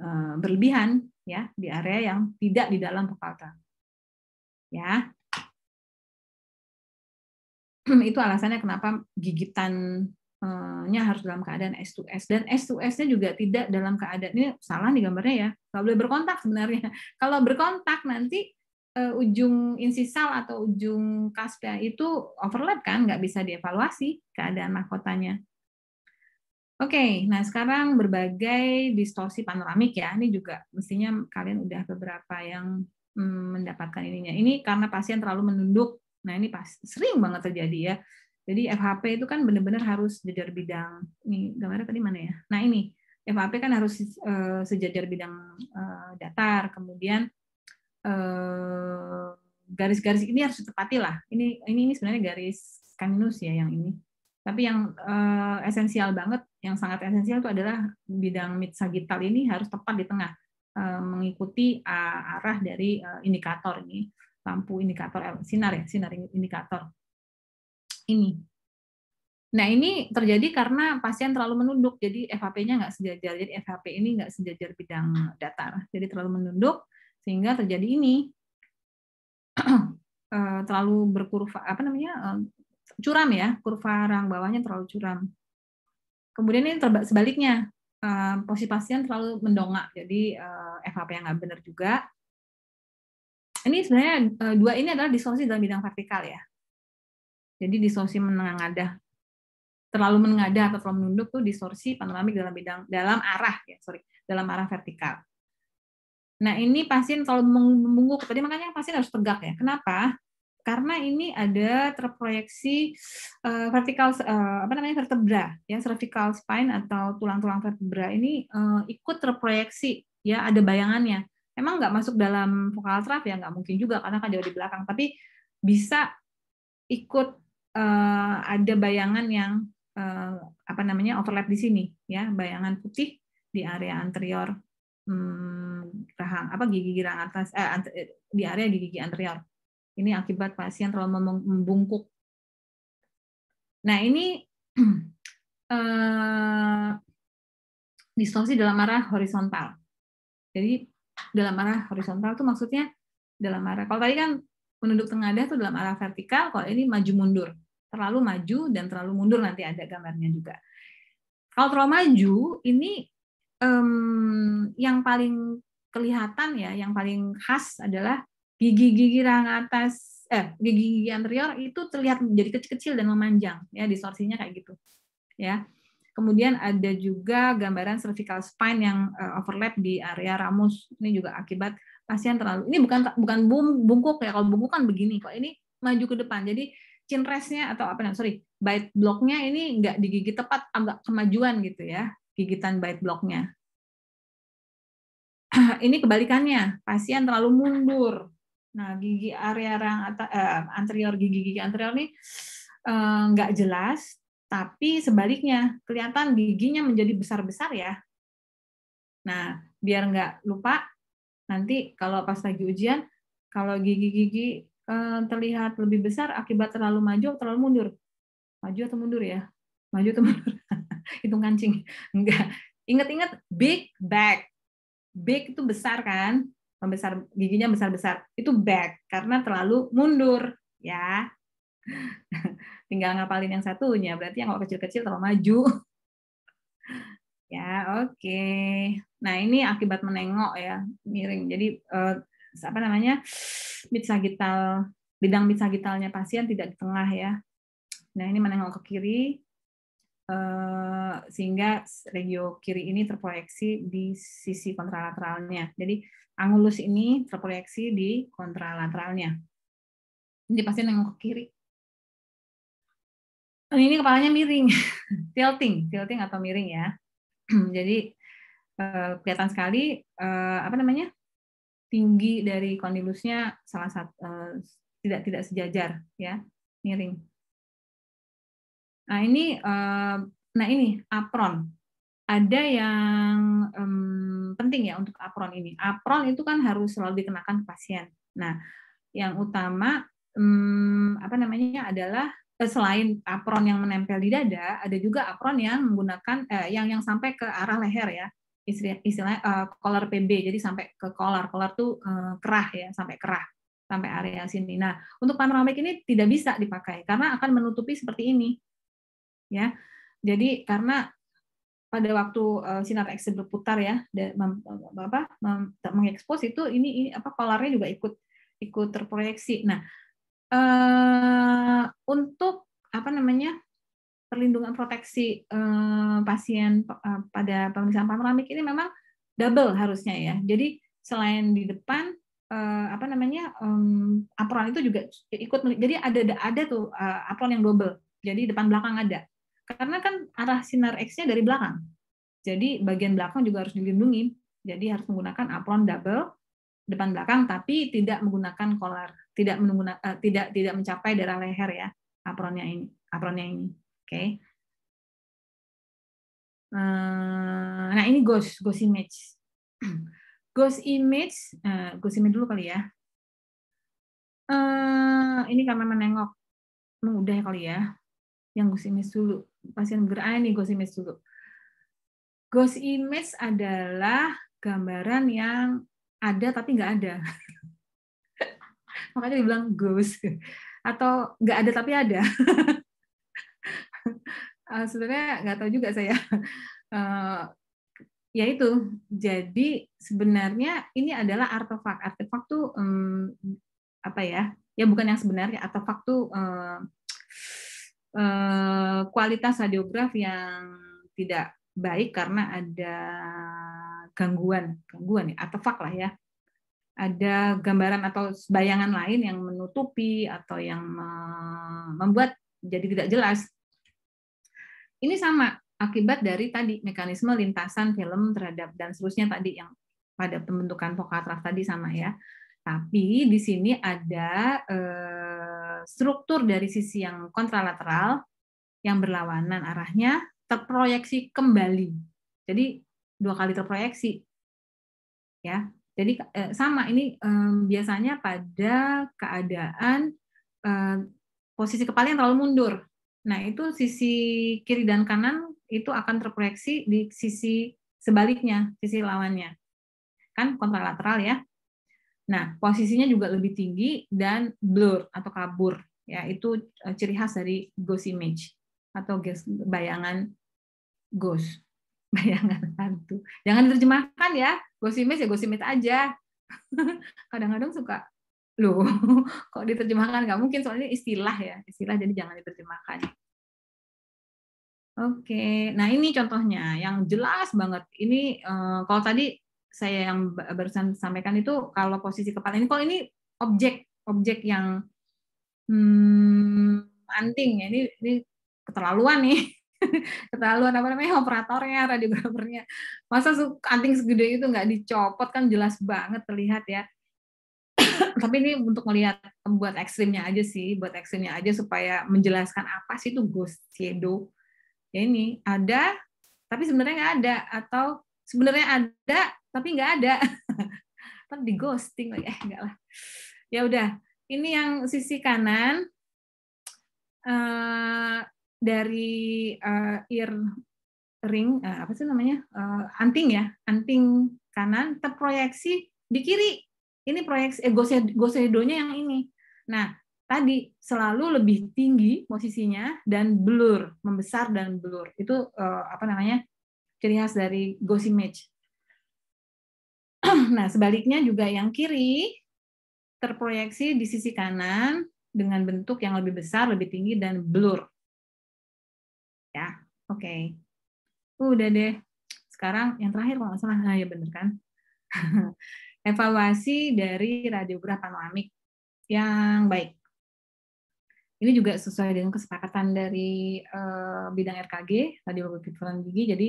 eh, berlebihan ya di area yang tidak di dalam pepatah. Ya. Itu alasannya kenapa gigitannya harus dalam keadaan S2S dan S2S-nya juga tidak dalam keadaan ini salah nih gambarnya ya. nggak boleh berkontak sebenarnya. Kalau berkontak nanti uh, ujung insisal atau ujung kaspia ya, itu overlap kan, nggak bisa dievaluasi keadaan mahkotanya. Oke, okay, nah sekarang berbagai distorsi panoramik ya. Ini juga mestinya kalian udah beberapa yang hmm, mendapatkan ininya. Ini karena pasien terlalu menunduk. Nah ini pas, sering banget terjadi ya. Jadi FHP itu kan benar-benar harus jejer bidang. Ini gambarnya tadi mana ya? Nah ini FHP kan harus eh, sejajar bidang eh, datar, kemudian Eh, garis-garis ini harus ditepati lah. Ini ini ini sebenarnya garis kaninus ya yang ini. Tapi yang uh, esensial banget, yang sangat esensial itu adalah bidang mid sagittal ini harus tepat di tengah, uh, mengikuti uh, arah dari uh, indikator ini, lampu indikator sinar ya, sinar indikator ini. Nah ini terjadi karena pasien terlalu menunduk, jadi FHP-nya nggak sejajar, jadi FHP ini nggak sejajar bidang datar, jadi terlalu menunduk sehingga terjadi ini eh, terlalu berkurva apa namanya eh, curam ya kurva rang bawahnya terlalu curam kemudian ini terba, sebaliknya eh, posisi pasien terlalu mendongak jadi FHP yang nggak benar juga ini sebenarnya dua ini adalah distorsi dalam bidang vertikal ya jadi distorsi menengadah terlalu mengada atau terlalu menunduk tuh distorsi panoramik dalam bidang dalam arah ya sorry dalam arah vertikal Nah, ini pasien kalau membungkuk tadi makanya pasien harus tegak ya. Kenapa? Karena ini ada terproyeksi uh, vertikal uh, apa namanya vertebra ya cervical spine atau tulang-tulang vertebra ini uh, ikut terproyeksi ya ada bayangannya. Emang nggak masuk dalam vokal trap ya nggak mungkin juga karena kan jauh di belakang. Tapi bisa ikut uh, ada bayangan yang uh, apa namanya overlap di sini ya bayangan putih di area anterior. Hmm, rahang apa gigi girang atas eh, eh di area gigi gigi anterior. Ini akibat pasien terlalu membungkuk. Nah ini eh, distorsi dalam arah horizontal. Jadi dalam arah horizontal itu maksudnya dalam arah kalau tadi kan menunduk tengadah itu dalam arah vertikal, kalau ini maju mundur. Terlalu maju dan terlalu mundur nanti ada gambarnya juga. Kalau terlalu maju ini mmm, yang paling kelihatan ya yang paling khas adalah gigi-gigi rang atas eh gigi-gigi anterior itu terlihat menjadi kecil-kecil dan memanjang ya distorsinya kayak gitu. Ya. Kemudian ada juga gambaran cervical spine yang eh, overlap di area ramus. Ini juga akibat pasien terlalu ini bukan bukan bungkuk ya kalau bungkuk kan begini kok ini maju ke depan. Jadi chin restnya atau apa namanya sorry bite blocknya ini nggak digigit tepat agak kemajuan gitu ya gigitan bite blocknya ini kebalikannya, pasien terlalu mundur. Nah, gigi area yang eh, anterior, gigi-gigi anterior ini eh, nggak eh, jelas, tapi sebaliknya kelihatan giginya menjadi besar-besar ya. Nah, biar nggak lupa, nanti kalau pas lagi ujian, kalau gigi-gigi eh, terlihat lebih besar akibat terlalu maju atau terlalu mundur. Maju atau mundur ya? Maju atau mundur? Hitung kancing. Enggak. Ingat-ingat big back big itu besar kan, membesar giginya besar-besar. Itu back karena terlalu mundur ya. Tinggal ngapalin yang satunya, berarti yang kalau kecil-kecil terlalu maju. ya, oke. Okay. Nah, ini akibat menengok ya, miring. Jadi eh, apa namanya? sagittal bidang sagittalnya pasien tidak di tengah ya. Nah, ini menengok ke kiri, Eh, sehingga regio kiri ini terproyeksi di sisi kontralateralnya. Jadi angulus ini terproyeksi di kontralateralnya. Ini pasti nengok ke kiri. Oh, ini kepalanya miring, tilting, tilting atau miring ya. Jadi eh, kelihatan sekali eh, apa namanya tinggi dari kondilusnya salah satu tidak tidak sejajar ya miring Nah ini, eh, nah ini apron. Ada yang mmm, penting ya untuk apron ini. Apron itu kan harus selalu dikenakan ke pasien. Nah, yang utama mmm, apa namanya adalah eh, selain apron yang menempel di dada, ada juga apron yang menggunakan eh, yang yang sampai ke arah leher ya istilah istilahnya uh, collar PB jadi sampai ke collar collar tuh kerah ya sampai kerah sampai area sini. Nah, untuk panoramik ini tidak bisa dipakai karena akan menutupi seperti ini ya. Jadi karena pada waktu eh, sinar X berputar ya apa mengekspos itu ini, ini apa kolarnya juga ikut ikut terproyeksi. Nah, eh, untuk apa namanya? perlindungan proteksi eh, pasien eh, pada pemeriksaan panoramik ini memang double harusnya ya. Jadi selain di depan eh, apa namanya apron itu juga ikut jadi ada ada tuh eh, apron yang double. Jadi depan belakang ada. Karena kan arah sinar X-nya dari belakang. Jadi bagian belakang juga harus dilindungi. Jadi harus menggunakan apron double depan belakang tapi tidak menggunakan collar, tidak menggunakan uh, eh, tidak tidak mencapai daerah leher ya apronnya ini, apronnya ini. Oke. Okay. Uh, eh, nah ini ghost ghost image. Ghost image, uh, eh, ghost image dulu kali ya. Uh, ini karena menengok. Emang udah kali ya. Yang ghost image dulu pasien berani, nih ghost image dulu. Ghost image adalah gambaran yang ada tapi nggak ada. Makanya dibilang ghost atau nggak ada tapi ada. Eh, sebenarnya nggak tahu juga saya. Eh, ya itu. Jadi sebenarnya ini adalah artefak. Artefak tuh mmm, apa ya? Ya bukan yang sebenarnya artefak tuh eh, Eh, kualitas radiograf yang tidak baik karena ada gangguan, gangguan ya, artefak lah ya. Ada gambaran atau bayangan lain yang menutupi atau yang membuat jadi tidak jelas. Ini sama akibat dari tadi mekanisme lintasan film terhadap dan seterusnya tadi yang pada pembentukan vocal tadi sama ya. Tapi di sini ada eh, struktur dari sisi yang kontralateral yang berlawanan arahnya terproyeksi kembali. Jadi dua kali terproyeksi. Ya. Jadi eh, sama ini eh, biasanya pada keadaan eh, posisi kepala yang terlalu mundur. Nah, itu sisi kiri dan kanan itu akan terproyeksi di sisi sebaliknya, sisi lawannya. Kan kontralateral ya. Nah, posisinya juga lebih tinggi dan blur atau kabur, ya itu e, ciri khas dari ghost image atau bayangan ghost, bayangan hantu. Jangan diterjemahkan ya, ghost image ya ghost image aja. Kadang-kadang suka loh, kok diterjemahkan nggak mungkin soalnya istilah ya, istilah jadi jangan diterjemahkan. Oke, nah ini contohnya yang jelas banget. Ini e, kalau tadi saya yang barusan sampaikan itu kalau posisi kepala ini kalau ini objek objek yang hmm, anting ya ini ini keterlaluan nih keterlaluan apa namanya operatornya radiografernya masa anting segede itu nggak dicopot kan jelas banget terlihat ya tapi ini untuk melihat buat ekstrimnya aja sih buat ekstrimnya aja supaya menjelaskan apa sih itu ghost shadow ya ini ada tapi sebenarnya nggak ada atau sebenarnya ada tapi nggak ada kan di ghosting lagi eh enggak lah ya udah ini yang sisi kanan uh, dari uh, eh, ear ring uh, eh, apa sih namanya uh, anting ya anting kanan terproyeksi di kiri ini proyeksi eh, gosedonya yang ini nah tadi selalu lebih tinggi posisinya dan blur membesar dan blur itu uh, apa namanya ciri khas dari ghost image nah, sebaliknya juga yang kiri terproyeksi di sisi kanan dengan bentuk yang lebih besar, lebih tinggi, dan blur. Ya, oke. Okay. Udah deh. Sekarang yang terakhir kalau nggak salah. Nah, ya bener kan? Evaluasi dari radiograf panoramik yang baik. Ini juga sesuai dengan kesepakatan dari uh, bidang RKG, radiologi kedokteran gigi. Jadi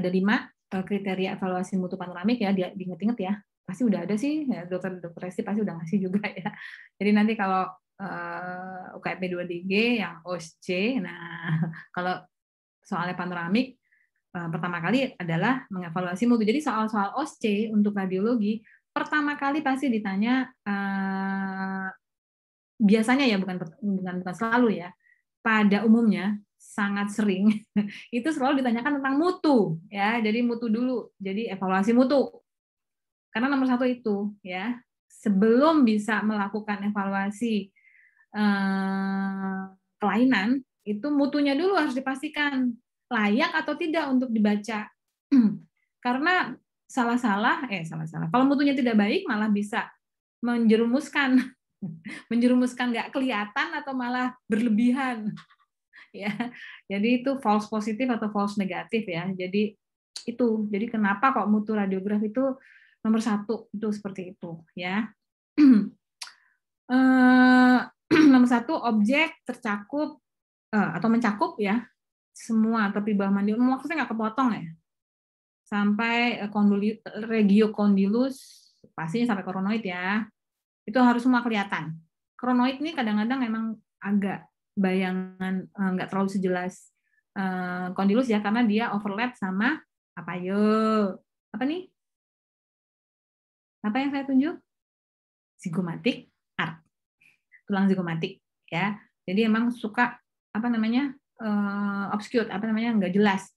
ada lima Eh, kriteria evaluasi mutu panoramik ya diinget-inget ya pasti udah ada sih ya, dokter dokter resi pasti udah ngasih juga ya jadi nanti kalau uh, eh, UKP 2DG yang OSC nah kalau soalnya panoramik uh, pertama kali adalah mengevaluasi mutu jadi soal-soal OSC untuk radiologi pertama kali pasti ditanya uh, biasanya ya bukan bukan bukan selalu ya pada umumnya sangat sering itu selalu ditanyakan tentang mutu ya jadi mutu dulu jadi evaluasi mutu karena nomor satu itu ya sebelum bisa melakukan evaluasi eh, kelainan itu mutunya dulu harus dipastikan layak atau tidak untuk dibaca karena salah-salah eh salah-salah kalau mutunya tidak baik malah bisa menjerumuskan menjerumuskan nggak kelihatan atau malah berlebihan ya. Jadi itu false positif atau false negatif ya. Jadi itu. Jadi kenapa kok mutu radiograf itu nomor satu itu seperti itu ya. Eh, nomor satu objek tercakup eh, atau mencakup ya semua tapi bah mandi maksudnya nggak kepotong ya sampai eh, konduli, regio kondilus pastinya sampai koronoid ya itu harus semua kelihatan kronoid ini kadang-kadang emang agak bayangan eh, nggak terlalu sejelas kondilus eh, ya karena dia overlap sama apa yo apa nih apa yang saya tunjuk zigomatik art tulang zigomatik ya jadi emang suka apa namanya uh, obscure apa namanya nggak jelas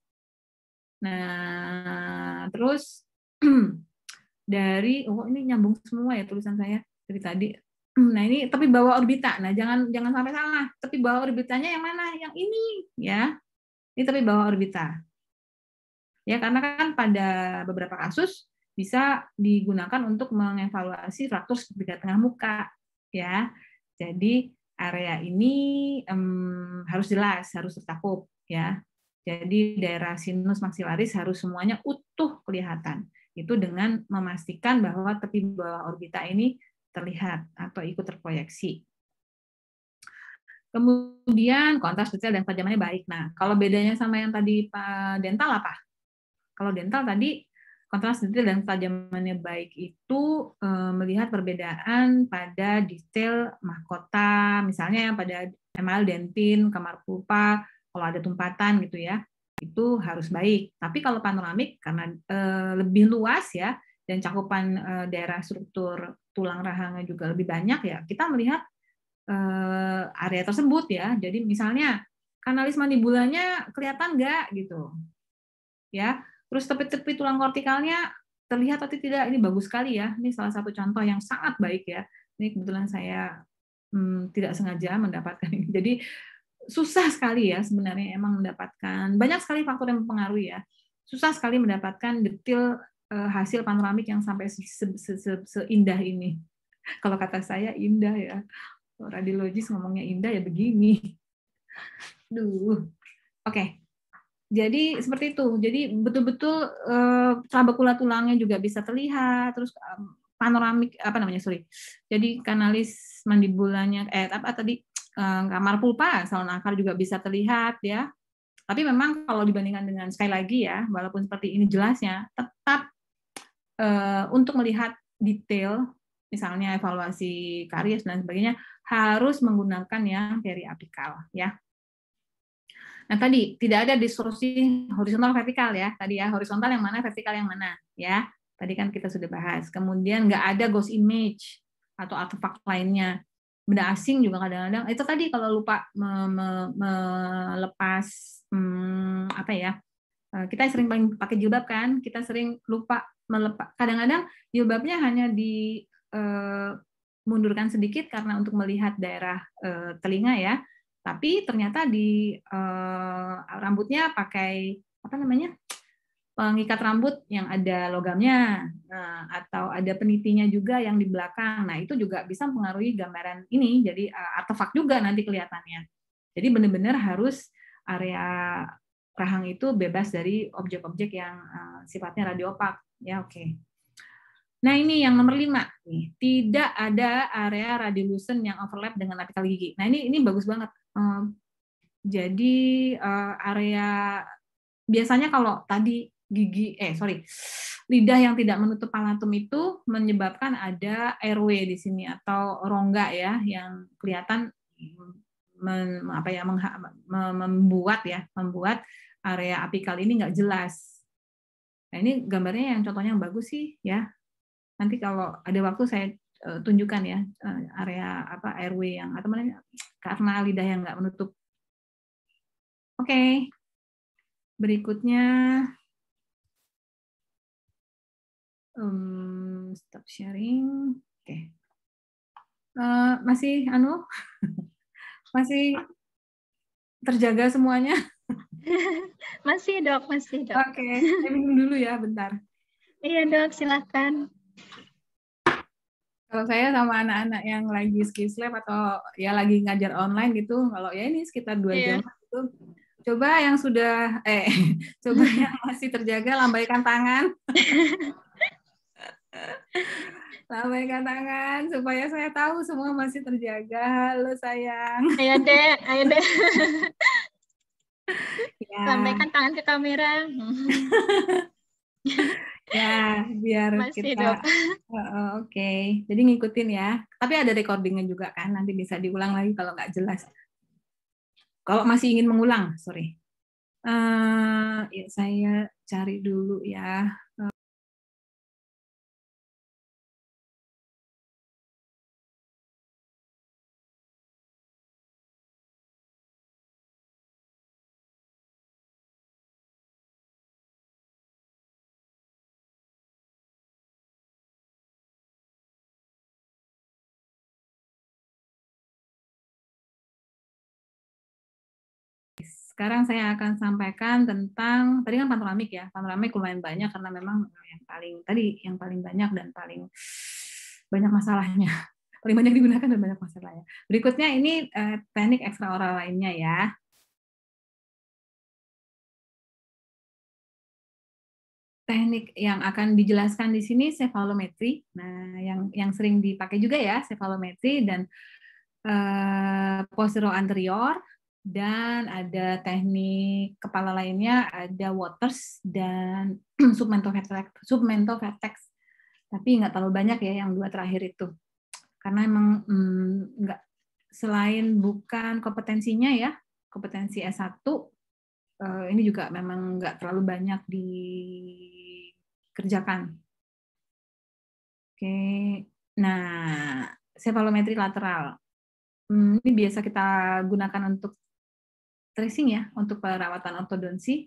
nah terus dari oh ini nyambung semua ya tulisan saya dari tadi Hmm, nah ini tapi bawah orbita. Nah jangan jangan sampai salah. tapi bawah orbitanya yang mana? Yang ini ya. Ini tapi bawah orbita. Ya karena kan pada beberapa kasus bisa digunakan untuk mengevaluasi fraktur segitiga tengah muka ya. Jadi area ini um, harus jelas, harus tertakup ya. Jadi daerah sinus maksilaris harus semuanya utuh kelihatan. Itu dengan memastikan bahwa tepi bawah orbita ini terlihat atau ikut terproyeksi. Kemudian kontras detail dan tajamannya baik. Nah, kalau bedanya sama yang tadi Pak Dental apa? Kalau dental tadi kontras detail dan tajamannya baik itu eh, melihat perbedaan pada detail mahkota, misalnya pada emal dentin, kamar pulpa, kalau ada tumpatan gitu ya, itu harus baik. Tapi kalau panoramik karena eh, lebih luas ya dan cakupan eh, daerah struktur tulang rahangnya juga lebih banyak ya kita melihat uh, area tersebut ya jadi misalnya kanalis mandibulanya kelihatan nggak gitu ya terus tepi-tepi tulang kortikalnya terlihat atau tidak ini bagus sekali ya ini salah satu contoh yang sangat baik ya ini kebetulan saya hmm, tidak sengaja mendapatkan ini jadi susah sekali ya sebenarnya emang mendapatkan banyak sekali faktor yang mempengaruhi ya susah sekali mendapatkan detail. Eh, hasil panoramik yang sampai seindah ini. Kalau kata saya indah ya. Radiologis ngomongnya indah ya begini. Duh. Oke. Jadi seperti itu. Jadi betul-betul eh, trabekula tulangnya juga bisa terlihat, terus panoramik apa namanya? sorry. Jadi kanalis mandibulanya eh apa tadi eh, kamar pulpa, salon akar juga bisa terlihat ya. Tapi memang kalau dibandingkan dengan sekali lagi ya, walaupun seperti ini jelasnya, tetap Eh, untuk melihat detail misalnya evaluasi karies dan sebagainya harus menggunakan yang teori apikal ya. Nah tadi tidak ada distorsi horizontal vertikal ya tadi ya horizontal yang mana vertikal yang mana ya tadi kan kita sudah bahas. Kemudian nggak ada ghost image atau artefak lainnya benda asing juga kadang-kadang itu tadi kalau lupa me, me, melepas hmm, apa ya eh, kita sering pakai jilbab kan kita sering lupa melepas kadang-kadang jilbabnya hanya dimundurkan eh, sedikit karena untuk melihat daerah eh, telinga ya tapi ternyata di eh, rambutnya pakai apa namanya pengikat rambut yang ada logamnya atau ada penitinya juga yang di belakang nah itu juga bisa mempengaruhi gambaran ini jadi artefak juga nanti kelihatannya jadi benar-benar harus area rahang itu bebas dari objek-objek yang sifatnya radiopak Ya, oke. Okay. Nah, ini yang nomor lima nih. Tidak ada area radiolucent yang overlap dengan apikal gigi. Nah, ini ini bagus banget. Jadi eh, area biasanya kalau tadi gigi eh sorry lidah yang tidak menutup palatum itu menyebabkan ada airway di sini atau rongga ya yang kelihatan men, apa ya mengha, membuat ya membuat area apikal ini nggak jelas Nah, ini gambarnya yang contohnya yang bagus sih ya. Nanti kalau ada waktu saya eh, tunjukkan ya eh, area apa airway yang atau mana karena lidah yang nggak menutup. Oke. Okay. Berikutnya
um, stop sharing. Oke. Okay.
Uh, eh, masih anu? masih terjaga semuanya? masih dok, masih dok. Oke, okay. minum dulu ya, bentar. iya dok, silahkan. Kalau saya sama anak-anak yang lagi skills lab atau ya lagi ngajar online gitu, kalau ya ini sekitar dua yeah. jam itu coba yang sudah eh coba yang masih terjaga lambaikan tangan. lambaikan tangan supaya saya tahu semua masih terjaga. Halo sayang. Ayo dek,
ayo dek ya. sampaikan tangan ke kamera. ya, biar Masih kita. uh, Oke, okay.
jadi ngikutin ya. Tapi ada recordingnya juga kan, nanti bisa diulang lagi kalau nggak jelas. Kalau masih ingin mengulang, sorry. Uh, ya saya cari
dulu ya.
sekarang saya akan sampaikan tentang tadi kan panoramik ya. Panoramik lumayan banyak karena memang yang paling tadi yang paling banyak dan paling banyak masalahnya. Paling banyak digunakan dan banyak masalahnya. Berikutnya ini eh, teknik ekstraoral lainnya ya. teknik yang akan dijelaskan di sini cephalometry Nah, yang yang sering dipakai juga ya cephalometry dan eh, posterior anterior dan ada teknik kepala lainnya ada Waters dan submental vertex tapi nggak terlalu banyak ya yang dua terakhir itu karena emang hmm, nggak selain bukan kompetensinya ya kompetensi S1 eh, ini juga memang nggak terlalu banyak dikerjakan oke nah sefalometri lateral hmm, ini biasa kita gunakan untuk tracing ya untuk perawatan ortodonsi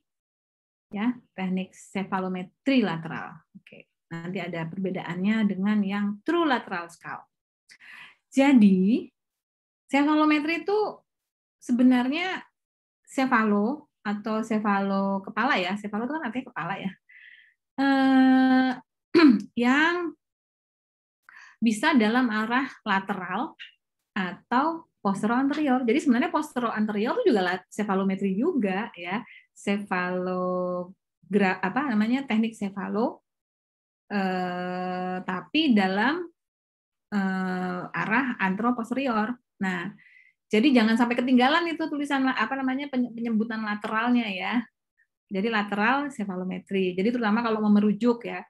ya teknik cephalometri lateral. Oke, nanti ada perbedaannya dengan yang true lateral skull. Jadi cephalometri itu sebenarnya cephalo atau cephalo kepala ya, cephalo itu kan artinya kepala ya. Eh, yang bisa dalam arah lateral atau postural anterior. Jadi sebenarnya postural anterior itu juga cefalometri juga ya. Cefalo apa namanya teknik cefalo eh, tapi dalam eh, arah antroposterior. Nah, jadi jangan sampai ketinggalan itu tulisan apa namanya penyebutan lateralnya ya. Jadi lateral cefalometri. Jadi terutama kalau mau merujuk ya.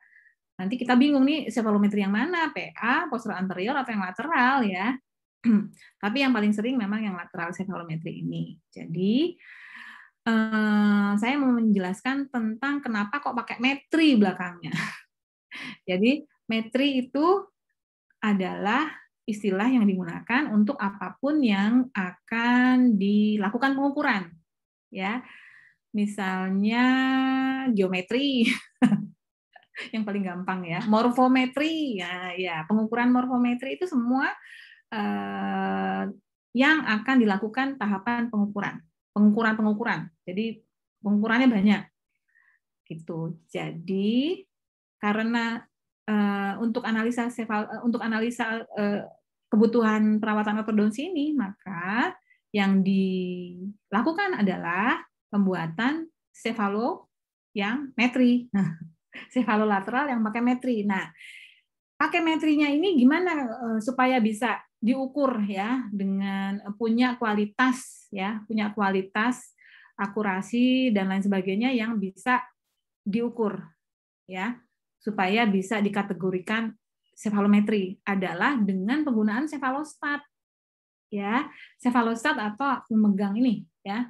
Nanti kita bingung nih cefalometri yang mana, PA, postural anterior atau yang lateral ya. Tapi yang paling sering memang yang lateral cephalometry ini. Jadi eh, saya mau menjelaskan tentang kenapa kok pakai metri belakangnya. Jadi metri itu adalah istilah yang digunakan untuk apapun yang akan dilakukan pengukuran. Ya. Misalnya geometri. yang paling gampang ya, morfometri. Ya, ya, pengukuran morfometri itu semua eh, yang akan dilakukan tahapan pengukuran, pengukuran-pengukuran. Jadi pengukurannya banyak. Gitu. Jadi karena eh, untuk analisa sefal eh, untuk analisa eh, kebutuhan perawatan ortodonsi ini, maka yang dilakukan adalah pembuatan cefalo yang metri. Nah, cefalo lateral yang pakai metri. Nah, pakai metrinya ini gimana eh, supaya bisa diukur ya dengan eh, punya kualitas ya, punya kualitas akurasi dan lain sebagainya yang bisa diukur ya supaya bisa dikategorikan sefalometri adalah dengan penggunaan sefalostat ya sefalostat atau memegang ini ya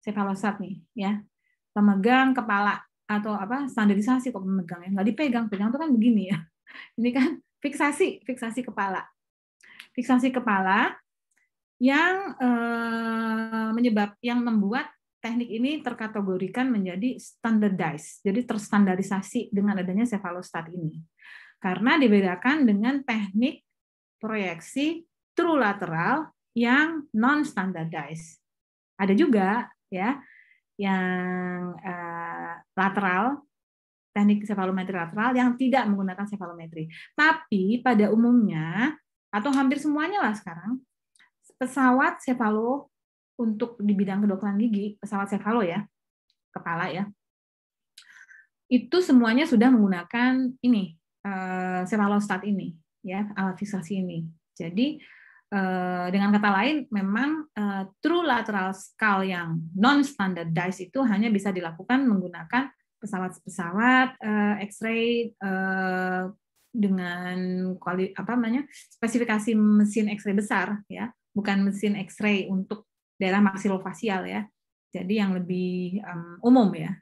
sefalostat nih ya pemegang kepala atau apa standarisasi kok pemegang ya nggak dipegang pegang itu kan begini ya ini kan fiksasi fiksasi kepala fiksasi kepala yang eh, menyebab yang membuat teknik ini terkategorikan menjadi standardized, jadi terstandarisasi dengan adanya cephalostat ini. Karena dibedakan dengan teknik proyeksi true lateral yang non standardized. Ada juga ya yang eh, lateral teknik cephalometri lateral yang tidak menggunakan cephalometri. Tapi pada umumnya atau hampir semuanya lah sekarang pesawat cefalo untuk di bidang kedokteran gigi, pesawat cefalo ya, kepala ya. Itu semuanya sudah menggunakan ini, eh, ini, ya, alat fiksasi ini. Jadi eh, dengan kata lain memang eh, true lateral skull yang non standardized itu hanya bisa dilakukan menggunakan pesawat-pesawat eh, X-ray dengan kuali, apa namanya spesifikasi mesin X-ray besar ya, bukan mesin X-ray untuk daerah maksilofasial ya. Jadi yang lebih um, umum ya.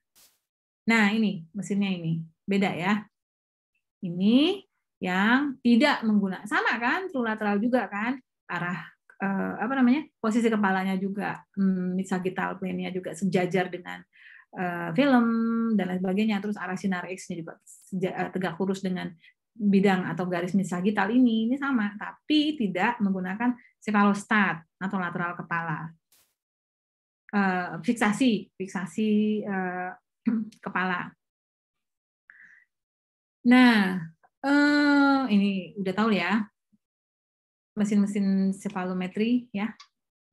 Nah ini mesinnya ini beda ya. Ini yang tidak menggunakan sama kan, trilateral juga kan, arah uh, apa namanya posisi kepalanya juga, um, hmm, sagittal plane-nya juga sejajar dengan eh, film dan lain sebagainya terus arah sinar X-nya juga eh, tegak lurus dengan bidang atau garis misalgital ini ini sama tapi tidak menggunakan cephalostat atau lateral kepala eh, fiksasi fiksasi eh, kepala nah eh, ini udah tahu ya mesin-mesin cephalometri ya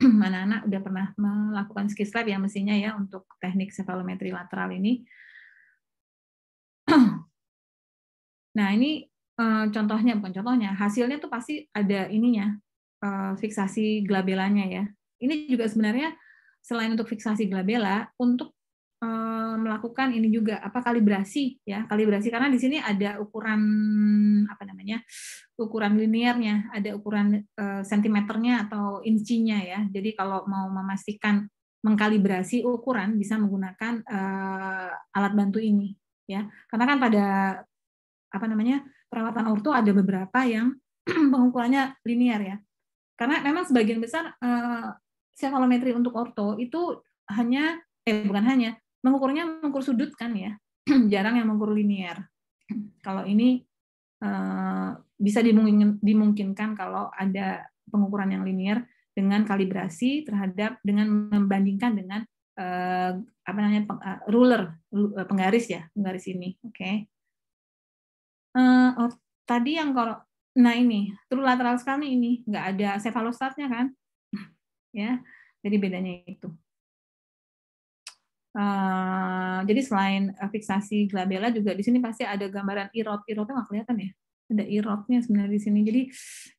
mana anak udah pernah melakukan ski lab ya mesinnya ya untuk teknik cephalometri lateral ini nah ini Eh, contohnya bukan contohnya hasilnya tuh pasti ada ininya eh, fiksasi glabelanya ya ini juga sebenarnya selain untuk fiksasi glabela untuk eh, melakukan ini juga apa kalibrasi ya kalibrasi karena di sini ada ukuran apa namanya ukuran linearnya ada ukuran uh, atau incinya ya jadi kalau mau memastikan mengkalibrasi ukuran bisa menggunakan uh, alat bantu ini ya karena kan pada apa namanya perawatan orto ada beberapa yang pengukurannya linear ya. Karena memang sebagian besar uh, eh, sefalometri untuk orto itu hanya eh bukan hanya mengukurnya mengukur sudut kan ya. Jarang yang mengukur linear. Kalau ini uh, bisa dimungkinkan kalau ada pengukuran yang linear dengan kalibrasi terhadap dengan membandingkan dengan uh, apa namanya peng, uh, ruler penggaris ya, penggaris ini. Oke. Okay Uh, oh, tadi yang kalau nah ini true lateral sekali ini nggak ada cephalostatnya kan ya jadi bedanya itu uh, jadi selain eh, fiksasi glabella juga di sini pasti ada gambaran irot irotnya nggak kelihatan ya ada irotnya sebenarnya di sini jadi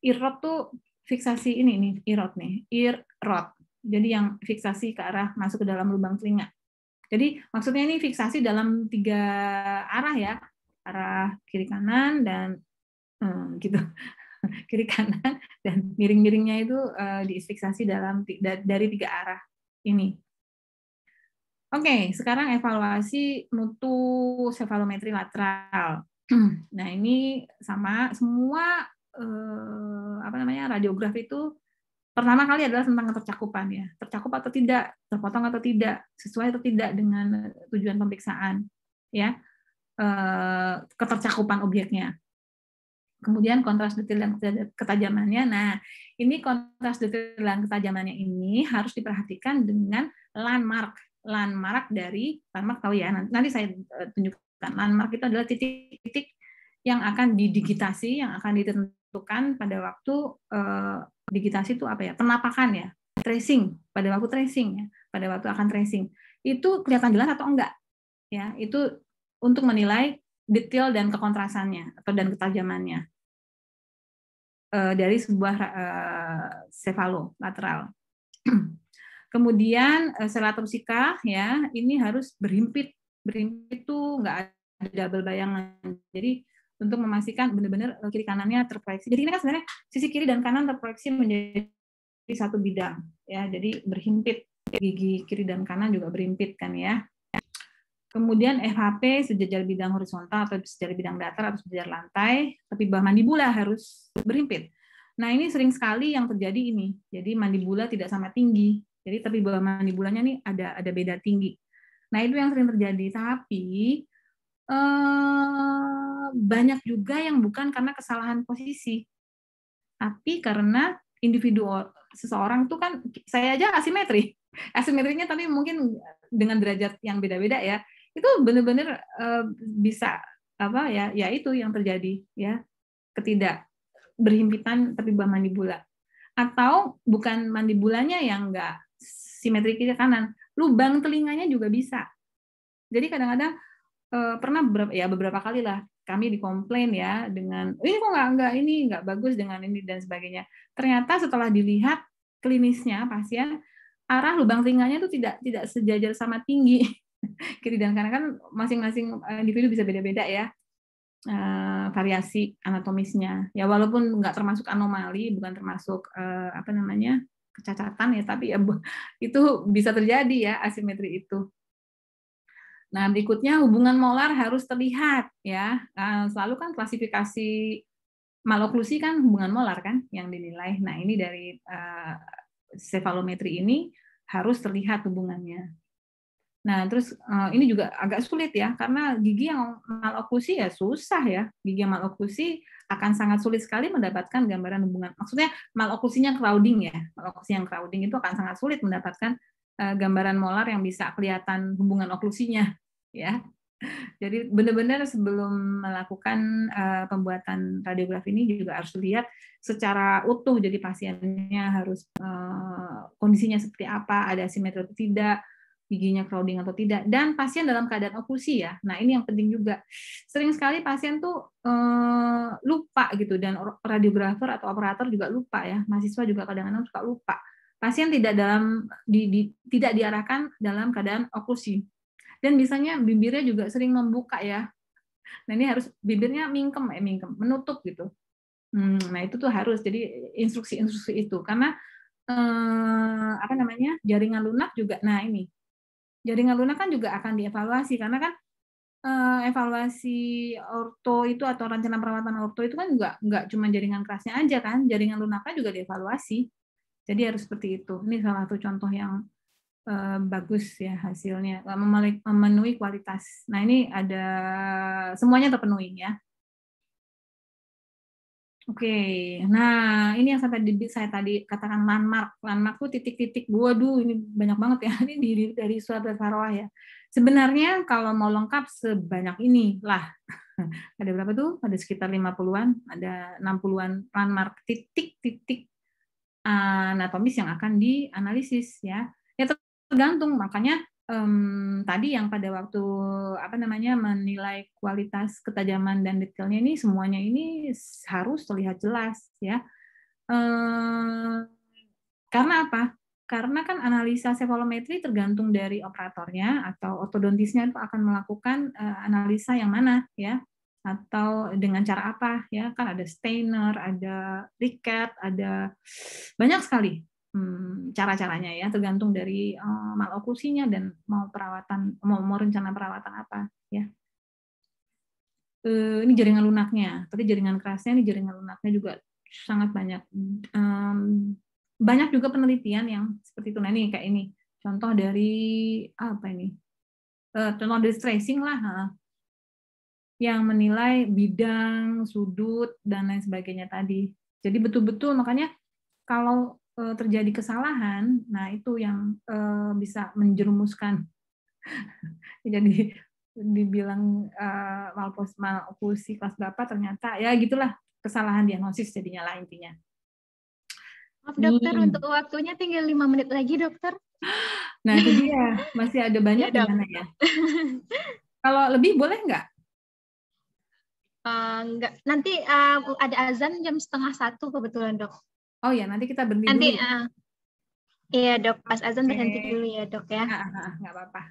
irot tuh fiksasi ini ini irot nih irot jadi yang fiksasi ke arah masuk ke dalam lubang telinga jadi maksudnya ini fiksasi dalam tiga arah ya arah kiri kanan dan hmm, gitu kiri kanan dan miring-miringnya itu uh, eh, diistiksasi dalam dari tiga arah ini. Oke, okay, sekarang evaluasi mutu sefalometri lateral. nah ini sama semua eh, apa namanya radiograf itu pertama kali adalah tentang tercakupan ya, tercakup atau tidak, terpotong atau tidak, sesuai atau tidak dengan tujuan pemeriksaan ya. Eh, ketercakupan objeknya. Kemudian kontras detail dan ketajamannya. Nah, ini kontras detail dan ketajamannya ini harus diperhatikan dengan landmark. Landmark dari landmark tahu ya. Nanti saya eh, tunjukkan landmark itu adalah titik-titik yang akan didigitasi, yang akan ditentukan pada waktu eh, digitasi itu apa ya? Penapakan ya, tracing pada waktu tracing ya, pada waktu akan tracing itu kelihatan jelas atau enggak? Ya, itu untuk menilai detail dan kekontrasannya atau dan ketajamannya eh, dari sebuah sefalo eh, lateral. Kemudian eh, selatum sika ya ini harus berhimpit berhimpit itu nggak ada double bayangan. Jadi untuk memastikan benar-benar kiri kanannya terproyeksi. Jadi ini kan sebenarnya sisi kiri dan kanan terproyeksi menjadi satu bidang ya. Jadi berhimpit gigi kiri dan kanan juga berhimpit kan ya. Kemudian FHP sejajar bidang horizontal atau sejajar bidang datar atau sejajar lantai, tapi mandi mandibula harus berimpit. Nah, ini sering sekali yang terjadi ini. Jadi mandi mandibula tidak sama tinggi. Jadi tapi mandi mandibulanya nih ada ada beda tinggi. Nah, itu yang sering terjadi. Tapi eh, banyak juga yang bukan karena kesalahan posisi. Tapi karena individu seseorang tuh kan saya aja asimetri asimetrinya tapi mungkin dengan derajat yang beda-beda ya itu benar-benar uh, eh, bisa apa ya ya itu yang terjadi ya ketidak berhimpitan tapi mandi bulat atau bukan mandi bulannya yang enggak simetri kiri kanan lubang telinganya juga bisa jadi kadang-kadang uh, pernah beberapa ya beberapa kali lah kami dikomplain ya dengan ini kok nggak nggak ini nggak bagus dengan ini dan sebagainya ternyata setelah dilihat klinisnya pasien arah lubang telinganya itu tidak tidak sejajar sama tinggi Ketidangan gitu, karena kan masing-masing eh, individu bisa beda-beda ya eh, variasi anatomisnya ya walaupun nggak termasuk anomali bukan termasuk eh, apa namanya kecacatan ya tapi ya itu bisa terjadi ya asimetri itu nah berikutnya hubungan molar harus terlihat ya selalu kan klasifikasi maloklusi kan hubungan molar kan yang dinilai nah ini dari uh, sefalometri ini harus terlihat hubungannya Nah, terus eh, ini juga agak sulit ya, karena gigi yang maloklusi ya susah ya. Gigi yang maloklusi akan sangat sulit sekali mendapatkan gambaran hubungan. Maksudnya malokusinya crowding ya. Maloklusi yang crowding itu akan sangat sulit mendapatkan eh, gambaran molar yang bisa kelihatan hubungan oklusinya ya. Jadi benar-benar sebelum melakukan eh, pembuatan radiografi ini juga harus lihat secara utuh. Jadi pasiennya harus kondisinya seperti apa, ada simetri atau tidak, giginya crowding atau tidak dan pasien dalam keadaan okusi ya. Nah, ini yang penting juga. Sering sekali pasien tuh eh, lupa gitu dan radiografer atau operator juga lupa ya. Mahasiswa juga kadang-kadang suka lupa. Pasien tidak dalam di, di, tidak diarahkan dalam keadaan okusi Dan biasanya bibirnya juga sering membuka ya. Nah, ini harus bibirnya mingkem eh mingkem, menutup gitu. Hmm, nah, itu tuh harus jadi instruksi-instruksi itu karena eh, apa namanya? jaringan lunak juga. Nah, ini jaringan lunak kan juga akan dievaluasi karena kan eh, evaluasi orto itu atau rencana perawatan orto itu kan juga nggak cuma jaringan kerasnya aja kan jaringan lunaknya juga dievaluasi jadi harus seperti itu ini salah satu contoh yang eh, bagus ya hasilnya memenuhi kualitas nah ini ada semuanya terpenuhi ya Oke, okay. nah ini yang sampai di, saya tadi katakan landmark. Landmark tuh titik-titik. Waduh, ini banyak banget ya. Ini di, dari surat Farwah ya. Sebenarnya kalau mau lengkap sebanyak ini lah. ada berapa tuh? Ada sekitar 50-an, ada 60-an landmark titik-titik eh, anatomis yang akan dianalisis ya. Ya tergantung, makanya um, tadi yang pada waktu apa namanya menilai kualitas ketajaman dan detailnya ini semuanya ini harus terlihat jelas ya. Um, karena apa? Karena kan analisa sevolometri tergantung dari operatornya atau ortodontisnya itu akan melakukan uh, analisa yang mana ya atau dengan cara apa ya kan ada stainer, ada riket, ada banyak sekali Hmm, cara-caranya ya, tergantung dari eh, malokusinya dan mau perawatan mau, mau rencana perawatan apa ya. Eh, ini jaringan lunaknya, tapi jaringan kerasnya, ini jaringan lunaknya juga sangat banyak. banyak juga penelitian yang seperti itu. Nah ini kayak ini contoh dari apa ini? Eh, contoh dari tracing lah. yang menilai bidang, sudut, dan lain sebagainya tadi. Jadi betul-betul makanya kalau Eh, terjadi kesalahan, nah itu yang eh, bisa menjerumuskan. Jadi dibilang uh, eh, malpos malokusi kelas berapa ternyata ya gitulah kesalahan diagnosis jadinya lah intinya.
Maaf dokter hmm. untuk waktunya tinggal lima menit lagi dokter. Nah itu dia masih ada banyak ya, mana ya. Kalau lebih boleh nggak? Uh, enggak. Nanti uh, ada azan jam setengah satu kebetulan dok. Oh ya, nanti kita berhenti nanti, dulu. Uh, iya dok, pas azan okay. berhenti dulu ya dok ya. Ah, ah, nggak apa-apa.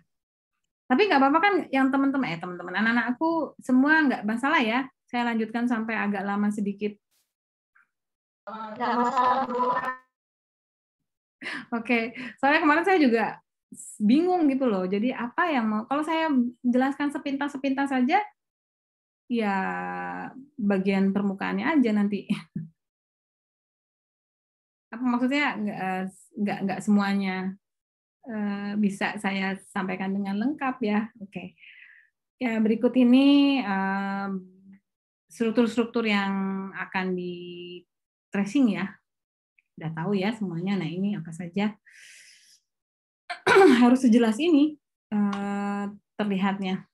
Tapi nggak apa-apa kan yang teman-teman, eh teman-teman, anak-anak aku semua nggak masalah ya. Saya lanjutkan sampai agak lama sedikit. Nggak masalah, Oke, okay. soalnya kemarin saya juga bingung gitu loh. Jadi apa yang mau, kalau saya jelaskan sepintas-sepintas saja, ya bagian permukaannya aja nanti. apa maksudnya nggak eh, nggak nggak semuanya eh, bisa saya sampaikan dengan lengkap ya oke okay. ya berikut ini eh, struktur-struktur yang akan di tracing ya udah tahu ya semuanya nah ini apa saja harus sejelas ini terlihatnya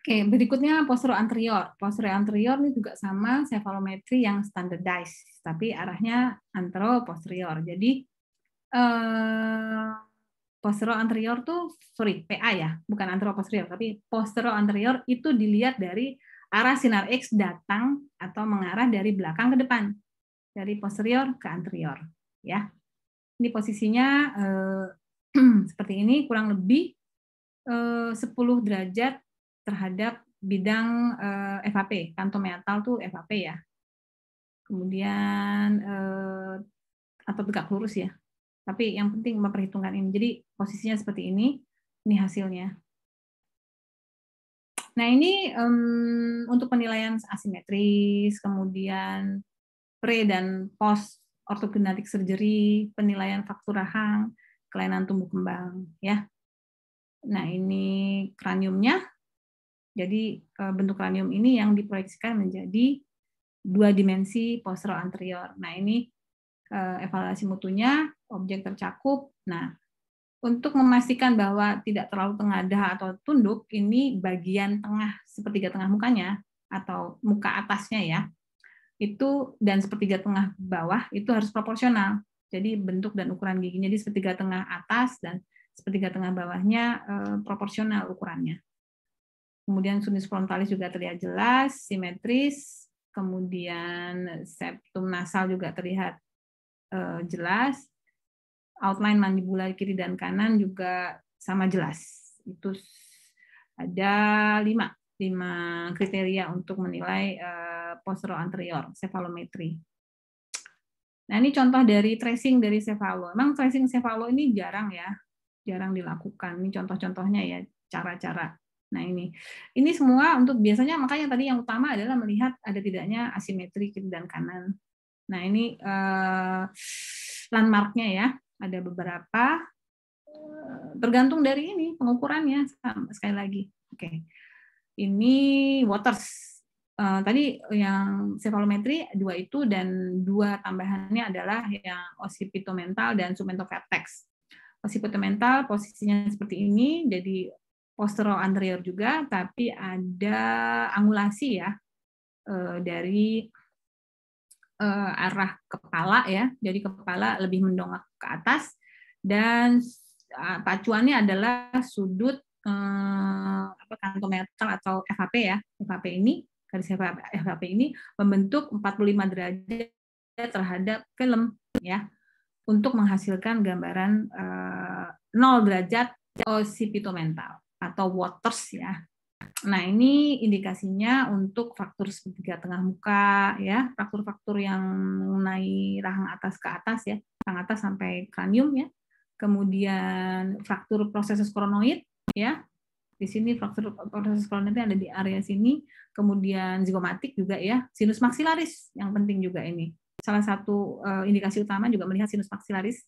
Oke, berikutnya postur anterior. Postur anterior ini juga sama cephalometri yang standardized, tapi arahnya antero posterior. Jadi eh, postero anterior tuh sorry PA ya, bukan antero posterior, tapi postur anterior itu dilihat dari arah sinar X datang atau mengarah dari belakang ke depan, dari posterior ke anterior, ya. Ini posisinya eh, seperti ini kurang lebih eh, 10 derajat terhadap bidang uh, eh, FAP, metal tuh FAP ya. Kemudian uh, atau tegak lurus ya. Tapi yang penting memperhitungkan ini. Jadi posisinya seperti ini, ini hasilnya. Nah ini um, untuk penilaian asimetris, kemudian pre dan post ortogenetik surgery, penilaian faktur rahang, kelainan tumbuh kembang, ya. Nah ini kraniumnya, jadi eh, bentuk kranium ini yang diproyeksikan menjadi dua dimensi postural anterior. Nah ini eh, evaluasi mutunya, objek tercakup. Nah untuk memastikan bahwa tidak terlalu tengadah atau tunduk, ini bagian tengah sepertiga tengah mukanya atau muka atasnya ya, itu dan sepertiga tengah bawah itu harus proporsional. Jadi bentuk dan ukuran giginya di sepertiga tengah atas dan sepertiga tengah bawahnya eh, proporsional ukurannya. Kemudian sinus frontalis juga terlihat jelas, simetris. Kemudian septum nasal juga terlihat eh, jelas. Outline mandibula kiri dan kanan juga sama jelas. Itu ada lima, lima kriteria untuk menilai eh, postural anterior, cephalometri. Nah, ini contoh dari tracing dari cephalo. Memang tracing cephalo ini jarang ya, jarang dilakukan. Ini contoh-contohnya ya, cara-cara Nah ini, ini semua untuk biasanya makanya tadi yang utama adalah melihat ada tidaknya asimetri kiri dan kanan. Nah ini eh, landmarknya ya, ada beberapa eh, tergantung dari ini pengukurannya sekali lagi. Oke, okay. ini waters. Uh, tadi yang sefalometri dua itu dan dua tambahannya adalah yang occipitomental dan submental vertex. Occipitomental posisinya seperti ini, jadi postural anterior juga, tapi ada angulasi ya eh, dari eh, arah kepala ya, jadi kepala lebih mendongak ke atas dan ah, pacuannya adalah sudut eh, apa kantometer atau FHP ya, FHP ini garis FHP ini membentuk 45 derajat terhadap film ya untuk menghasilkan gambaran nol derajat occipitomental atau waters ya. Nah, ini indikasinya untuk fraktur segitiga tengah muka ya, fraktur-fraktur yang mengenai rahang atas ke atas ya, rahang atas sampai kranium ya. Kemudian fraktur proses koronoid ya. Di sini fraktur proses koronoid ada di area sini, kemudian zigomatik juga ya, sinus maksilaris yang penting juga ini. Salah satu eh, indikasi utama juga melihat sinus maksilaris.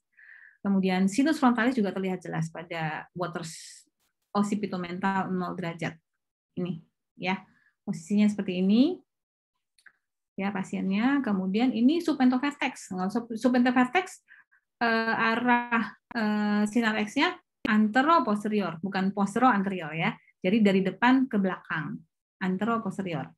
Kemudian sinus frontalis juga terlihat jelas pada Waters mental 0 derajat. Ini ya. Posisinya seperti ini. Ya, pasiennya. Kemudian ini Supento vertex eh, arah eh, sinar X-nya antero posterior, bukan postero anterior ya. Jadi dari depan ke belakang, antero posterior.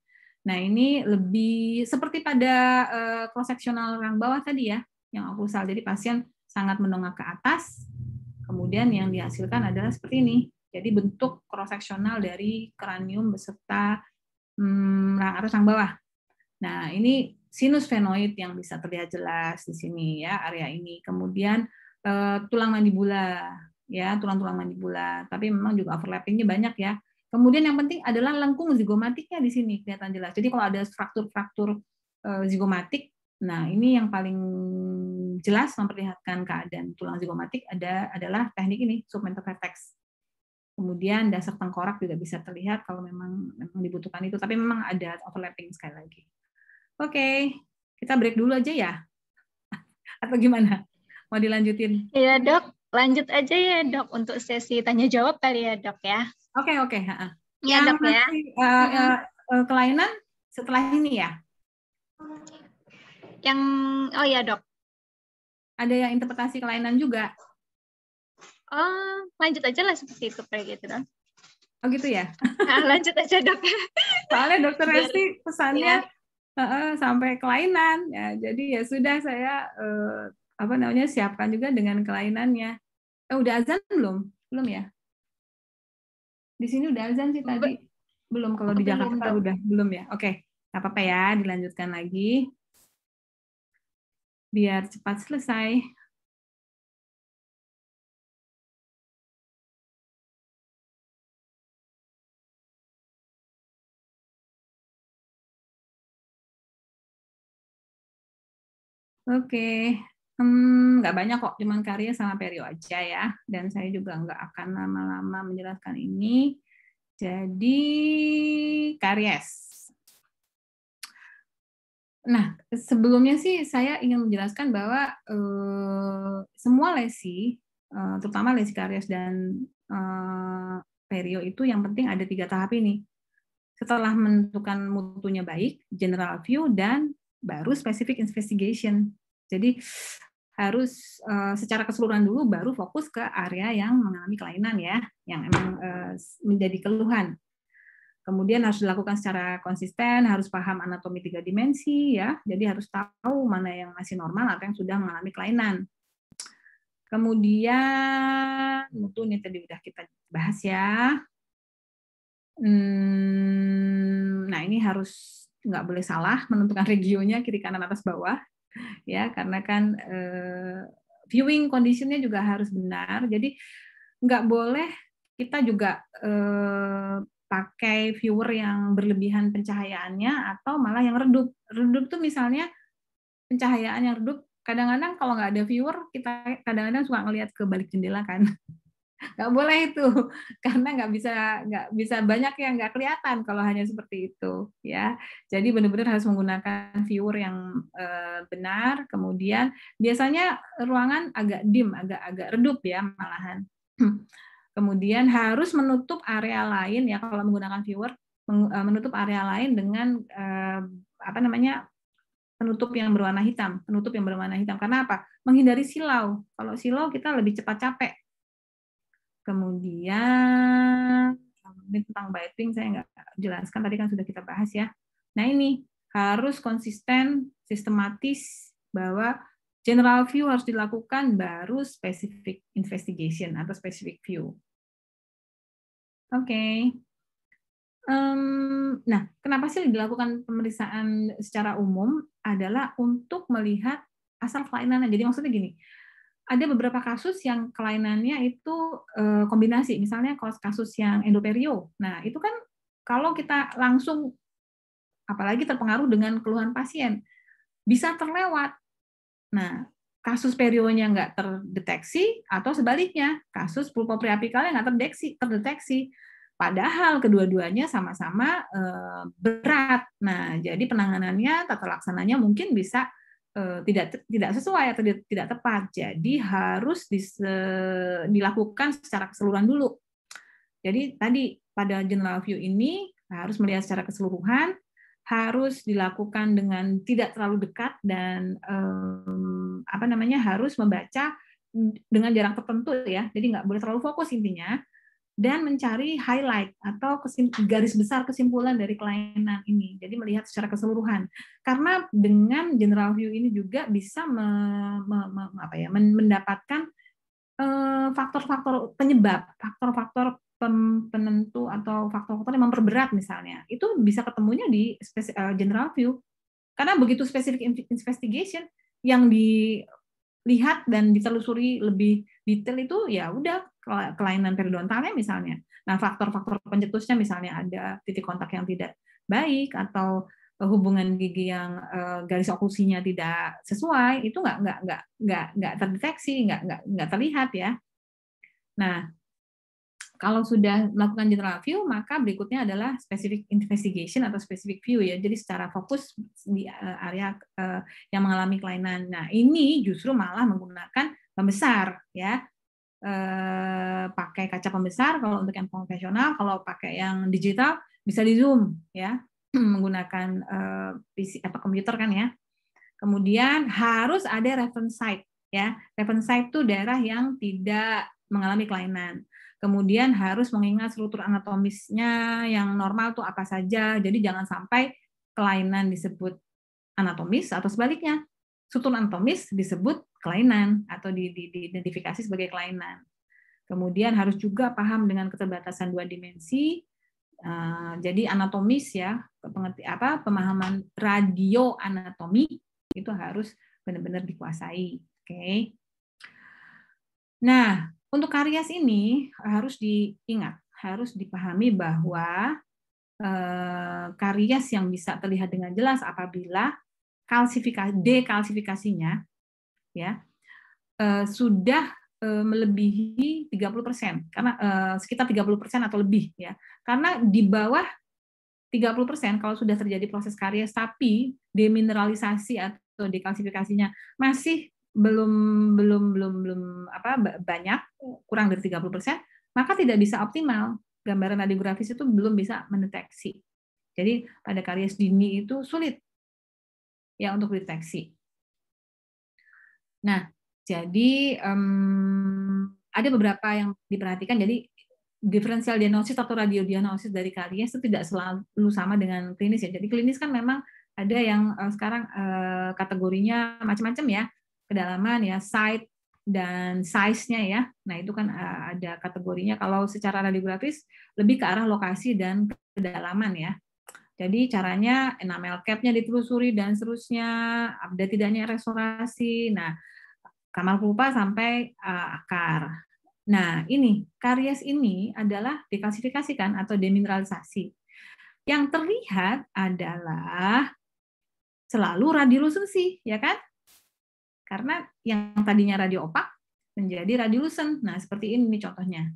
Nah, ini lebih seperti pada eh, cross sectional yang bawah tadi ya, yang aku okusal. Jadi pasien sangat mendongak ke atas, kemudian yang dihasilkan adalah seperti ini. Jadi bentuk cross sectional dari kranium beserta hmm, rang atas rang bawah. Nah, ini sinus fenoid yang bisa terlihat jelas di sini ya area ini. Kemudian eh, tulang mandibula ya, tulang-tulang mandibula, tapi memang juga overlappingnya banyak ya. Kemudian yang penting adalah lengkung zigomatiknya di sini kelihatan jelas. Jadi kalau ada fraktur-fraktur eh, zigomatik, nah ini yang paling jelas memperlihatkan keadaan tulang zigomatik ada adalah teknik ini submental vertex kemudian dasar tengkorak juga bisa terlihat kalau memang, memang dibutuhkan itu tapi memang ada overlapping sekali lagi oke okay, kita
break dulu aja ya atau gimana mau dilanjutin iya dok lanjut aja ya dok untuk sesi tanya jawab kali ya dok ya oke okay, oke okay.
Iya, ya dok ya uh,
uh, kelainan setelah ini ya yang oh ya dok ada yang interpretasi kelainan juga oh lanjut aja lah seperti itu kayak gitu dong Oh gitu ya. Nah, lanjut aja dok. Soalnya dokter Resti pesannya ya.
uh, sampai kelainan. Ya, jadi ya sudah saya uh, apa namanya siapkan juga dengan kelainannya. Eh, udah azan belum? Belum ya? Di sini udah azan sih tadi. Belum kalau di Jakarta udah belum ya. Oke, okay. apa-apa ya. Dilanjutkan lagi. Biar cepat selesai. Oke, hmm, nggak banyak kok, cuman karya sama perio aja ya. Dan saya juga nggak akan lama-lama menjelaskan ini. Jadi karies. Nah, sebelumnya sih saya ingin menjelaskan bahwa eh, semua lesi, eh, terutama lesi karies dan eh, perio itu yang penting ada tiga tahap ini. Setelah menentukan mutunya baik, general view, dan baru spesifik investigation. Jadi harus eh, secara keseluruhan dulu baru fokus ke area yang mengalami kelainan ya, yang emang eh, menjadi keluhan. Kemudian harus dilakukan secara konsisten, harus paham anatomi tiga dimensi ya. Jadi harus tahu mana yang masih normal atau yang sudah mengalami kelainan. Kemudian mutu ini tadi udah kita bahas ya. Hmm, nah ini harus nggak boleh salah menentukan regionya kiri kanan atas bawah ya karena kan uh, viewing conditionnya juga harus benar jadi nggak boleh kita juga uh, pakai viewer yang berlebihan pencahayaannya atau malah yang redup redup tuh misalnya pencahayaan yang redup kadang-kadang kalau nggak ada viewer kita kadang-kadang suka ngelihat ke balik jendela kan nggak boleh itu karena nggak bisa nggak bisa banyak yang nggak kelihatan kalau hanya seperti itu ya jadi benar-benar harus menggunakan viewer yang eh, benar kemudian biasanya ruangan agak dim agak-agak redup ya malahan kemudian harus menutup area lain ya kalau menggunakan viewer eh, menutup area lain dengan e, apa namanya penutup yang berwarna hitam, penutup yang berwarna hitam. Karena apa? Menghindari silau. Kalau silau kita lebih cepat capek Kemudian ini tentang biting saya nggak jelaskan tadi kan sudah kita bahas ya. Nah ini harus konsisten, sistematis bahwa general view harus dilakukan baru specific investigation atau specific view. Oke. Okay. Um, nah, kenapa sih dilakukan pemeriksaan secara umum adalah untuk melihat asal kelainannya. Jadi maksudnya gini, ada beberapa kasus yang kelainannya itu eh, kombinasi, misalnya kasus yang endoperio. Nah, itu kan kalau kita langsung, apalagi terpengaruh dengan keluhan pasien, bisa terlewat. Nah, kasus perionya nggak terdeteksi atau sebaliknya, kasus pulpo preapikalnya nggak terdeteksi, terdeteksi. Padahal kedua-duanya sama-sama eh, berat. Nah, jadi penanganannya, tata laksananya mungkin bisa Eh, tidak tidak sesuai atau tidak tepat. Jadi harus dise, dilakukan secara keseluruhan dulu. Jadi tadi pada general view ini harus melihat secara keseluruhan, harus dilakukan dengan tidak terlalu dekat dan um, apa namanya harus membaca mm, dengan jarak tertentu ya. Jadi nggak boleh terlalu fokus intinya dan mencari highlight atau garis besar kesimpulan dari kelainan ini. Jadi melihat secara keseluruhan. Karena dengan general view ini juga bisa me, me, me, apa ya, mendapatkan eh, faktor-faktor penyebab, faktor-faktor penentu atau faktor-faktor yang memperberat misalnya. Itu bisa ketemunya di eh, general view. Karena begitu spesifik investigation yang dilihat dan ditelusuri lebih detail itu ya udah kelainan periodontalnya misalnya. Nah, faktor-faktor pencetusnya misalnya ada titik kontak yang tidak baik atau eh, hubungan gigi yang eh, garis okusinya tidak sesuai itu nggak nggak nggak nggak nggak terdeteksi nggak nggak nggak terlihat ya nah kalau sudah melakukan general view maka berikutnya adalah specific investigation atau specific view ya jadi secara fokus di eh, area yang mengalami kelainan nah ini justru malah menggunakan pembesar ya eh, pakai kaca pembesar kalau untuk yang konvensional kalau pakai yang digital bisa di zoom ya menggunakan eh, PC atau komputer kan ya kemudian harus ada reference site ya reference site itu daerah yang tidak mengalami kelainan kemudian harus mengingat struktur anatomisnya yang normal tuh apa saja jadi jangan sampai kelainan disebut anatomis atau sebaliknya struktur anatomis disebut kelainan atau diidentifikasi sebagai kelainan. Kemudian harus juga paham dengan keterbatasan dua dimensi. Eh, jadi anatomis ya, pengerti apa pemahaman radio anatomi itu harus benar-benar dikuasai. Oke. Okay. Nah, untuk karies ini harus diingat, harus dipahami bahwa eh, karyas karies yang bisa terlihat dengan jelas apabila kalsifikasi dekalsifikasinya ya eh, sudah eh, melebihi 30% karena eh, tiga sekitar 30% atau lebih ya. Karena di bawah 30% kalau sudah terjadi proses karies tapi demineralisasi atau dekalsifikasinya masih belum belum belum belum apa banyak kurang dari 30%, maka tidak bisa optimal. Gambaran radiografis itu belum bisa mendeteksi. Jadi pada karies dini itu sulit ya untuk deteksi. Nah, jadi um, ada beberapa yang diperhatikan. Jadi diferensial diagnosis atau radiodiagnosis dari kalian itu tidak selalu sama dengan klinis ya. Jadi klinis kan memang ada yang uh, sekarang uh, kategorinya macam-macam ya, kedalaman ya, site dan size-nya ya. Nah, itu kan uh, ada kategorinya kalau secara radiografis lebih ke arah lokasi dan kedalaman ya. Jadi caranya enamel cap-nya ditelusuri dan seterusnya, ada tidaknya restorasi. Nah, kamar pupa sampai uh, akar. Nah, ini karies ini adalah diklasifikasikan atau demineralisasi. Yang terlihat adalah selalu radiolusensi, ya kan? Karena yang tadinya radio opak menjadi radiolusen. Nah, seperti ini contohnya.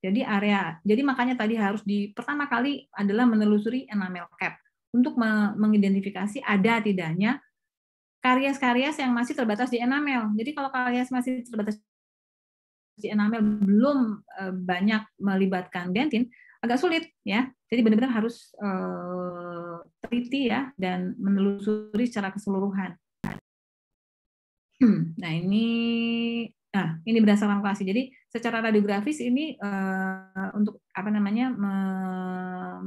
Jadi area, jadi makanya tadi harus di pertama kali adalah menelusuri enamel cap untuk mengidentifikasi ada tidaknya karyas-karyas yang masih terbatas di enamel. Jadi kalau karyas masih terbatas di enamel belum eh, banyak melibatkan dentin, agak sulit ya. Jadi benar-benar harus eh, teliti ya dan menelusuri secara keseluruhan. Nah ini, nah ini berdasarkan lokasi. Jadi secara radiografis ini uh, untuk apa namanya me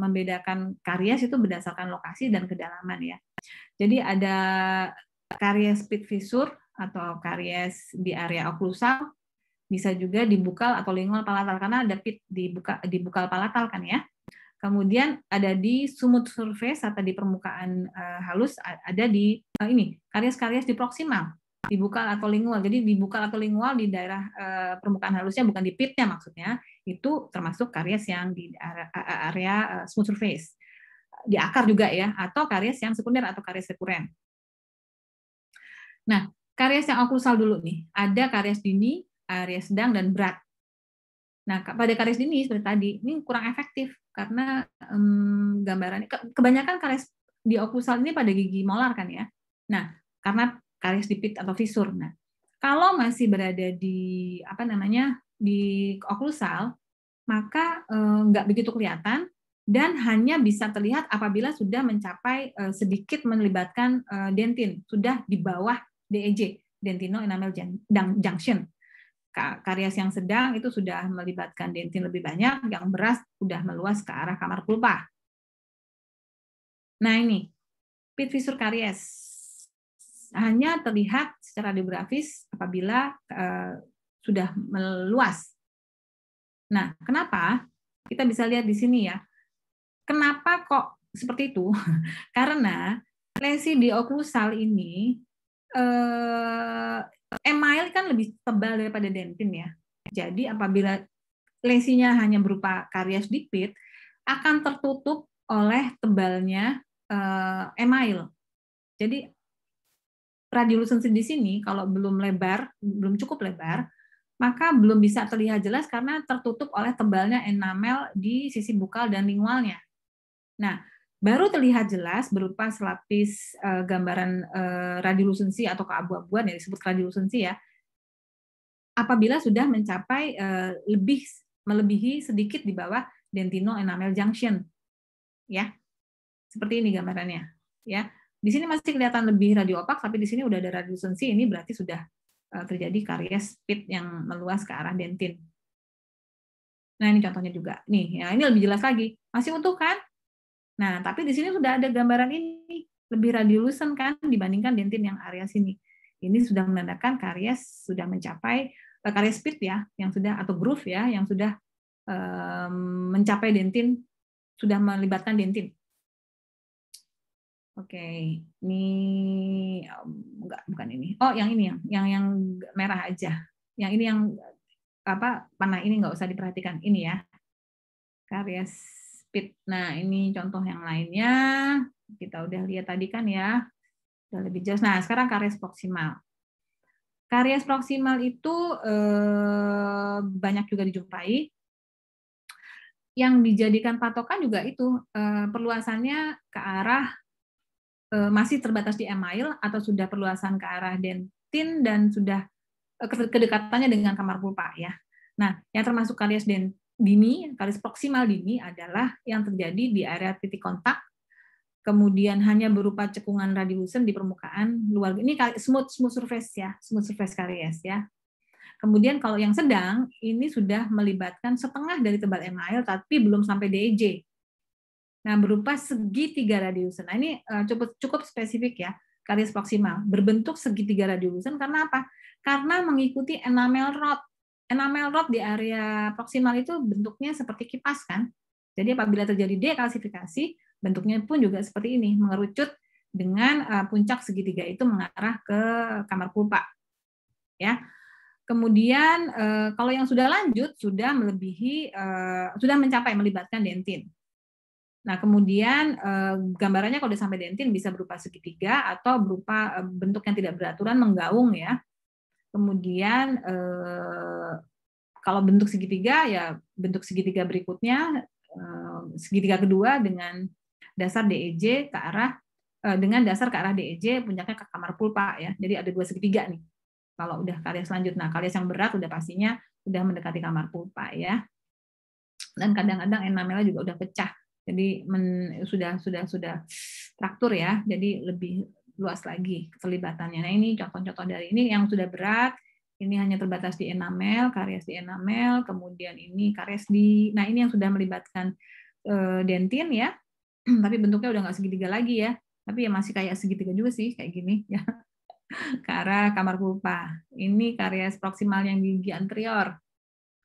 membedakan karya itu berdasarkan lokasi dan kedalaman ya. Jadi ada karies pit fissure atau karies di area oklusal bisa juga di bukal atau lingual palatal karena ada pit di buka palatal kan ya. Kemudian ada di sumut surface atau di permukaan uh, halus ada di uh, ini karies-karies di proksimal di atau lingual. Jadi di bukal atau lingual di daerah uh, permukaan halusnya bukan di pitnya maksudnya itu termasuk karies yang di area, area uh, smooth surface di akar juga ya atau karies yang sekunder atau karies sekuren. Nah, karies yang oklusal dulu nih. Ada karies dini, karies sedang, dan berat. Nah, pada karies dini seperti tadi, ini kurang efektif karena um, gambarannya kebanyakan karies di oklusal ini pada gigi molar kan ya. Nah, karena karies dipit atau fisur. Nah, kalau masih berada di apa namanya di oklusal, maka um, nggak begitu kelihatan dan hanya bisa terlihat apabila sudah mencapai uh, sedikit melibatkan uh, dentin, sudah di bawah DEJ, dentino enamel junction. Karya yang sedang itu sudah melibatkan dentin lebih banyak, yang beras sudah meluas ke arah kamar pulpa. Nah ini, pit visur karies hanya terlihat secara geografis apabila eh, sudah meluas. Nah, kenapa? Kita bisa lihat di sini ya. Kenapa kok seperti itu? Karena lesi oklusal ini uh, email kan lebih tebal daripada dentin ya. Jadi apabila lesinya hanya berupa karya sedikit, akan tertutup oleh tebalnya uh, email. Jadi radiolusensi di sini kalau belum lebar, belum cukup lebar, maka belum bisa terlihat jelas karena tertutup oleh tebalnya enamel di sisi bukal dan lingualnya. Nah, baru terlihat jelas berupa selapis uh, gambaran uh, radiolusensi atau keabu-abuan yang disebut radiolusensi ya apabila sudah mencapai uh, lebih melebihi sedikit di bawah dentino enamel junction ya seperti ini gambarannya ya di sini masih kelihatan lebih radio opak tapi di sini udah ada radiosensi ini berarti sudah terjadi karies pit yang meluas ke arah dentin. Nah, ini contohnya juga. Nih, ya ini lebih jelas lagi. Masih utuh kan? Nah, tapi di sini sudah ada gambaran ini lebih radiolusen kan dibandingkan dentin yang area sini. Ini sudah menandakan karies sudah mencapai eh, karies pit ya, yang sudah atau groove ya, yang sudah um, mencapai dentin, sudah melibatkan dentin. Oke, ini um, enggak bukan ini. Oh, yang ini yang yang yang merah aja. Yang ini yang apa panah ini enggak usah diperhatikan. Ini ya. Karies speed. Nah, ini contoh yang lainnya. Kita udah lihat tadi kan ya. Udah lebih jelas. Nah, sekarang karies proksimal. Karies proksimal itu eh, banyak juga dijumpai. Yang dijadikan patokan juga itu eh, perluasannya ke arah eh, masih terbatas di email atau sudah perluasan ke arah dentin dan sudah eh, kedekatannya dengan kamar pulpa ya. Nah, yang termasuk karies dentin dini, garis proksimal dini adalah yang terjadi di area titik kontak, kemudian hanya berupa cekungan radiusen di permukaan luar. Ini smooth smooth surface ya, smooth surface karies ya. Kemudian kalau yang sedang ini sudah melibatkan setengah dari tebal email tapi belum sampai DEJ. Nah, berupa segitiga radiusen. Nah, ini eh, cukup cukup spesifik ya karies proksimal berbentuk segitiga radiusen karena apa? Karena mengikuti enamel rod enamel rod di area proksimal itu bentuknya seperti kipas kan. Jadi apabila terjadi dekalsifikasi, bentuknya pun juga seperti ini, mengerucut dengan eh, puncak segitiga itu mengarah ke kamar pulpa. Ya. Kemudian eh, kalau yang sudah lanjut sudah melebihi eh, sudah mencapai melibatkan dentin. Nah, kemudian gambarannya kalau sudah sampai dentin bisa berupa segitiga atau berupa bentuk yang tidak beraturan menggaung ya. Kemudian eh, kalau bentuk segitiga ya bentuk segitiga berikutnya eh, segitiga kedua dengan dasar DEJ ke arah eh, dengan dasar ke arah DEJ puncaknya ke kamar pulpa ya. Jadi ada dua segitiga nih. Kalau udah karya selanjutnya nah karya yang berat udah pastinya udah mendekati kamar pulpa ya. Dan kadang-kadang enamelnya juga udah pecah jadi men, sudah sudah sudah traktur ya jadi lebih luas lagi keterlibatannya. Nah ini contoh-contoh dari ini yang sudah berat, ini hanya terbatas di enamel, karies di enamel, kemudian ini karies di, nah ini yang sudah melibatkan uh, dentin ya, tapi bentuknya udah nggak segitiga lagi ya, tapi ya masih kayak segitiga juga sih kayak gini ya ke arah kamar pupa. Ini karies proksimal yang gigi anterior.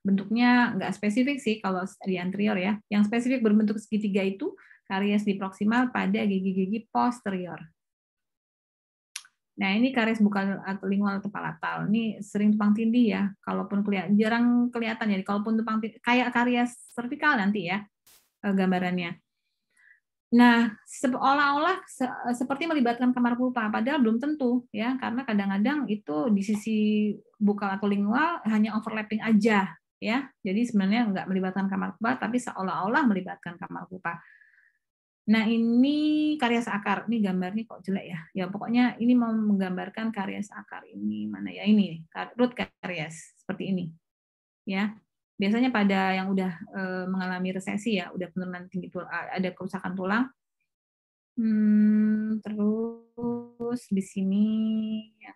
Bentuknya nggak spesifik sih kalau di anterior ya. Yang spesifik berbentuk segitiga itu karies di proksimal pada gigi-gigi posterior. Nah, ini karis bukan lingual atau palatal. Ini sering tumpang tindih ya, kalaupun kelihatan jarang kelihatan ya, kalaupun tumpang tindih kayak karya cervical nanti ya eh, gambarannya. Nah, seolah-olah eh, seperti melibatkan kamar pulpa, padahal belum tentu ya, karena kadang-kadang itu di sisi bukal atau lingual hanya overlapping aja ya. Jadi sebenarnya nggak melibatkan kamar pulpa, tapi seolah-olah melibatkan kamar pulpa. Nah, ini karya seakar. Ini gambarnya kok jelek ya. Ya, pokoknya ini mau menggambarkan karya seakar ini mana ya ini, root karies seperti ini. Ya. Biasanya pada yang udah eh, mengalami resesi ya, udah penurunan tinggi tulang, eh, ada kerusakan tulang. Hmm, terus di sini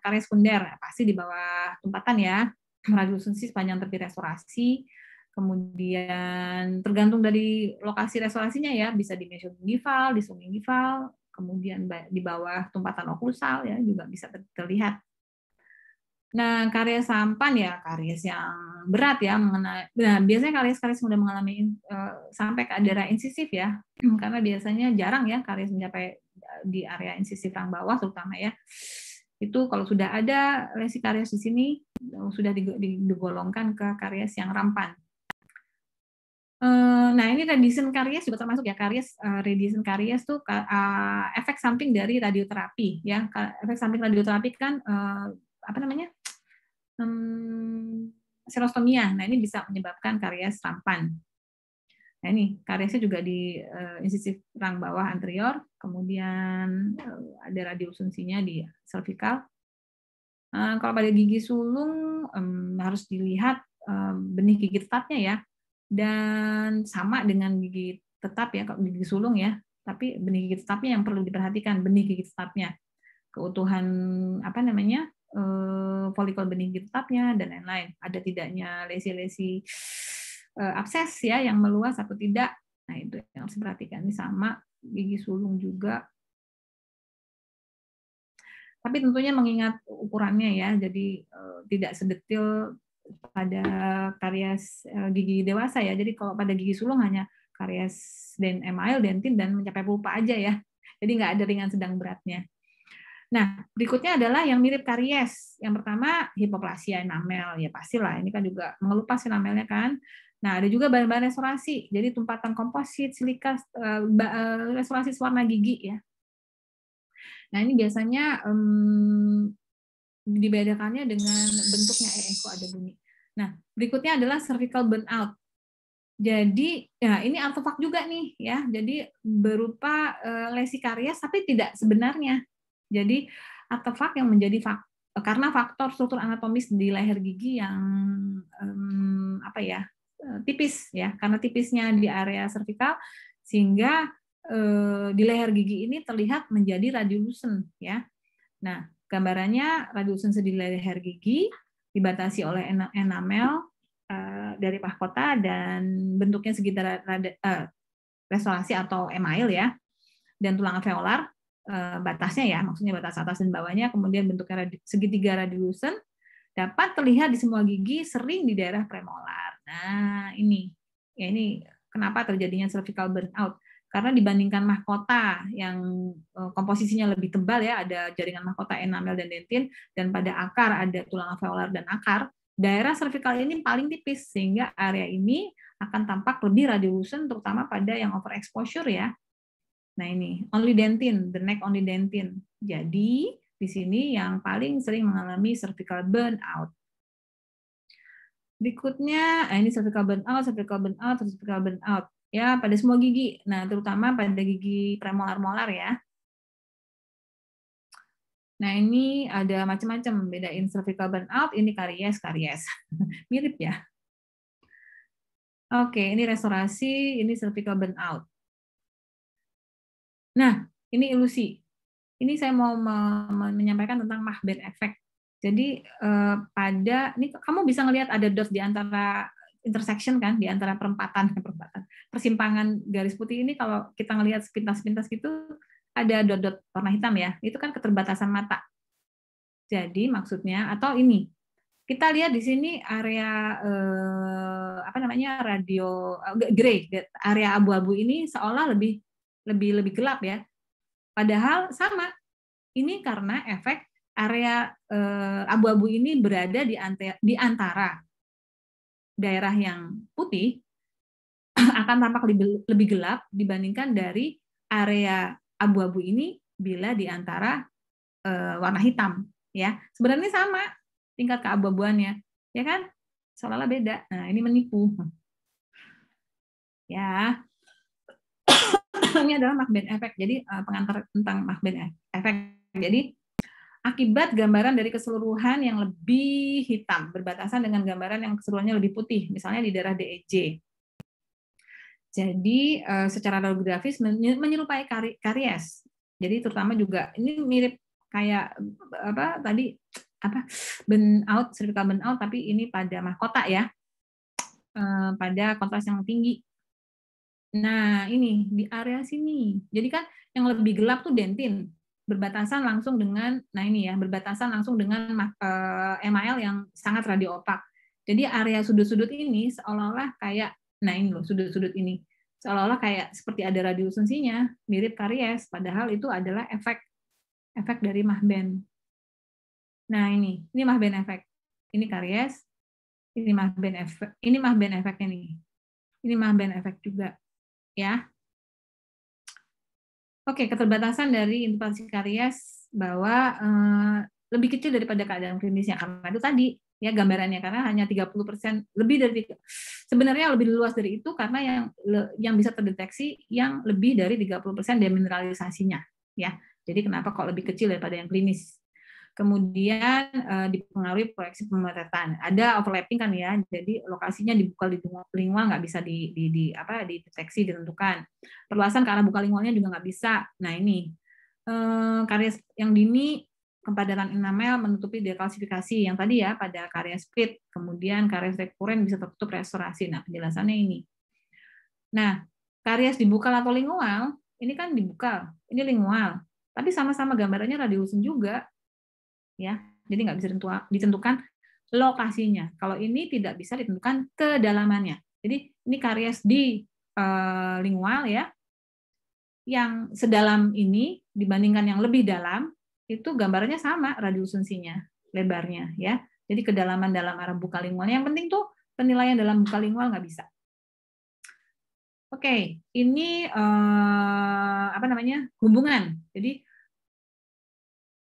karya sekunder pasti di bawah tempatan ya. Radiusensi sepanjang tepi restorasi kemudian tergantung dari lokasi restorasinya ya bisa di mesogingival, di sumingival kemudian di bawah tumpatan okusal ya juga bisa terlihat. Nah, karya sampan ya karies yang berat ya mengenai nah biasanya karies-karies sudah mengalami uh, sampai ke daerah insisif ya karena biasanya jarang ya karies mencapai eh, di area insisif yang bawah terutama ya. Itu kalau sudah ada lesi karies di sini sudah digolongkan ke karies yang rampan Eh, nah ini radiation karies juga termasuk ya karies eh, radiation karies tuh eh, efek samping dari radioterapi ya efek samping radioterapi kan apa namanya mmm, serostomia nah ini bisa menyebabkan karies rampan nah ini kariesnya juga di uh, rang bawah anterior kemudian uh, ada radiosensinya di cervical kalau pada gigi sulung harus dilihat benih gigi tetapnya ya dan sama dengan gigi tetap ya kalau gigi sulung ya tapi benih gigi tetapnya yang perlu diperhatikan benih gigi tetapnya keutuhan apa namanya eh, folikel benih gigi tetapnya dan lain-lain ada tidaknya lesi-lesi eh, abses ya yang meluas atau tidak nah itu yang harus diperhatikan ini sama gigi sulung juga tapi tentunya mengingat ukurannya ya jadi eh, tidak sedetil pada karya eh, gigi dewasa ya. Jadi kalau pada gigi sulung hanya karya dan email, eh, dentin dan mencapai pulpa aja ya. Jadi nggak ada ringan sedang beratnya. Nah, berikutnya adalah yang mirip karies. Yang pertama hipoplasia enamel ya pastilah ini kan juga mengelupas enamelnya kan. Nah, ada juga bahan-bahan restorasi. Jadi tumpatan komposit, silika, eh, restorasi warna gigi ya. Nah, ini biasanya um, dibedakannya dengan bentuknya eh, eh, kok ada bunyi. Nah, berikutnya adalah cervical burnout. Jadi, ya ini artefak juga nih ya. Jadi berupa eh, lesi karies tapi tidak sebenarnya. Jadi artefak yang menjadi faktor karena faktor struktur anatomis di leher gigi yang um, apa ya tipis ya karena tipisnya di area cervical sehingga uh, di leher gigi ini terlihat menjadi radiolusen ya nah Gambarannya radiusen sedih leher gigi dibatasi oleh enamel eh, dari mahkota dan bentuknya segitiga eh, restorasi atau email ya dan tulang alveolar eh, batasnya ya maksudnya batas atas dan bawahnya kemudian bentuknya segitiga radiusen dapat terlihat di semua gigi sering di daerah premolar. Nah, ini ya ini kenapa terjadinya cervical burnout karena dibandingkan mahkota yang eh, komposisinya lebih tebal ya ada jaringan mahkota enamel dan dentin dan pada akar ada tulang alveolar dan akar daerah cervical ini paling tipis sehingga area ini akan tampak lebih radiolusen terutama pada yang overexposure ya nah ini only dentin the neck only dentin jadi di sini yang paling sering mengalami cervical burnout Berikutnya, eh, ini cervical burnout, cervical burnout, cervical burnout ya pada semua gigi. Nah, terutama pada gigi premolar-molar ya. Nah, ini ada macam-macam, bedain cervical burnout, ini karies, karies. Mirip ya. Oke, ini restorasi, ini cervical burnout. Nah, ini ilusi. Ini saya mau menyampaikan tentang Mahbert effect. Jadi eh, pada ini kamu bisa ngelihat ada dot di antara intersection kan di antara perempatan perempatan persimpangan garis putih ini kalau kita ngelihat sepintas pintas gitu ada dot-dot warna hitam ya itu kan keterbatasan mata jadi maksudnya atau ini kita lihat di sini area eh, apa namanya radio eh, gray area abu-abu ini seolah lebih lebih lebih gelap ya padahal sama ini karena efek area eh, abu-abu ini berada di di antara daerah yang putih akan tampak lebih, gelap dibandingkan dari area abu-abu ini bila di antara eh, warna hitam ya. Sebenarnya sama tingkat keabu-abuannya, ya kan? Seolah-olah beda. Nah, ini menipu. Ya. ini adalah Mach efek Jadi eh, pengantar tentang Mach efek Jadi akibat gambaran dari keseluruhan yang lebih hitam berbatasan dengan gambaran yang keseluruhannya lebih putih misalnya di daerah DEJ. Jadi eh, secara geografis menyerupai karies. Jadi terutama juga ini mirip kayak apa tadi apa burn out cervical burn out tapi ini pada mahkota ya. Eh, pada kontras yang tinggi. Nah, ini di area sini. Jadi kan yang lebih gelap tuh dentin berbatasan langsung dengan nah ini ya berbatasan langsung dengan uh, eh, MAL yang sangat radio Jadi area sudut-sudut ini seolah-olah kayak nah ini loh sudut-sudut ini seolah-olah kayak seperti ada radiusensinya mirip karies padahal itu adalah efek efek dari mahben. Nah ini ini mahben efek ini karies ini mahben efek ini mahben efeknya nih ini mahben efek juga ya Oke, keterbatasan dari intubasi karies bahwa uh, lebih kecil daripada keadaan klinisnya karena itu tadi ya gambarannya karena hanya 30% lebih dari sebenarnya lebih luas dari itu karena yang yang bisa terdeteksi yang lebih dari 30% demineralisasinya ya. Jadi kenapa kok lebih kecil daripada yang klinis? kemudian uh, dipengaruhi proyeksi pemotretan. Ada overlapping kan ya, jadi lokasinya dibuka di buka lingual nggak bisa di, di, di apa dideteksi ditentukan. Perluasan ke arah buka lingualnya juga nggak bisa. Nah ini uh, karya yang dini kepadatan enamel menutupi deklasifikasi yang tadi ya pada karya split, kemudian karya rekuren bisa tertutup restorasi. Nah penjelasannya ini. Nah karies dibuka atau lingual ini kan dibuka, ini lingual, tapi sama-sama gambarannya radiusen juga ya jadi nggak bisa ditentukan lokasinya kalau ini tidak bisa ditentukan kedalamannya jadi ini karies di uh, eh, lingual ya yang sedalam ini dibandingkan yang lebih dalam itu gambarnya sama radiusensinya lebarnya ya jadi kedalaman dalam arah buka lingual yang penting tuh penilaian dalam buka lingual nggak bisa Oke, okay, ini uh, apa namanya hubungan. Jadi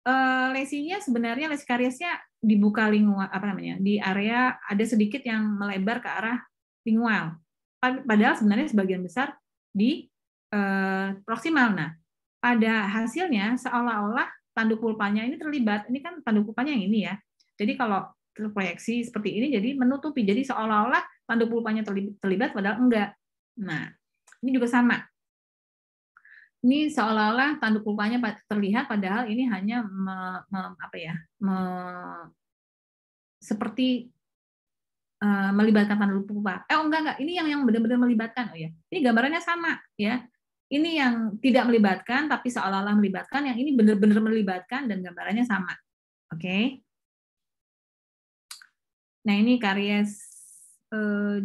Eh, lesinya sebenarnya lesi kariesnya dibuka lingual apa namanya di area ada sedikit yang melebar ke arah lingual padahal sebenarnya sebagian besar di uh, proximal nah pada hasilnya seolah-olah tanduk pulpanya ini terlibat ini kan tanduk pulpanya yang ini ya jadi kalau terproyeksi seperti ini jadi menutupi jadi seolah-olah tanduk pulpanya terlibat padahal enggak nah ini juga sama ini seolah-olah tanduk lupanya terlihat padahal ini hanya me, me, apa ya me, seperti uh, melibatkan tanduk lupa eh oh, enggak enggak ini yang yang benar-benar melibatkan oh ya ini gambarannya sama ya ini yang tidak melibatkan tapi seolah-olah melibatkan yang ini benar-benar melibatkan dan gambarannya sama oke okay? nah ini karies uh,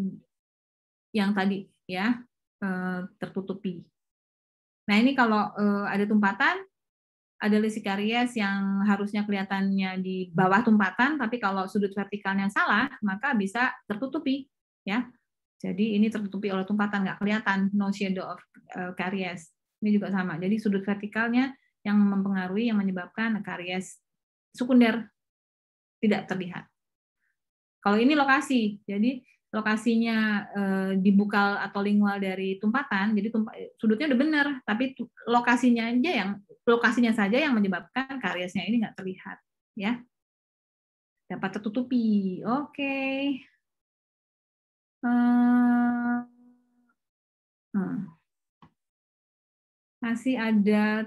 yang tadi ya uh, tertutupi Nah ini kalau uh, ada tumpatan, ada lesi karies yang harusnya kelihatannya di bawah tumpatan, tapi kalau sudut vertikalnya salah, maka bisa tertutupi, ya. Jadi ini tertutupi oleh tumpatan, nggak kelihatan, no shadow of uh, karies. Ini juga sama. Jadi sudut vertikalnya yang mempengaruhi, yang menyebabkan karies sekunder tidak terlihat. Kalau ini lokasi, jadi lokasinya eh, dibuka atau lingual dari tumpatan, jadi tumpa, sudutnya udah benar, tapi lokasinya aja yang lokasinya saja yang menyebabkan kariesnya ini nggak terlihat, ya. Dapat tertutupi. Oke. Okay. Eh, hmm. Masih ada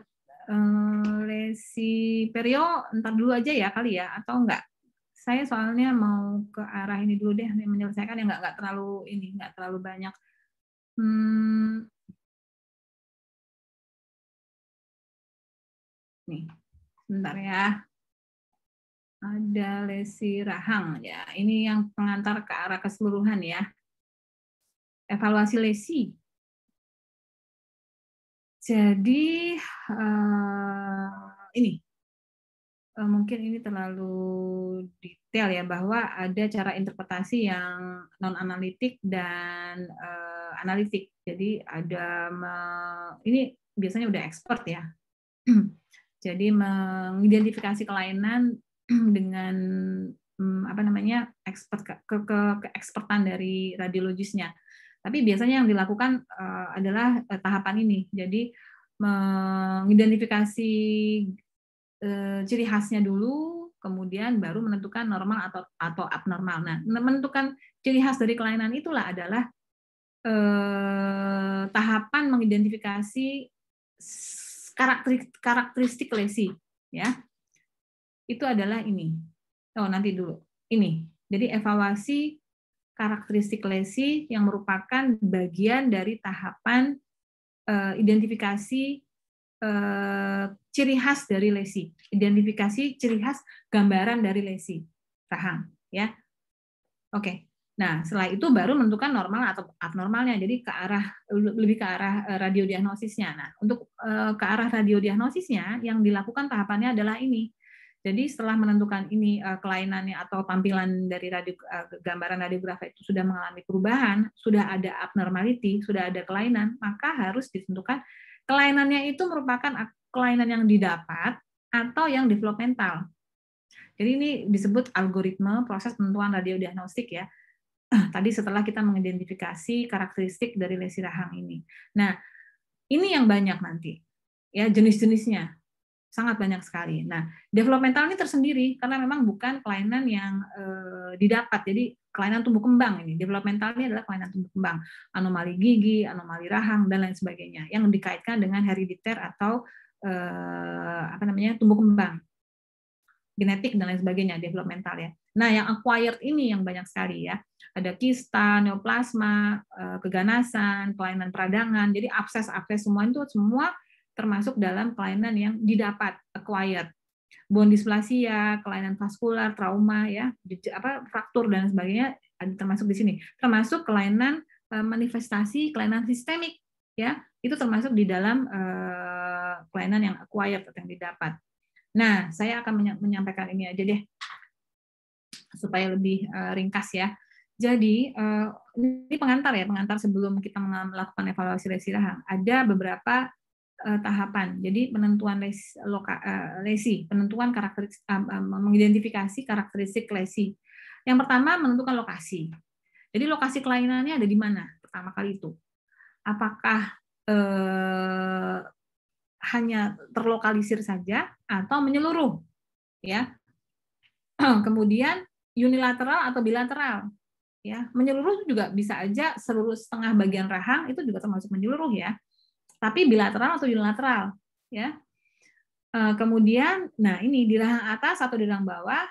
uh, lesi perio, ntar dulu aja ya kali ya, atau enggak? saya soalnya mau ke arah ini dulu deh menyelesaikan yang nggak terlalu ini nggak terlalu banyak
hmm, nih bentar ya ada lesi rahang ya ini yang pengantar ke arah keseluruhan ya evaluasi lesi jadi
uh, ini Eh, mungkin ini terlalu detail ya bahwa ada cara interpretasi yang non analitik dan uh, analitik. Jadi ada ini biasanya udah expert ya. Jadi mengidentifikasi kelainan dengan um, apa namanya expert ke, ke, ke dari radiologisnya. Tapi biasanya yang dilakukan uh, adalah uh, tahapan ini. Jadi mengidentifikasi Eh, ciri khasnya dulu, kemudian baru menentukan normal atau atau abnormal. Nah, menentukan ciri khas dari kelainan itulah adalah eh, tahapan mengidentifikasi karakteristik, karakteristik lesi, ya. Itu adalah ini. Oh, nanti dulu. Ini. Jadi evaluasi karakteristik lesi yang merupakan bagian dari tahapan eh, identifikasi Eh, ciri khas dari lesi, identifikasi ciri khas gambaran dari lesi. Paham, ya? Oke. Nah, setelah itu baru menentukan normal atau abnormalnya. Jadi ke arah lebih ke arah eh, radiodiagnosisnya. Nah, untuk eh, ke arah radiodiagnosisnya yang dilakukan tahapannya adalah ini. Jadi setelah menentukan ini kelainannya atau tampilan dari radio, gambaran radiografi itu sudah mengalami perubahan, sudah ada abnormality, sudah ada kelainan, maka harus ditentukan Kelainannya itu merupakan kelainan yang didapat atau yang developmental. Jadi ini disebut algoritma proses penentuan radiodiagnostik ya. Tadi setelah kita mengidentifikasi karakteristik dari lesi rahang ini. Nah, ini yang banyak nanti. Ya, jenis-jenisnya sangat banyak sekali. Nah, developmental ini tersendiri karena memang bukan kelainan yang e, didapat. Jadi kelainan tumbuh kembang ini. Developmental ini adalah kelainan tumbuh kembang, anomali gigi, anomali rahang dan lain sebagainya yang dikaitkan dengan herediter atau e, apa namanya? tumbuh kembang genetik dan lain sebagainya, developmental ya. Nah, yang acquired ini yang banyak sekali ya. Ada kista, neoplasma, eh, keganasan, kelainan peradangan. Jadi abses-abses semua itu semua termasuk dalam kelainan yang didapat acquired bone dysplasia, kelainan vaskular, trauma ya, apa fraktur dan sebagainya termasuk di sini. Termasuk kelainan eh, manifestasi kelainan sistemik ya, itu termasuk di dalam eh, kelainan yang acquired atau yang didapat. Nah, saya akan menyampaikan ini aja deh supaya lebih eh, ringkas ya. Jadi ini pengantar ya, pengantar sebelum kita melakukan evaluasi rahang Ada beberapa Eh, tahapan. Jadi penentuan lesi, loka, eh, lesi penentuan karakteristik eh, mengidentifikasi karakteristik lesi. Yang pertama menentukan lokasi. Jadi lokasi kelainannya ada di mana pertama kali itu? Apakah eh, hanya terlokalisir saja atau menyeluruh? Ya. Kemudian unilateral atau bilateral. Ya, menyeluruh juga bisa aja seluruh setengah bagian rahang itu juga termasuk menyeluruh ya tapi bilateral atau unilateral ya eh, kemudian nah ini di rahang atas atau di rahang bawah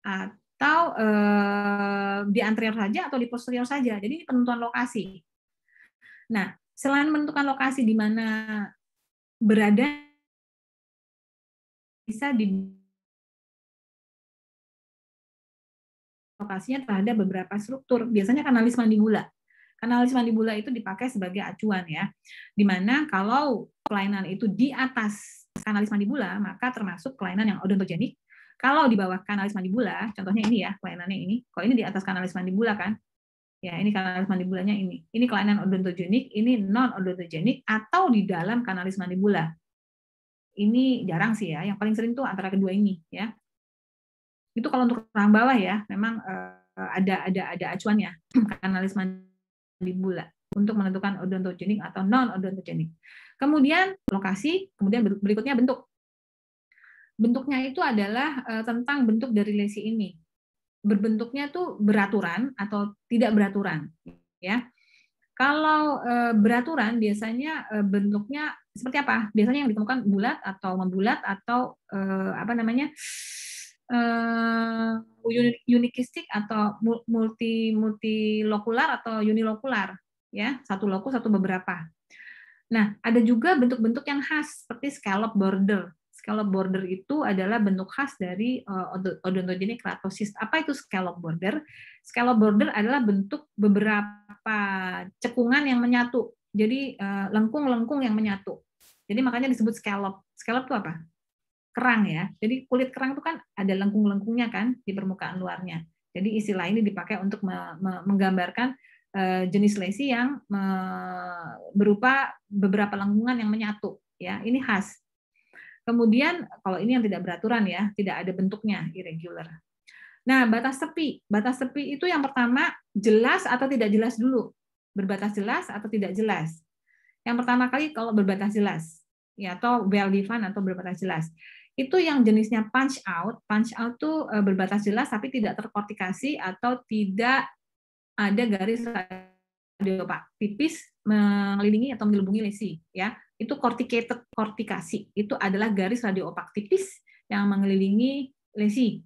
atau eh, di anterior saja atau di posterior saja jadi ini penentuan lokasi nah selain menentukan lokasi di mana
berada bisa di
lokasinya terhadap beberapa struktur biasanya kanalis kan mandibula Analisis mandibula itu dipakai sebagai acuan ya, dimana kalau kelainan itu di atas analis mandibula, maka termasuk kelainan yang odontogenik. Kalau di bawah kanalis mandibula, contohnya ini ya, kelainannya ini. Kalau ini di atas kanalis mandibula kan, ya ini kanalis mandibulanya ini. Ini kelainan odontogenik, ini non odontogenik atau di dalam kanalis mandibula. Ini jarang sih ya, yang paling sering tuh antara kedua ini ya. Itu kalau untuk orang bawah ya, memang eh, ada ada ada acuannya kanalis mandibula di bulan untuk menentukan odontogenik atau non odontogenik. Kemudian lokasi, kemudian berikutnya bentuk. Bentuknya itu adalah eh, tentang bentuk dari lesi ini. Berbentuknya tuh beraturan atau tidak beraturan, ya. Kalau eh, beraturan biasanya eh, bentuknya seperti apa? Biasanya yang ditemukan bulat atau membulat atau apa namanya? uh, unikistik atau multi lokular atau unilokular ya satu lokus satu beberapa. Nah ada juga bentuk-bentuk yang khas seperti scallop border. Scallop border itu adalah bentuk khas dari uh, odontogenic keratosis. Apa itu scallop border? Scallop border adalah bentuk beberapa cekungan yang menyatu. Jadi eh, lengkung-lengkung uh, yang menyatu. Jadi makanya disebut scallop. Scallop itu apa? kerang ya. Jadi kulit kerang itu kan ada lengkung-lengkungnya kan di permukaan luarnya. Jadi istilah ini dipakai untuk menggambarkan eh, jenis lesi yang berupa beberapa lengkungan yang menyatu ya. Ini khas. Kemudian kalau ini yang tidak beraturan ya, tidak ada bentuknya irregular. Nah, batas tepi. Batas tepi itu yang pertama jelas atau tidak jelas dulu. Berbatas jelas atau tidak jelas. Yang pertama kali kalau berbatas jelas ya atau well defined atau berbatas jelas itu yang jenisnya punch out. Punch out tuh e, berbatas jelas tapi tidak terkortikasi atau tidak ada garis radiopak tipis mengelilingi atau melubungi lesi ya. Itu corticated kortikasi. Itu adalah garis radiopak tipis yang mengelilingi lesi.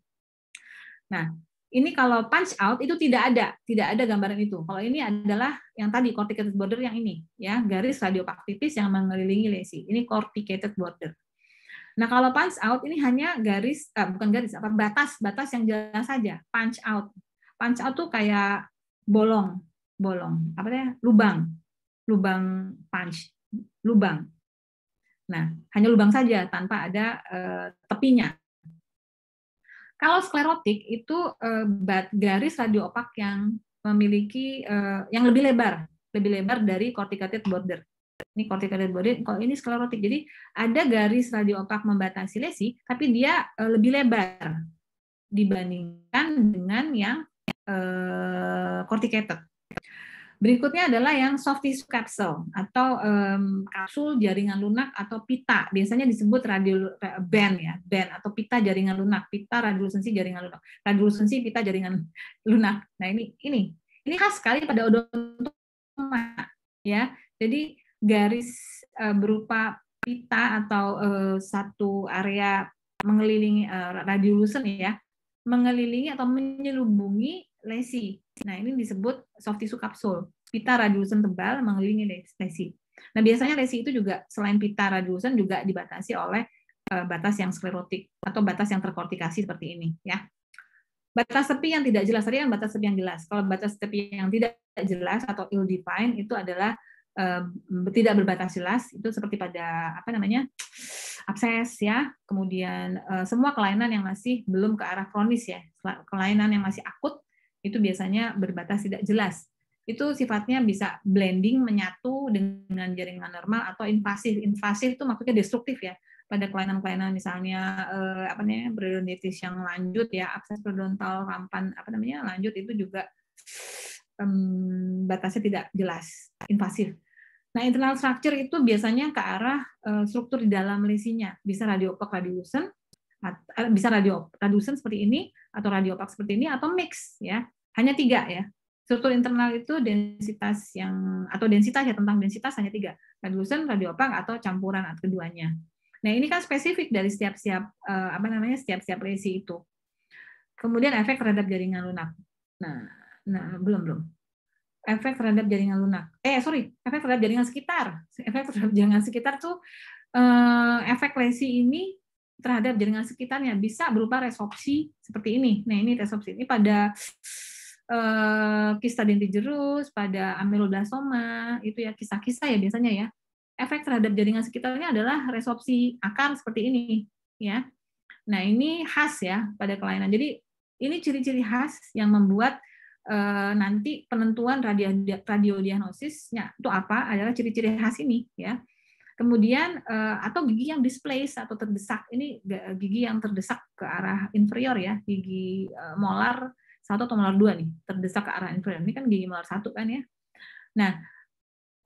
Nah, ini kalau punch out itu tidak ada, tidak ada gambaran itu. Kalau ini adalah yang tadi corticated border yang ini ya, garis radiopak tipis yang mengelilingi lesi. Ini corticated border. Nah, kalau punch out ini hanya garis eh, bukan garis apa batas batas yang jelas saja. Punch out. Punch out tuh kayak bolong, bolong. Apa ya? Lubang. Lubang punch. Lubang. Nah, hanya lubang saja tanpa ada eh, tepinya. Kalau sklerotik itu eh, garis radio opak yang memiliki eh, yang lebih lebar, lebih lebar dari corticated border ini kortikal dan body, kalau ini sklerotik. Jadi ada garis radio opak membatasi lesi, tapi dia eh, lebih lebar dibandingkan dengan yang eh, corticated. Berikutnya adalah yang soft tissue capsule atau um, kapsul jaringan lunak atau pita. Biasanya disebut radio eh, band ya, band atau pita jaringan lunak, pita radiolusensi jaringan lunak, radiolusensi pita jaringan lunak. Nah ini ini ini khas sekali pada odontoma ya. Jadi garis uh, berupa pita atau uh, satu area mengelilingi uh, eh, radiolusen ya, mengelilingi atau menyelubungi lesi. Nah, ini disebut soft tissue kapsul. Pita radiolusen tebal mengelilingi lesi. Nah, biasanya lesi itu juga selain pita radiolusen juga dibatasi oleh uh, batas yang sklerotik atau batas yang terkortikasi seperti ini ya. Batas tepi yang tidak jelas tadi kan batas tepi yang jelas. Kalau batas tepi yang tidak jelas atau ill defined itu adalah Eh, tidak berbatas jelas itu seperti pada apa namanya abses ya kemudian eh, semua kelainan yang masih belum ke arah kronis ya kelainan yang masih akut itu biasanya berbatas tidak jelas itu sifatnya bisa blending menyatu dengan jaringan normal atau invasif invasif itu maksudnya destruktif ya pada kelainan-kelainan misalnya eh, apa namanya periodontitis yang lanjut ya abses periodontal rampan apa namanya lanjut itu juga mmm, batasnya tidak jelas invasif Nah, internal structure itu biasanya ke arah eh, struktur di dalam lesinya. Bisa radiopak radiusen, bisa radio radiusen eh, seperti ini atau radiopak seperti ini atau mix ya. Hanya tiga ya. Struktur internal itu densitas yang atau densitas ya tentang densitas hanya tiga. Radiusen, radiopak atau campuran atau keduanya. Nah, ini kan spesifik dari setiap-siap eh, apa namanya? setiap-siap lesi itu. Kemudian efek terhadap jaringan lunak. Nah, nah belum belum efek terhadap jaringan lunak. Eh sorry, efek terhadap jaringan sekitar. Efek terhadap jaringan sekitar tuh eh, efek lesi ini terhadap jaringan sekitarnya bisa berupa resorpsi seperti ini. Nah ini resorpsi ini pada eh, kista denti jerus, pada amiloblastoma, itu ya kisah-kisah ya biasanya ya. Efek terhadap jaringan sekitarnya adalah resorpsi akar seperti ini ya. Nah ini khas ya pada kelainan. Jadi ini ciri-ciri khas yang membuat Eh, nanti penentuan radiodiagnosisnya itu apa adalah ciri-ciri khas ini ya. Kemudian eh, atau gigi yang displace atau terdesak ini gigi yang terdesak ke arah inferior ya, gigi eh, molar satu atau molar dua nih terdesak ke arah inferior. Ini kan gigi molar satu kan ya. Nah,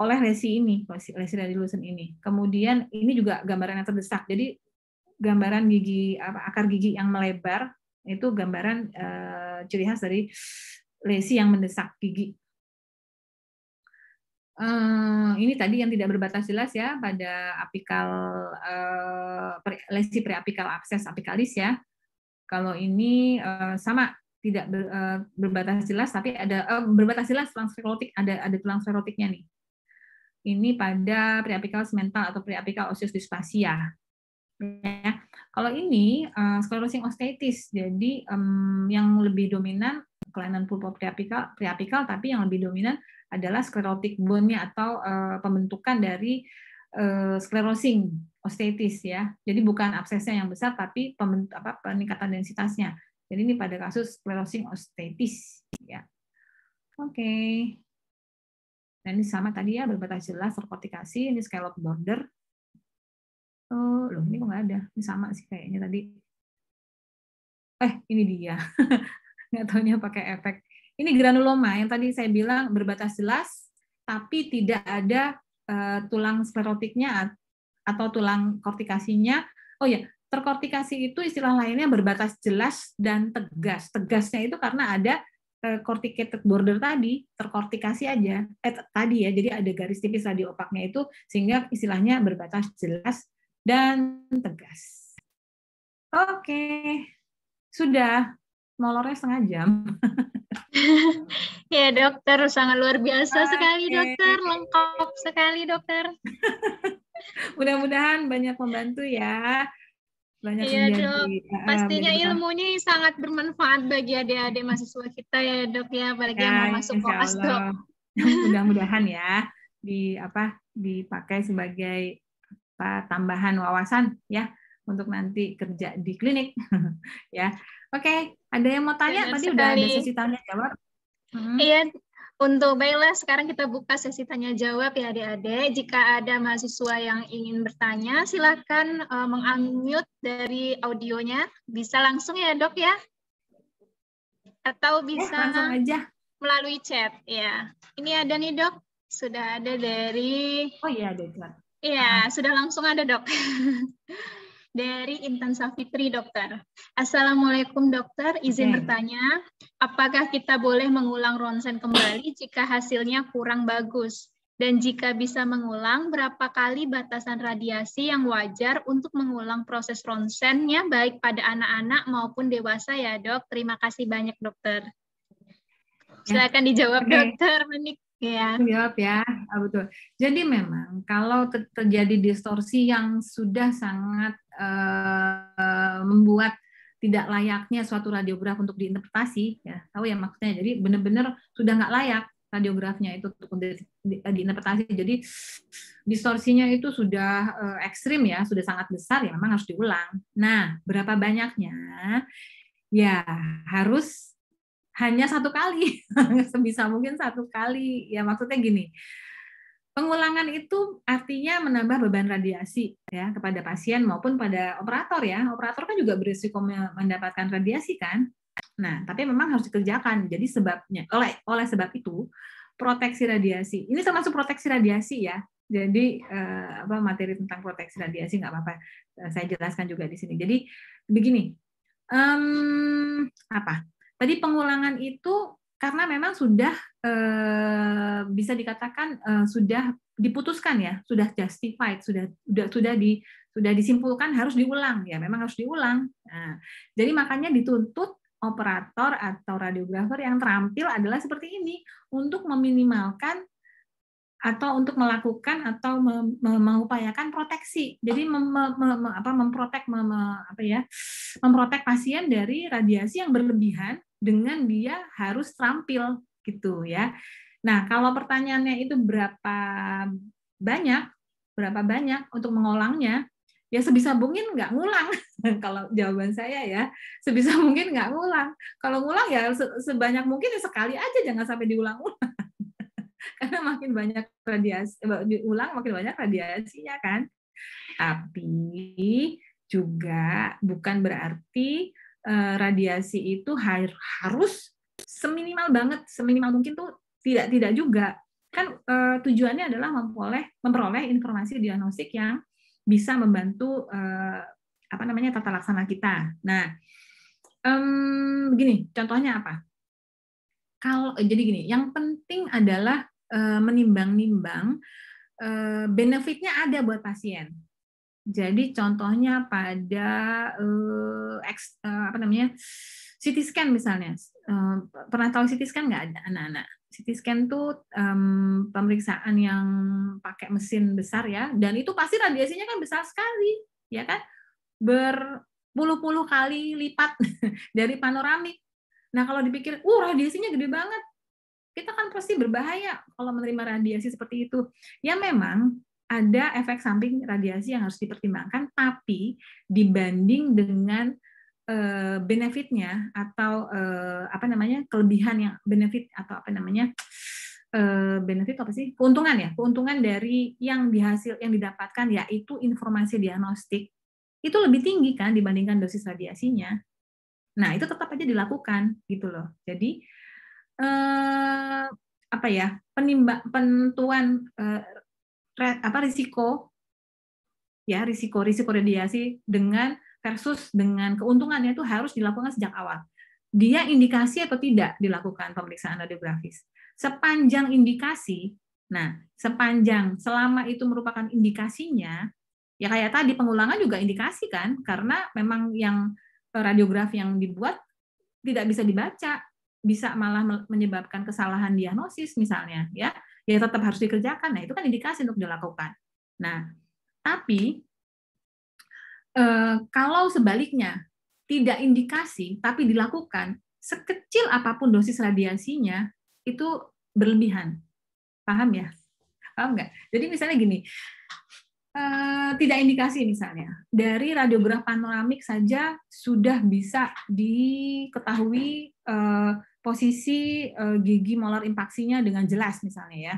oleh resi ini, resi dari lusen ini. Kemudian ini juga gambaran yang terdesak. Jadi gambaran gigi apa akar gigi yang melebar itu gambaran ciri khas dari lesi yang mendesak gigi. Eh, ini tadi yang tidak berbatas jelas ya pada apikal uh, pre, lesi preapikal abses apikalis ya. Kalau ini eh, sama tidak berbatas jelas tapi ada berbatas jelas tulang sklerotik ada ada tulang sklerotiknya nih. Ini pada preapical semental atau preapical osseous dysplasia. Ya. Kalau ini uh, sclerosing osteitis, jadi um, yang lebih dominan kelainan pulpa preapikal, preapikal tapi yang lebih dominan adalah sclerotic bone-nya atau uh, pembentukan dari uh, eh, sklerosing osteitis ya. Jadi bukan absesnya yang besar tapi pembentuk, apa, peningkatan densitasnya. Jadi ini pada kasus sclerosing osteitis ya. Oke. Okay. Nah, ini sama tadi ya, berbatas jelas, terkotikasi ini scallop border. Oh, loh, ini kok nggak ada. Ini sama sih kayaknya tadi. Eh, ini dia. nggak taunya pakai efek. Ini granuloma yang tadi saya bilang berbatas jelas, tapi tidak ada uh, tulang sklerotiknya atau tulang kortikasinya. Oh ya, terkortikasi itu istilah lainnya berbatas jelas dan tegas. Tegasnya itu karena ada eh, corticated border tadi terkortikasi aja eh, tadi ya jadi ada garis tipis tadi opaknya itu sehingga istilahnya berbatas jelas dan tegas oke sudah molornya setengah jam. ya dokter, sangat luar biasa Oke. sekali dokter,
lengkap sekali dokter. Mudah-mudahan banyak membantu ya. Banyak iya dok, pastinya uh, ilmunya sangat bermanfaat bagi adik-adik mahasiswa kita ya dok ya, apalagi ya, yang mau ya, masuk koas dok.
Mudah-mudahan ya di apa dipakai sebagai apa tambahan wawasan ya untuk nanti kerja di klinik ya. Oke, okay. Ada yang mau tanya? Benar Tadi sekali. udah ada sesi
tanya jawab. Hmm. Iya, untuk baiklah sekarang kita buka sesi tanya jawab ya adik-adik. Jika ada mahasiswa yang ingin bertanya, silakan uh, mengunmute dari audionya. Bisa langsung ya dok ya? Atau eh, bisa eh, langsung aja melalui chat ya. Ini ada nih dok, sudah ada dari. Oh iya ada Iya, ah. sudah langsung ada dok. dari Intan Safitri, dokter. Assalamualaikum, dokter. Izin okay. bertanya, apakah kita boleh mengulang ronsen kembali jika hasilnya kurang bagus? Dan jika bisa mengulang, berapa kali batasan radiasi yang wajar untuk mengulang proses ronsennya baik pada anak-anak maupun dewasa ya dok? Terima kasih banyak dokter.
Silakan dijawab okay. dokter Menik. Ya. Jawab ya, ah, betul. Jadi memang kalau terjadi distorsi yang sudah sangat uh, membuat tidak layaknya suatu radiograf untuk diinterpretasi, ya tahu ya maksudnya. Jadi benar-benar sudah nggak layak radiografnya itu untuk diinterpretasi. Jadi distorsinya itu sudah uh, ekstrim ya, sudah sangat besar ya, memang harus diulang. Nah, berapa banyaknya? Ya harus hanya satu kali, sebisa mungkin satu kali. Ya maksudnya gini, Pengulangan itu artinya menambah beban radiasi ya kepada pasien maupun pada operator ya. Operator kan juga berisiko mendapatkan radiasi kan. Nah, tapi memang harus dikerjakan. Jadi sebabnya oleh oleh sebab itu proteksi radiasi. Ini termasuk proteksi radiasi ya. Jadi eh, apa materi tentang proteksi radiasi nggak apa-apa. Eh, saya jelaskan juga di sini. Jadi begini, um, apa? Tadi pengulangan itu karena memang sudah eh, bisa dikatakan eh, sudah diputuskan ya, sudah justified, sudah sudah sudah di sudah disimpulkan harus diulang ya, memang harus diulang. Nah, jadi makanya dituntut operator atau radiografer yang terampil adalah seperti ini untuk meminimalkan atau untuk melakukan atau mengupayakan proteksi. Jadi mem, mem, apa memprotek mem, apa ya? memprotek pasien dari radiasi yang berlebihan dengan dia harus terampil gitu ya. Nah, kalau pertanyaannya itu berapa banyak, berapa banyak untuk mengulangnya? ya sebisa mungkin nggak ngulang. kalau jawaban saya ya, sebisa mungkin nggak ngulang. Kalau ngulang ya sebanyak mungkin ya sekali aja, jangan sampai diulang-ulang. Karena makin banyak radiasi, eh, diulang makin banyak radiasinya kan. Tapi juga bukan berarti Eh, radiasi itu harus seminimal banget, seminimal mungkin tuh tidak tidak juga. Kan eh, tujuannya adalah memperoleh memperoleh informasi diagnostik yang bisa membantu eh, apa namanya tata laksana kita. Nah, um, begini contohnya apa? Kalau jadi gini, yang penting adalah menimbang-nimbang benefitnya ada buat pasien. Jadi contohnya pada uh, eh, eks, uh, eh, apa namanya CT scan misalnya. uh, pernah tahu CT scan nggak ada anak-anak? CT scan tuh um, pemeriksaan yang pakai mesin besar ya, dan itu pasti radiasinya kan besar sekali, ya kan? Berpuluh-puluh kali lipat dari panoramik. Nah kalau dipikir, uh radiasinya gede banget, kita kan pasti berbahaya kalau menerima radiasi seperti itu. Ya memang ada efek samping radiasi yang harus dipertimbangkan, tapi dibanding dengan eh, benefitnya atau eh, apa namanya kelebihan yang benefit atau apa namanya eh, benefit apa sih keuntungan ya keuntungan dari yang dihasil yang didapatkan yaitu informasi diagnostik itu lebih tinggi kan dibandingkan dosis radiasinya. Nah itu tetap aja dilakukan gitu loh. Jadi apa ya penimba penentuan apa risiko ya risiko risiko radiasi dengan versus dengan keuntungannya itu harus dilakukan sejak awal. Dia indikasi atau tidak dilakukan pemeriksaan radiografis. Sepanjang indikasi, nah sepanjang selama itu merupakan indikasinya, ya kayak tadi pengulangan juga indikasi kan, karena memang yang radiografi yang dibuat tidak bisa dibaca, bisa malah menyebabkan kesalahan diagnosis misalnya, ya ya tetap harus dikerjakan. Nah, itu kan indikasi untuk dilakukan. Nah, tapi eh, kalau sebaliknya tidak indikasi tapi dilakukan, sekecil apapun dosis radiasinya itu berlebihan. Paham ya? Paham nggak? Jadi misalnya gini, eh, tidak indikasi misalnya dari radiograf panoramik saja sudah bisa diketahui eh, posisi eh, gigi molar impaksinya dengan jelas misalnya ya.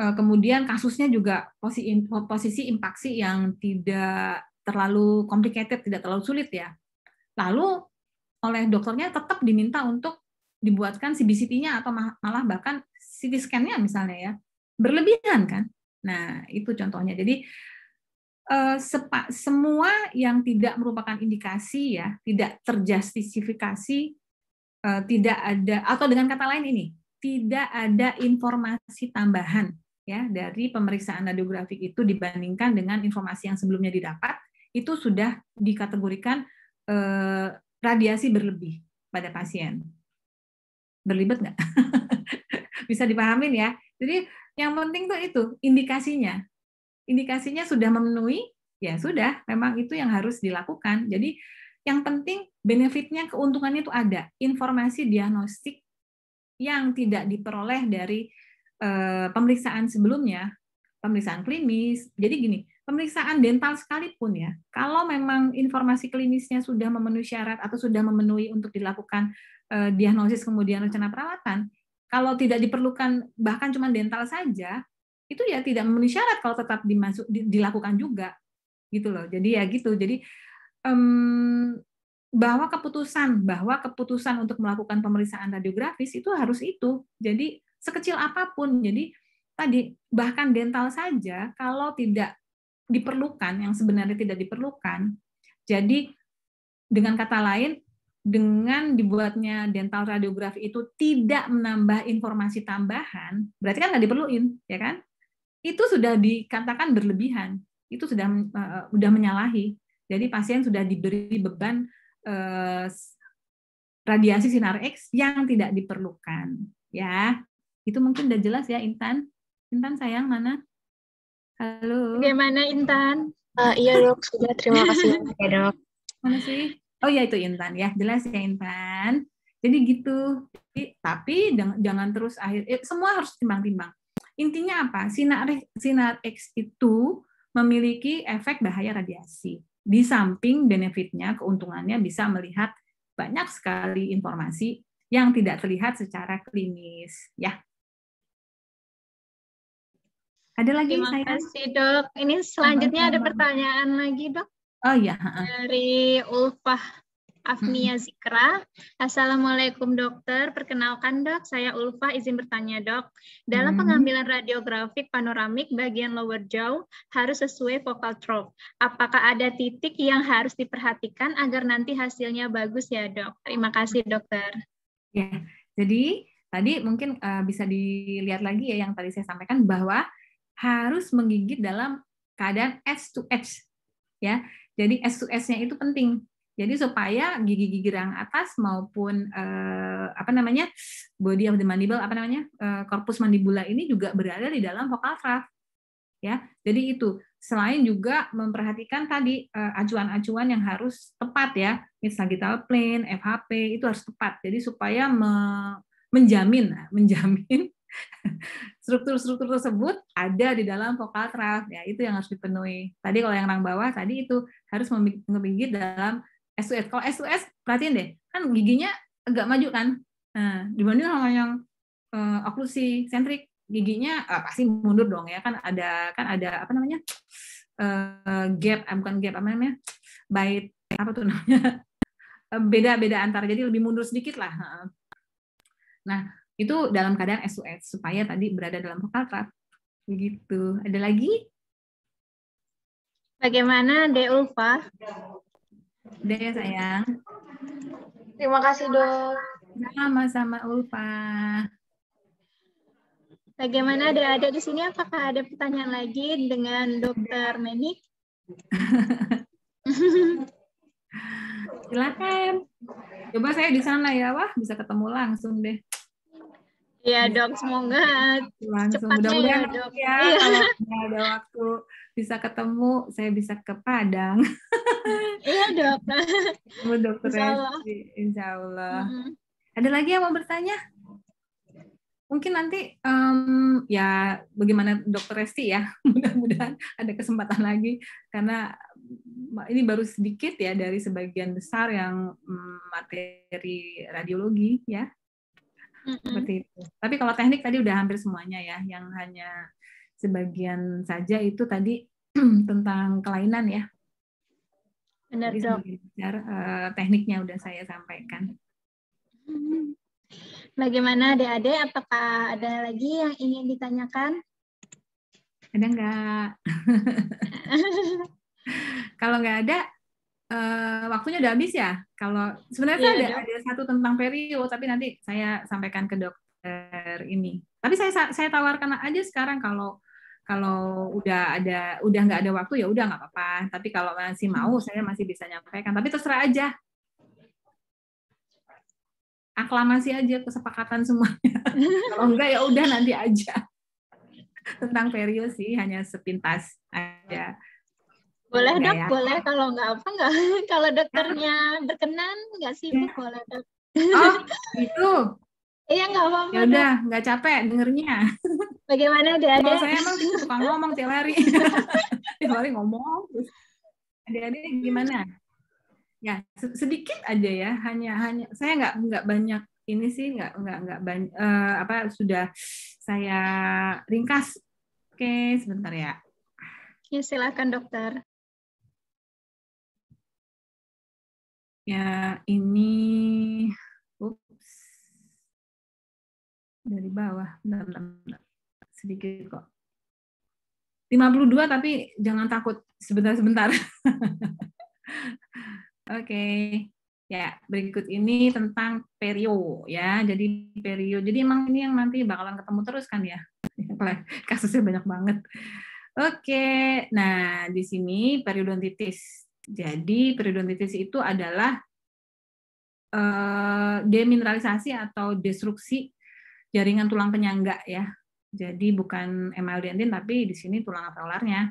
Eh, kemudian kasusnya juga posisi, posisi impaksi yang tidak terlalu complicated, tidak terlalu sulit ya. Lalu oleh dokternya tetap diminta untuk dibuatkan CBCT-nya atau malah bahkan CT scan-nya misalnya ya. Berlebihan kan? Nah, itu contohnya. Jadi eh, semua yang tidak merupakan indikasi ya, tidak terjustifikasi Eh, tidak ada atau dengan kata lain ini tidak ada informasi tambahan ya dari pemeriksaan radiografik itu dibandingkan dengan informasi yang sebelumnya didapat itu sudah dikategorikan eh, radiasi berlebih pada pasien berlibat nggak bisa dipahamin ya jadi yang penting tuh itu indikasinya indikasinya sudah memenuhi ya sudah memang itu yang harus dilakukan jadi yang penting benefitnya, keuntungannya itu ada. Informasi diagnostik yang tidak diperoleh dari eh, pemeriksaan sebelumnya, pemeriksaan klinis. Jadi gini, pemeriksaan dental sekalipun ya, kalau memang informasi klinisnya sudah memenuhi syarat atau sudah memenuhi untuk dilakukan eh, diagnosis kemudian rencana perawatan, kalau tidak diperlukan bahkan cuma dental saja, itu ya tidak memenuhi syarat kalau tetap dimasuk dilakukan juga gitu loh. Jadi ya gitu. Jadi um, bahwa keputusan bahwa keputusan untuk melakukan pemeriksaan radiografis itu harus itu. Jadi sekecil apapun. Jadi tadi bahkan dental saja kalau tidak diperlukan yang sebenarnya tidak diperlukan. Jadi dengan kata lain dengan dibuatnya dental radiografi itu tidak menambah informasi tambahan, berarti kan nggak diperluin, ya kan? Itu sudah dikatakan berlebihan, itu sudah uh, sudah menyalahi. Jadi pasien sudah diberi beban eh, radiasi sinar X yang tidak diperlukan, ya. Itu mungkin udah jelas ya Intan. Intan sayang mana? Halo. Bagaimana Intan? Uh, iya dok sudah terima kasih ya dok. Mana sih? Oh ya itu Intan ya jelas ya Intan. Jadi gitu. tapi jangan, jangan terus akhir eh, semua harus timbang-timbang. Intinya apa? Sinar sinar X itu memiliki efek bahaya radiasi. Di samping benefitnya, keuntungannya bisa melihat banyak sekali informasi yang tidak terlihat secara klinis, ya.
Ada lagi Terima saya? kasih dok. Ini selanjutnya ada pertanyaan lagi dok. Oh iya. Dari Ulfah. Afnia Zikra. Assalamualaikum dokter. Perkenalkan dok, saya Ulfa izin bertanya dok. Dalam pengambilan radiografik panoramik bagian lower jaw harus sesuai vocal trough. Apakah ada titik yang harus diperhatikan agar nanti hasilnya bagus ya dok? Terima kasih dokter. Ya, jadi tadi mungkin uh, bisa dilihat
lagi ya yang tadi saya sampaikan bahwa harus menggigit dalam keadaan S to H. ya. Jadi s to s nya itu penting jadi supaya gigi-gigi gerang atas maupun eh, apa namanya body of the mandible apa namanya eh, korpus mandibula ini juga berada di dalam vokal tract. Ya, jadi itu. Selain juga memperhatikan tadi eh, acuan-acuan yang harus tepat ya, sagittal plane, FHP itu harus tepat. Jadi supaya me, menjamin, nah, menjamin struktur-struktur tersebut ada di dalam vokal tract ya itu yang harus dipenuhi tadi kalau yang rang bawah tadi itu harus menggigit dalam SUS. Kalau SUS perhatiin deh, kan giginya agak maju kan. Nah, dibanding sama yang uh, oklusi sentrik, giginya uh, pasti mundur dong ya kan ada kan ada apa namanya uh, gap uh, bukan gap apa namanya bait apa tuh namanya beda-beda antara jadi lebih mundur sedikit lah. Nah itu dalam keadaan SUS supaya tadi berada dalam
vokal trap begitu. Ada lagi? Bagaimana Deulfa? Udah ya sayang. Terima kasih dok. Sama-sama Ulfa. Bagaimana ada ada di sini? Apakah ada pertanyaan lagi dengan Dokter Menik? Silakan. Coba saya di sana
ya, wah bisa ketemu langsung deh. Iya dok, semoga langsung. cepatnya Mudah ya dok. Ya, iya. kalau ada waktu bisa ketemu, saya bisa ke Padang. Iya dok. Ketemu dokter Insya Allah. Insya Allah. Mm-hmm. Ada lagi yang mau bertanya? Mungkin nanti um, ya bagaimana dokter Resti ya, mudah-mudahan ada kesempatan lagi karena ini baru sedikit ya dari sebagian besar yang mm, materi radiologi ya. Mm-hmm. Seperti itu. Tapi kalau teknik tadi udah hampir semuanya ya, yang hanya sebagian saja itu tadi tentang kelainan ya. Benar dok. Bicara, uh, eh, tekniknya udah saya sampaikan.
Hmm. Bagaimana adik-adik? Apakah ada lagi yang ingin ditanyakan? Ada nggak?
Kalau nggak ada, uh, waktunya udah habis ya. Kalau sebenarnya iya, ada, ada satu tentang perio, tapi nanti saya sampaikan ke dokter ini. Tapi saya saya tawarkan aja sekarang kalau kalau udah ada udah nggak ada waktu ya udah nggak apa-apa tapi kalau masih hmm. mau saya masih bisa nyampaikan tapi terserah aja aklamasi aja kesepakatan semuanya kalau enggak ya udah nanti aja tentang periode sih hanya sepintas aja boleh dok ya. boleh
kalau nggak apa nggak kalau dokternya berkenan nggak sibuk ya. boleh dok oh itu Iya nggak apa-apa. Ya udah, nggak capek dengernya.
Bagaimana ada Kalau saya emang suka ngomong tiap hari. tiap hari ngomong. Adik-adik gimana? Ya sedikit aja ya, hanya hanya saya nggak nggak banyak ini sih nggak nggak nggak banyak uh, eh, apa sudah saya ringkas. Oke sebentar ya. Ya silakan dokter.
Ya ini
dari bawah. Bentar, bentar, bentar. Sedikit kok. 52 tapi jangan takut sebentar-sebentar. Oke. Okay. Ya, berikut ini tentang perio ya. Jadi perio. Jadi emang ini yang nanti bakalan ketemu terus kan ya. Kasusnya banyak banget. Oke. Okay. Nah, di sini periodontitis. Jadi periodontitis itu adalah eh, demineralisasi atau destruksi jaringan tulang penyangga ya. Jadi bukan dentin tapi di sini tulang alveolarnya.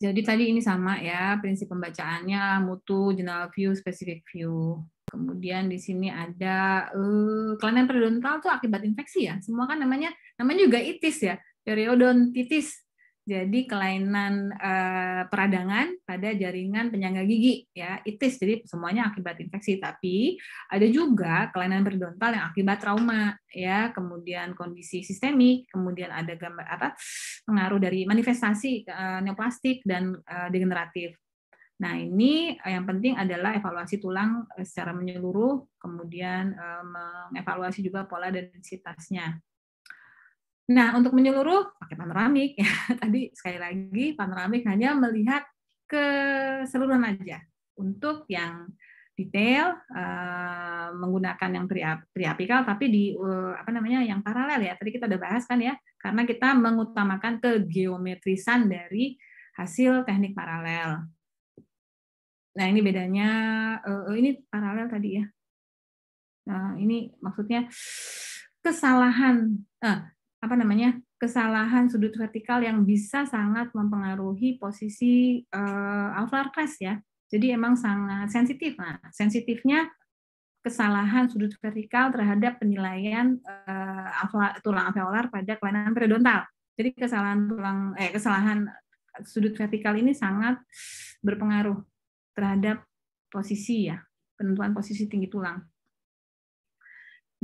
Jadi tadi ini sama ya, prinsip pembacaannya mutu, general view, specific view. Kemudian di sini ada uh, kelainan periodontal tuh akibat infeksi ya. Semua kan namanya namanya juga itis ya, periodontitis jadi kelainan eh, peradangan pada jaringan penyangga gigi ya itis jadi semuanya akibat infeksi tapi ada juga kelainan periodontal yang akibat trauma ya kemudian kondisi sistemik kemudian ada gambar apa pengaruh dari manifestasi eh, neoplastik dan eh, degeneratif Nah, ini eh, yang penting adalah evaluasi tulang eh, secara menyeluruh, kemudian eh, mengevaluasi juga pola densitasnya. Nah, untuk menyeluruh pakai panoramik ya. Tadi sekali lagi panoramik hanya melihat keseluruhan aja. Untuk yang detail eh, menggunakan yang triapikal tapi di eh, apa namanya yang paralel ya. Tadi kita udah bahas kan ya. Karena kita mengutamakan kegeometrisan dari hasil teknik paralel. Nah, ini bedanya eh, ini paralel tadi ya. Nah, ini maksudnya kesalahan eh, apa namanya kesalahan sudut vertikal yang bisa sangat mempengaruhi posisi uh, alveolar crest ya. Jadi emang sangat sensitif. Nah, sensitifnya kesalahan sudut vertikal terhadap penilaian uh, alveolar, tulang alveolar pada kelainan periodontal. Jadi kesalahan tulang eh kesalahan sudut vertikal ini sangat berpengaruh terhadap posisi ya, penentuan posisi tinggi tulang.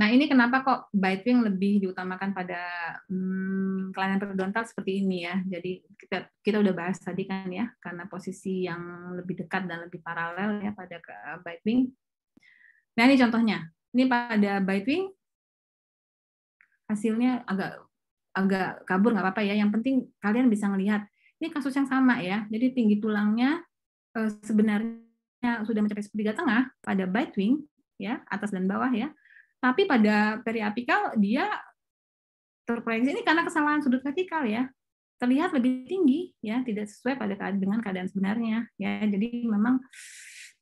Nah ini kenapa kok bite wing lebih diutamakan pada hmm, kelainan periodontal seperti ini ya. Jadi kita kita udah bahas tadi kan ya karena posisi yang lebih dekat dan lebih paralel ya pada ke eh, bite wing. Nah ini contohnya. Ini pada bite wing hasilnya agak agak kabur nggak apa-apa ya. Yang penting kalian bisa ngelihat ini kasus yang sama ya. Jadi tinggi tulangnya eh, sebenarnya sudah mencapai sepertiga tengah pada bite wing ya atas dan bawah ya tapi pada periapikal dia terproyeksi ini karena kesalahan sudut vertikal ya terlihat lebih tinggi ya tidak sesuai pada keadaan dengan keadaan sebenarnya ya jadi memang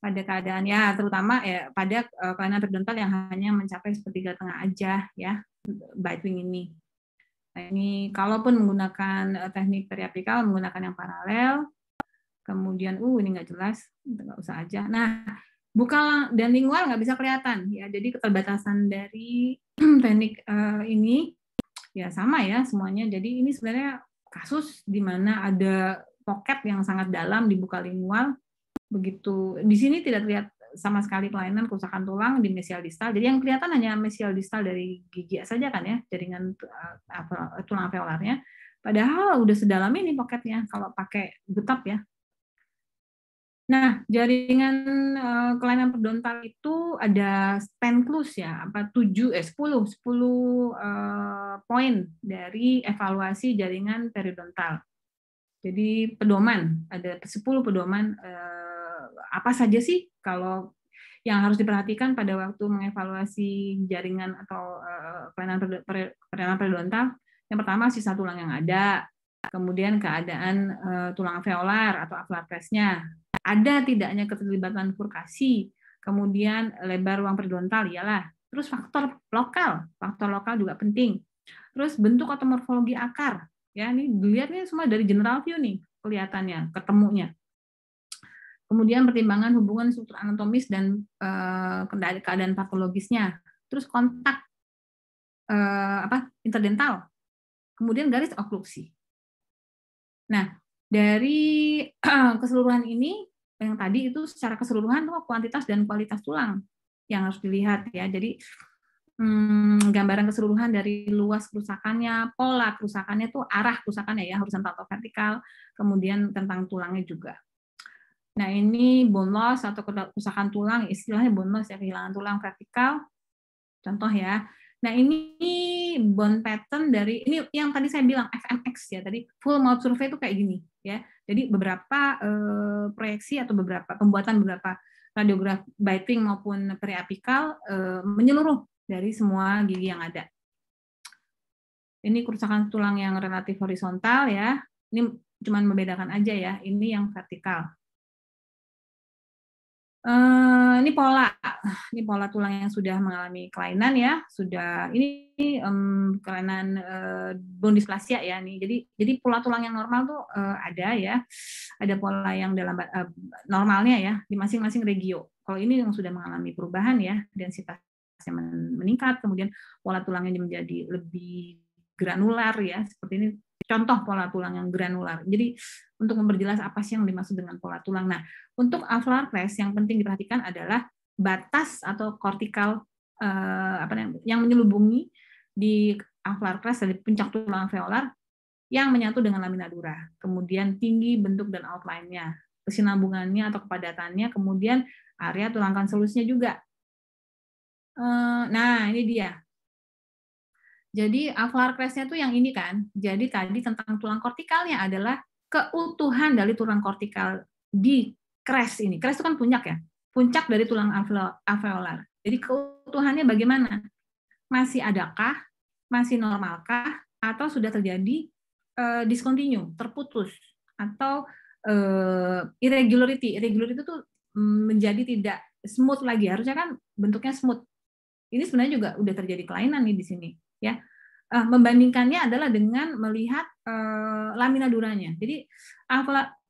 pada keadaan ya terutama ya pada uh, kelainan periodontal yang hanya mencapai sepertiga tengah aja ya bite wing ini nah, ini kalaupun menggunakan uh, teknik periapikal menggunakan yang paralel kemudian uh ini nggak jelas nggak usah aja nah buka dan lingual nggak bisa kelihatan ya jadi keterbatasan dari teknik uh, ini ya sama ya semuanya jadi ini sebenarnya kasus di mana ada pocket yang sangat dalam dibuka lingual begitu di sini tidak terlihat sama sekali kelainan kerusakan tulang di mesial distal. Jadi yang kelihatan hanya mesial distal dari gigi saja kan ya, jaringan eh, tulang alveolarnya. Padahal udah sedalam ini pocketnya kalau pakai getap ya. Nah, jaringan uh, kelainan periodontal itu ada 10 clues ya, apa 7 eh sepuluh 10 eh, poin dari evaluasi jaringan periodontal. Jadi pedoman, ada sepuluh pedoman uh, apa saja sih kalau yang harus diperhatikan pada waktu mengevaluasi jaringan atau uh, kelainan periodontal. Yang pertama sisa tulang yang ada, kemudian keadaan uh, tulang alveolar atau alveolar ada tidaknya keterlibatan furkasi, kemudian lebar ruang periodontal ialah, terus faktor lokal, faktor lokal juga penting. Terus bentuk atau morfologi akar, ya ini dilihatnya semua dari general view nih kelihatannya, ketemunya. Kemudian pertimbangan hubungan struktur anatomis dan eh, keadaan patologisnya. Terus kontak eh, apa interdental. Kemudian garis oklusi. Nah, dari keseluruhan ini yang tadi itu secara keseluruhan tuh kuantitas dan kualitas tulang yang harus dilihat ya. Jadi hmm, gambaran keseluruhan dari luas kerusakannya, pola kerusakannya itu arah kerusakannya ya horizontal atau vertikal, kemudian tentang tulangnya juga. Nah ini bone loss atau kerusakan tulang, istilahnya bone loss ya kehilangan tulang vertikal. Contoh ya, Nah ini bond pattern dari ini yang tadi saya bilang FMX ya tadi full mouth survey itu kayak gini ya. Jadi beberapa eh, proyeksi atau beberapa pembuatan beberapa radiograf biting maupun periapikal eh, menyeluruh dari semua gigi yang ada. Ini kerusakan tulang yang relatif horizontal ya. Ini cuman membedakan aja ya. Ini yang vertikal. Eh, ini pola, ini pola tulang yang sudah mengalami kelainan ya, sudah ini um, kelainan uh, bone dysplasia ya nih. Jadi jadi pola tulang yang normal tuh uh, ada ya, ada pola yang dalam uh, normalnya ya di masing-masing regio. Kalau ini yang sudah mengalami perubahan ya, densitasnya meningkat, kemudian pola tulangnya menjadi lebih granular ya, seperti ini contoh pola tulang yang granular. Jadi untuk memperjelas apa sih yang dimaksud dengan pola tulang. Nah, untuk alveolar crest yang penting diperhatikan adalah batas atau kortikal eh, apa yang, yang menyelubungi di alveolar crest dari puncak tulang alveolar yang menyatu dengan lamina dura. Kemudian tinggi bentuk dan outline-nya, kesinambungannya atau kepadatannya, kemudian area tulang kanselusnya juga. Eh, nah, ini dia jadi alveolar crestnya itu yang ini kan. Jadi tadi tentang tulang kortikalnya adalah keutuhan dari tulang kortikal di crest ini. Crest itu kan puncak ya. Puncak dari tulang alveolar. Jadi keutuhannya bagaimana? Masih adakah? Masih normalkah? Atau sudah terjadi uh, discontinue, terputus atau uh, irregularity. Irregularity itu mm, menjadi tidak smooth lagi. Harusnya kan bentuknya smooth. Ini sebenarnya juga udah terjadi kelainan nih di sini ya uh, membandingkannya adalah dengan melihat uh, lamina duranya. Jadi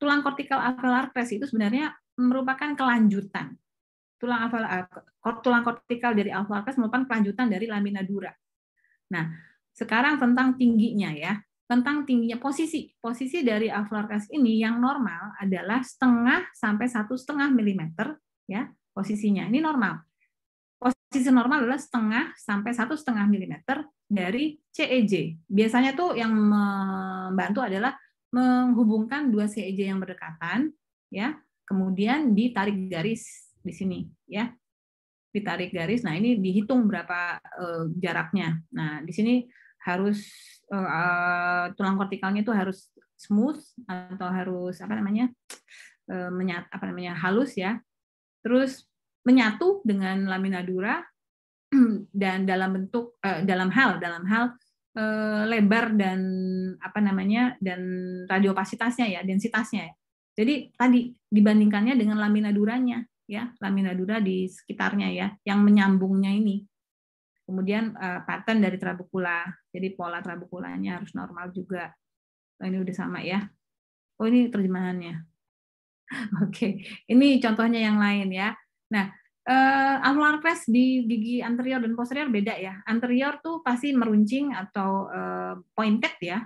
tulang kortikal alveolar crest itu sebenarnya merupakan kelanjutan. Tulang uh, tulang kortikal dari alveolar crest merupakan kelanjutan dari lamina dura. Nah, sekarang tentang tingginya ya. Tentang tingginya posisi. Posisi dari alveolar crest ini yang normal adalah setengah sampai satu setengah milimeter ya posisinya. Ini normal posisi normal adalah setengah sampai satu setengah milimeter dari CEJ. Biasanya tuh yang membantu adalah menghubungkan dua CEJ yang berdekatan, ya. Kemudian ditarik garis di sini, ya. Ditarik garis. Nah ini dihitung berapa uh, jaraknya. Nah di sini harus uh, tulang kortikalnya itu harus smooth atau harus apa namanya uh, menyat apa namanya halus ya. Terus menyatu dengan lamina dura dan dalam bentuk eh, dalam hal dalam hal eh, lebar dan apa namanya dan radiopasitasnya ya densitasnya ya. Jadi tadi dibandingkannya dengan lamina duranya ya lamina dura di sekitarnya ya yang menyambungnya ini. Kemudian eh, pattern dari trabekula. Jadi pola trabekulanya harus normal juga. Oh, ini udah sama ya. Oh ini terjemahannya. Oke, okay. ini contohnya yang lain ya. Nah, uh, eh, alveolar crest di gigi anterior dan posterior beda ya. Anterior tuh pasti meruncing atau uh, pointed ya.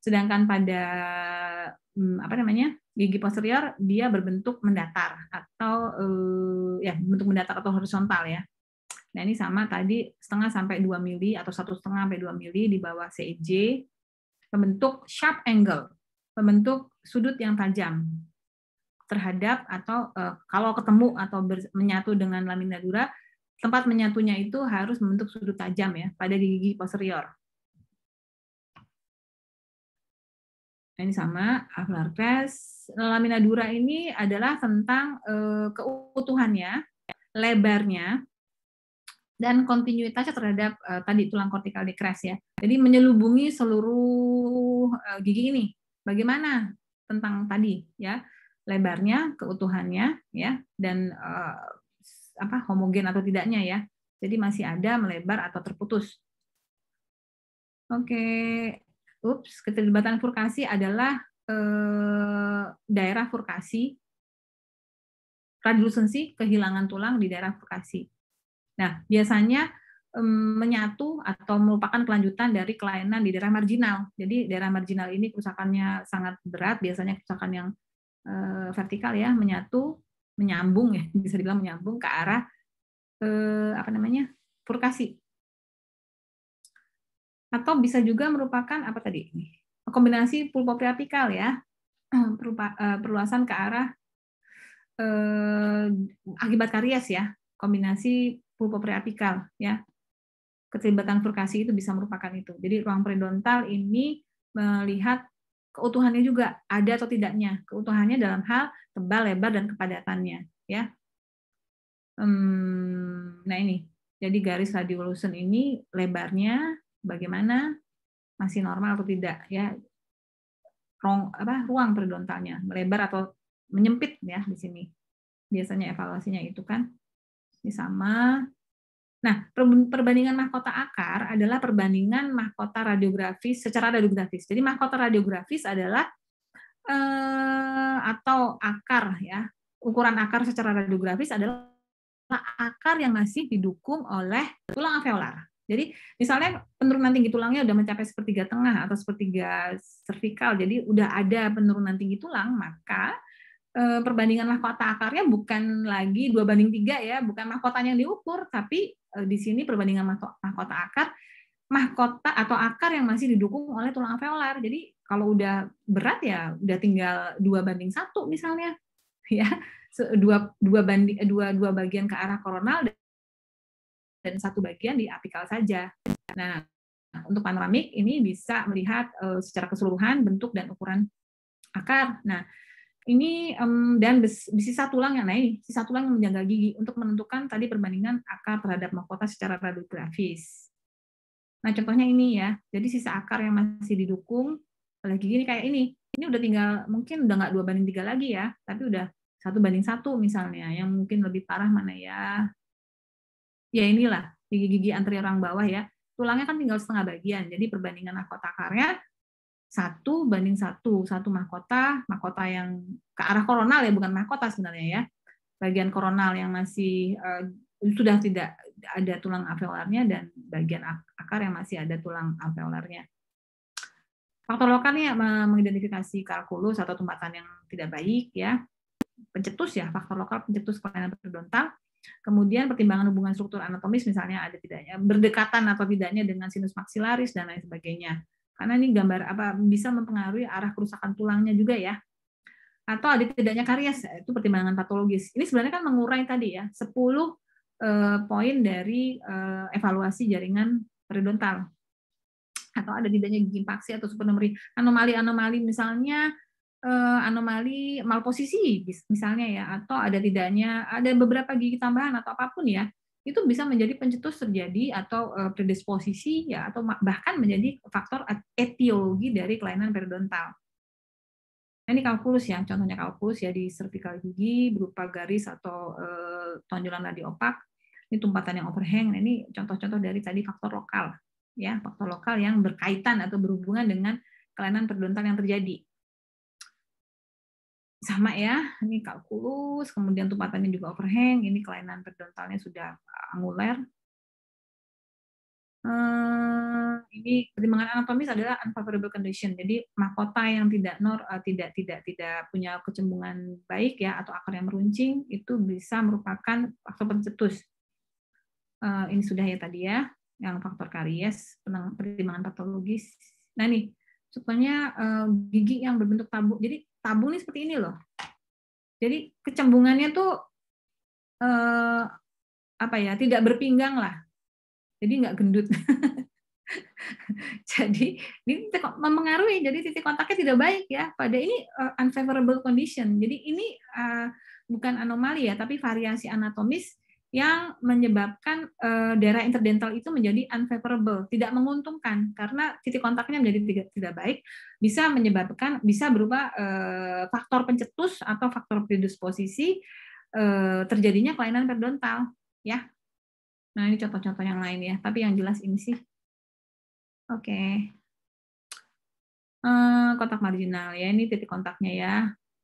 Sedangkan pada um, apa namanya? gigi posterior dia berbentuk mendatar atau uh, ya bentuk mendatar atau horizontal ya. Nah, ini sama tadi setengah sampai 2 mili atau satu setengah sampai 2 mili di bawah CEJ, pembentuk sharp angle, pembentuk sudut yang tajam terhadap atau eh, kalau ketemu atau menyatu dengan lamina dura tempat menyatunya itu harus membentuk sudut tajam ya pada gigi posterior. ini sama aflar crest. Lamina dura ini adalah tentang eh, keutuhannya, lebarnya, dan kontinuitasnya terhadap uh, tadi tulang kortikal dekres ya. Jadi menyelubungi seluruh uh, gigi ini. Bagaimana tentang tadi ya lebarnya, keutuhannya, ya, dan uh, apa homogen atau tidaknya ya. Jadi masih ada melebar atau terputus. Oke, ups, keterlibatan furkasi adalah uh, daerah furkasi radiosensi kehilangan tulang di daerah furkasi. Nah, biasanya menyatu atau merupakan kelanjutan dari kelainan di daerah marginal. Jadi daerah marginal ini kerusakannya sangat berat, biasanya kerusakan yang uh, vertikal ya menyatu menyambung ya bisa dibilang menyambung ke arah uh, apa namanya purkasi atau bisa juga merupakan apa tadi kombinasi pulpo apikal ya eh, perluasan ke arah uh, akibat karies ya kombinasi pulpo apikal ya keterlibatan furkasi itu bisa merupakan itu jadi ruang periodontal ini melihat keutuhannya juga ada atau tidaknya keutuhannya dalam hal tebal lebar dan kepadatannya ya hmm, nah ini jadi garis radiolusen ini lebarnya bagaimana masih normal atau tidak ya ruang apa ruang periodontalnya melebar atau menyempit ya di sini biasanya evaluasinya itu kan ini sama Nah, perbandingan mahkota akar adalah perbandingan mahkota radiografis secara radiografis. Jadi mahkota radiografis adalah eh, atau akar ya, ukuran akar secara radiografis adalah akar yang masih didukung oleh tulang alveolar. Jadi misalnya penurunan tinggi tulangnya udah mencapai sepertiga tengah atau sepertiga cervical jadi udah ada penurunan tinggi tulang, maka Eh, perbandingan mahkota akarnya bukan lagi dua banding tiga ya, bukan mahkota yang diukur, tapi eh, di sini perbandingan mahkota akar, mahkota atau akar yang masih didukung oleh tulang alveolar. Jadi kalau udah berat ya udah tinggal dua banding satu misalnya, ya dua dua banding eh, dua dua bagian ke arah koronal dan satu bagian di apikal saja. Nah untuk panoramik ini bisa melihat secara keseluruhan bentuk dan ukuran akar. Nah ini um, dan sisa tulang yang naik, sisa tulang yang menjaga gigi untuk menentukan tadi perbandingan akar terhadap mahkota secara radiografis. Nah, contohnya ini ya. Jadi sisa akar yang masih didukung oleh gigi ini kayak ini. Ini udah tinggal mungkin udah nggak dua banding tiga lagi ya, tapi udah satu banding satu misalnya. Yang mungkin lebih parah mana ya? Ya inilah gigi-gigi anterior orang bawah ya. Tulangnya kan tinggal setengah bagian, jadi perbandingan mahkota akarnya satu banding satu satu mahkota mahkota yang ke arah koronal ya bukan mahkota sebenarnya ya bagian koronal yang masih uh, sudah tidak ada tulang alveolarnya dan bagian akar yang masih ada tulang alveolarnya faktor lokalnya mengidentifikasi kalkulus atau tumpatan yang tidak baik ya pencetus ya faktor lokal pencetus kelainan periodontal kemudian pertimbangan hubungan struktur anatomis misalnya ada tidaknya berdekatan atau tidaknya dengan sinus maksilaris dan lain sebagainya karena ini gambar apa bisa mempengaruhi arah kerusakan tulangnya juga ya. Atau ada tidaknya karies, itu pertimbangan patologis. Ini sebenarnya kan mengurai tadi ya, 10 eh, poin dari eh, evaluasi jaringan periodontal. Atau ada tidaknya gigi paksi atau supernumeri, Anomali-anomali misalnya eh, anomali malposisi misalnya ya atau ada tidaknya ada beberapa gigi tambahan atau apapun ya itu bisa menjadi pencetus terjadi atau eh, predisposisi ya atau bahkan menjadi faktor etiologi dari kelainan periodontal. Nah, ini kalkulus ya, contohnya kalkulus ya di cervical gigi berupa garis atau eh, tonjolan nadi opak. Ini tumpatan yang overhang. Nah, ini contoh-contoh dari tadi faktor lokal ya, faktor lokal yang berkaitan atau berhubungan dengan kelainan periodontal yang terjadi sama ya, ini kalkulus, kemudian tumpatannya juga overhang, ini kelainan periodontalnya sudah anguler. Eh, ini pertimbangan anatomis adalah unfavorable condition. Jadi mahkota yang tidak nor eh, tidak tidak tidak punya kecembungan baik ya atau akar yang meruncing itu bisa merupakan faktor pencetus. Eh, ini sudah ya tadi ya, yang faktor karies, pertimbangan patologis. Nah nih, contohnya gigi yang berbentuk tabung. Jadi tabung nih seperti ini loh. Jadi kecembungannya tuh eh, apa ya tidak berpinggang lah. Jadi nggak gendut. jadi ini mempengaruhi jadi titik kontaknya tidak baik ya pada ini eh, unfavorable condition jadi ini eh, bukan anomali ya tapi variasi anatomis yang menyebabkan uh, eh, daerah interdental itu menjadi unfavorable, tidak menguntungkan karena titik kontaknya menjadi tidak, tidak baik, bisa menyebabkan bisa berupa uh, faktor pencetus atau faktor predisposisi uh, terjadinya kelainan periodontal, ya. Nah, ini contoh-contoh yang lain ya, tapi yang jelas ini sih. Oke. Okay. Kotak marginal ya, ini titik kontaknya ya.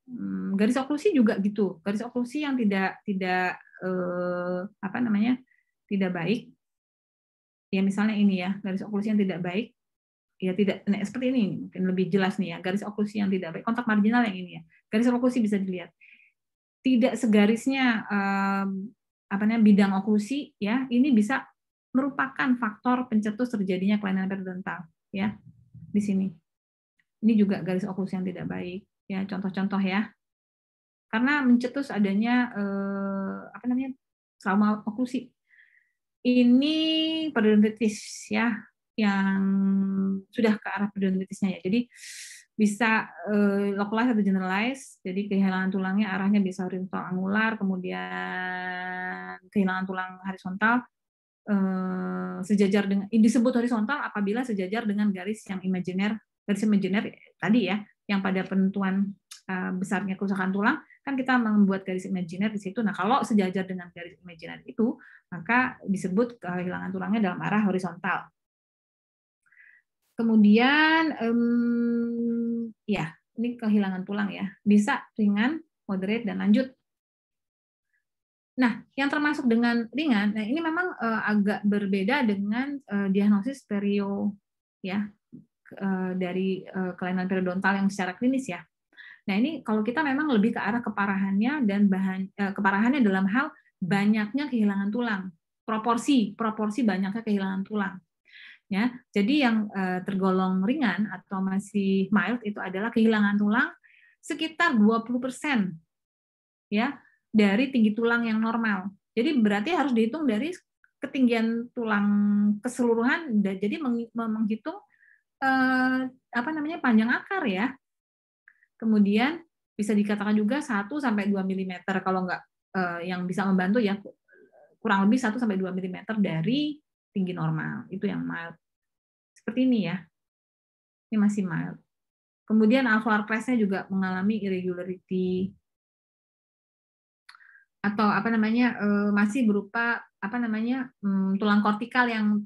Hmm, garis oklusi juga gitu garis oklusi yang tidak tidak eh, apa namanya tidak baik ya misalnya ini ya garis oklusi yang tidak baik ya tidak nah, seperti ini mungkin lebih jelas nih ya garis oklusi yang tidak baik kontak marginal yang ini ya garis oklusi bisa dilihat tidak segarisnya eh, apa namanya bidang oklusi ya ini bisa merupakan faktor pencetus terjadinya kelainan periodontal ya di sini ini juga garis oklusi yang tidak baik ya contoh-contoh ya karena mencetus adanya eh, apa namanya trauma oklusi ini periodontitis ya yang sudah ke arah periodontitisnya ya jadi bisa eh, localized atau generalized jadi kehilangan tulangnya arahnya bisa horizontal angular kemudian kehilangan tulang horizontal eh, sejajar dengan disebut horizontal apabila sejajar dengan garis yang imajiner garis imajiner tadi ya yang pada penentuan eh, besarnya kerusakan tulang kan kita membuat garis imajiner di situ. Nah, kalau sejajar dengan garis imajiner itu, maka disebut kehilangan tulangnya dalam arah horizontal. Kemudian, um, ya, ini kehilangan tulang ya. Bisa ringan, moderate, dan lanjut. Nah, yang termasuk dengan ringan, nah ini memang eh, agak berbeda dengan eh, diagnosis perio, ya, Eh, dari eh, kelainan periodontal yang secara klinis ya. Nah ini kalau kita memang lebih ke arah keparahannya dan bahan eh, keparahannya dalam hal banyaknya kehilangan tulang, proporsi proporsi banyaknya kehilangan tulang. Ya, jadi yang tergolong ringan atau masih mild itu adalah kehilangan tulang sekitar 20% ya dari tinggi tulang yang normal. Jadi berarti harus dihitung dari ketinggian tulang keseluruhan jadi menghitung Eh, apa namanya panjang akar ya. Kemudian bisa dikatakan juga 1 sampai 2 mm kalau nggak eh, yang bisa membantu ya kurang lebih 1 sampai 2 mm dari tinggi normal. Itu yang mild. Seperti ini ya. Ini masih mild. Kemudian alveolar crestnya juga mengalami irregularity atau apa namanya eh, masih berupa apa namanya hmm, tulang kortikal yang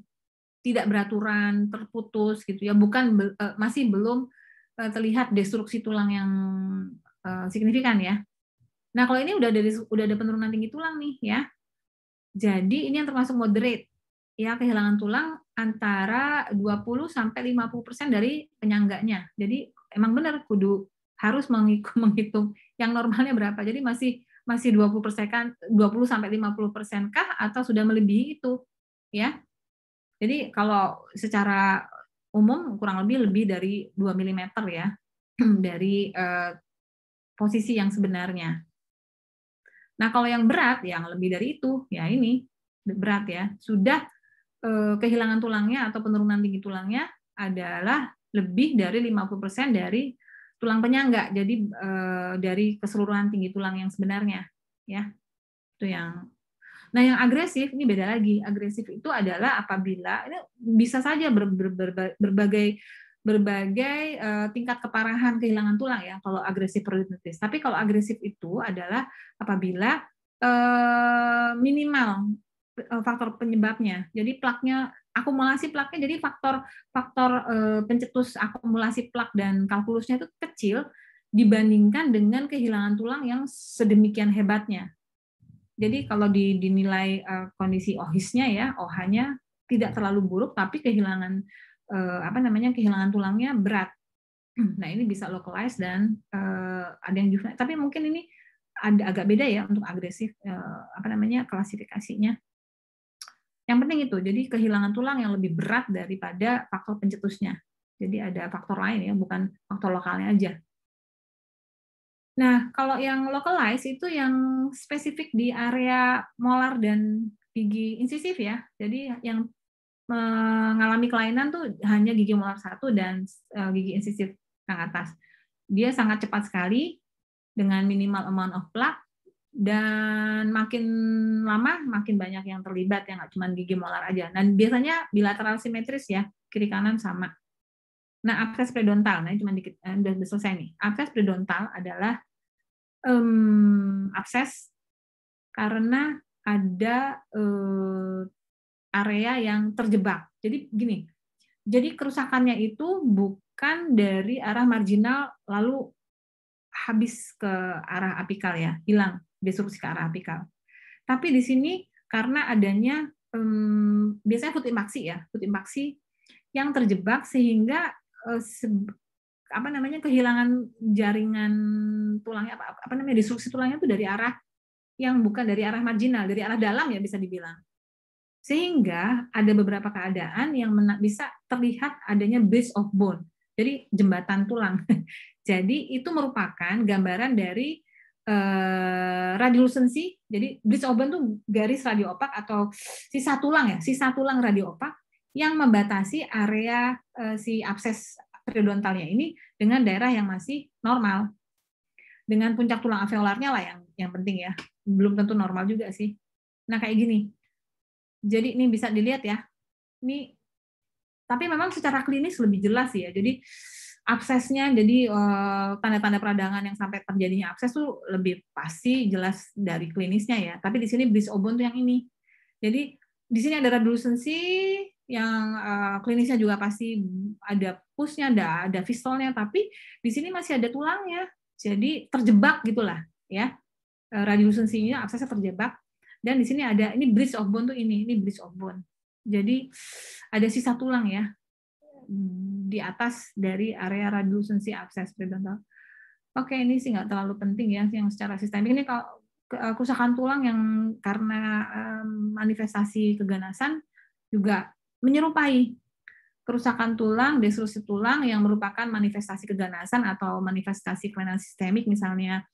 tidak beraturan, terputus gitu ya, bukan e, masih belum e, terlihat destruksi tulang yang e, signifikan ya. Nah, kalau ini udah ada udah ada penurunan tinggi tulang nih ya. Jadi ini yang termasuk moderate. Ya, kehilangan tulang antara 20 sampai 50% dari penyangganya. Jadi emang benar kudu harus menghitung yang normalnya berapa. Jadi masih masih 20 persen 20 sampai 50 persen kah atau sudah melebihi itu ya jadi kalau secara umum kurang lebih lebih dari 2 mm ya dari eh, posisi yang sebenarnya. Nah, kalau yang berat yang lebih dari itu, ya ini berat ya. Sudah eh, kehilangan tulangnya atau penurunan tinggi tulangnya adalah lebih dari 50% dari tulang penyangga. Jadi eh, dari keseluruhan tinggi tulang yang sebenarnya, ya. Itu yang Nah, yang agresif ini beda lagi. Agresif itu adalah apabila ini bisa saja ber, ber, ber, berbagai berbagai uh, tingkat keparahan kehilangan tulang ya kalau agresif periodontitis. Tapi kalau agresif itu adalah apabila uh, minimal eh, faktor penyebabnya. Jadi plaknya akumulasi plaknya jadi faktor faktor uh, pencetus akumulasi plak dan kalkulusnya itu kecil dibandingkan dengan kehilangan tulang yang sedemikian hebatnya. Jadi hmm. kalau dinilai eh, kondisi ohisnya ya, ohanya tidak hmm. terlalu buruk tapi kehilangan eh, apa namanya kehilangan tulangnya berat. Nah, ini bisa localized dan eh, ada yang juga. Tapi mungkin ini ada agak beda ya untuk agresif apa namanya klasifikasinya. Yang penting itu, jadi kehilangan tulang yang lebih berat daripada faktor pencetusnya. Jadi ada faktor lain ya, bukan faktor lokalnya aja. Nah, kalau yang localized itu yang spesifik di area molar dan gigi insisif ya. Jadi yang mengalami kelainan tuh hanya gigi molar satu dan eh, gigi insisif yang atas. Dia sangat cepat sekali dengan minimal amount of plaque dan makin lama makin banyak yang terlibat ya nggak cuma gigi molar aja. Dan biasanya bilateral simetris ya kiri kanan sama. Nah akses predontal, nah cuma dikit, eh, udah selesai nih. akses predontal adalah um, akses karena ada uh, area yang terjebak. Jadi gini, jadi kerusakannya itu bukan dari arah marginal lalu habis ke arah apikal ya, hilang, destruksi ke arah apikal. Tapi di sini karena adanya um, biasanya food impaksi ya, food impaksi yang terjebak sehingga eh, apa namanya kehilangan jaringan tulangnya apa apa namanya disruksi tulangnya itu dari arah yang bukan dari arah marginal, dari arah dalam ya bisa dibilang. Sehingga ada beberapa keadaan yang bisa terlihat adanya base of bone. Jadi jembatan tulang. Jadi itu merupakan gambaran dari eh, radiolusensi. Jadi base of bone itu garis radioopak atau sisa tulang ya, sisa tulang radioopak yang membatasi area eh, si abses periodontalnya ini dengan daerah yang masih normal. Dengan puncak tulang alveolarnya lah yang yang penting ya. Belum tentu normal juga sih. Nah, kayak gini. Jadi ini bisa dilihat ya. Ini tapi memang secara klinis lebih jelas sih ya. Jadi absesnya jadi eh, tanda-tanda peradangan yang sampai terjadinya abses tuh lebih pasti jelas dari klinisnya ya. Tapi di sini bis obon tuh yang ini. Jadi di sini ada radulusensi, yang uh, klinisnya juga pasti ada pusnya, ada ada fistolnya, tapi di sini masih ada tulangnya, jadi terjebak gitulah, ya eh, radiusensinya absesnya terjebak dan di sini ada ini bridge of bone tuh ini ini bridge of bone jadi ada sisa tulang ya di atas dari area radiusensi abses periodontal oke ini sih nggak terlalu penting ya yang secara sistemik ini kalau kerusakan tulang yang karena eh, manifestasi keganasan juga menyerupai kerusakan tulang, destruksi tulang yang merupakan manifestasi keganasan atau manifestasi kelainan sistemik misalnya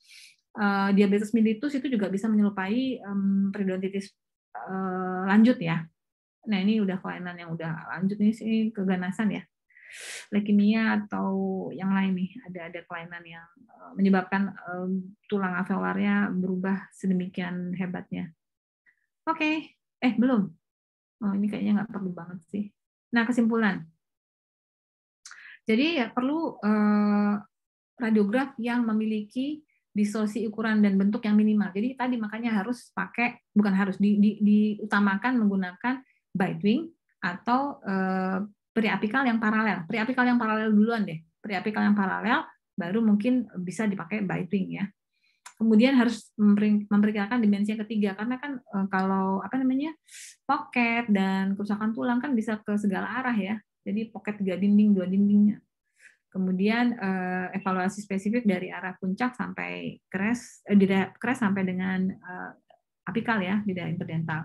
eh, diabetes mellitus itu juga bisa menyerupai um, periodontitis eh, lanjut ya. Nah, ini udah kelainan yang udah lanjut nih sih keganasan ya. Leukemia atau yang lain nih, ada ada kelainan yang eh, menyebabkan um, tulang alveolarnya berubah sedemikian hebatnya. Oke, okay. eh belum oh, ini kayaknya nggak perlu banget sih. Nah kesimpulan, jadi ya perlu eh, radiograf yang memiliki distorsi ukuran dan bentuk yang minimal. Jadi tadi makanya harus pakai bukan harus di, di, diutamakan menggunakan bite wing atau eh, periapikal yang paralel. Periapikal yang paralel duluan deh. Periapikal yang paralel baru mungkin bisa dipakai bite wing ya kemudian harus memperkirakan dimensi yang ketiga karena kan eh, kalau apa namanya pocket dan kerusakan tulang kan bisa ke segala arah ya jadi pocket tiga dinding dua dindingnya kemudian eh, evaluasi spesifik dari arah puncak sampai kres, eh, di crash sampai dengan eh, apikal ya di daerah interdental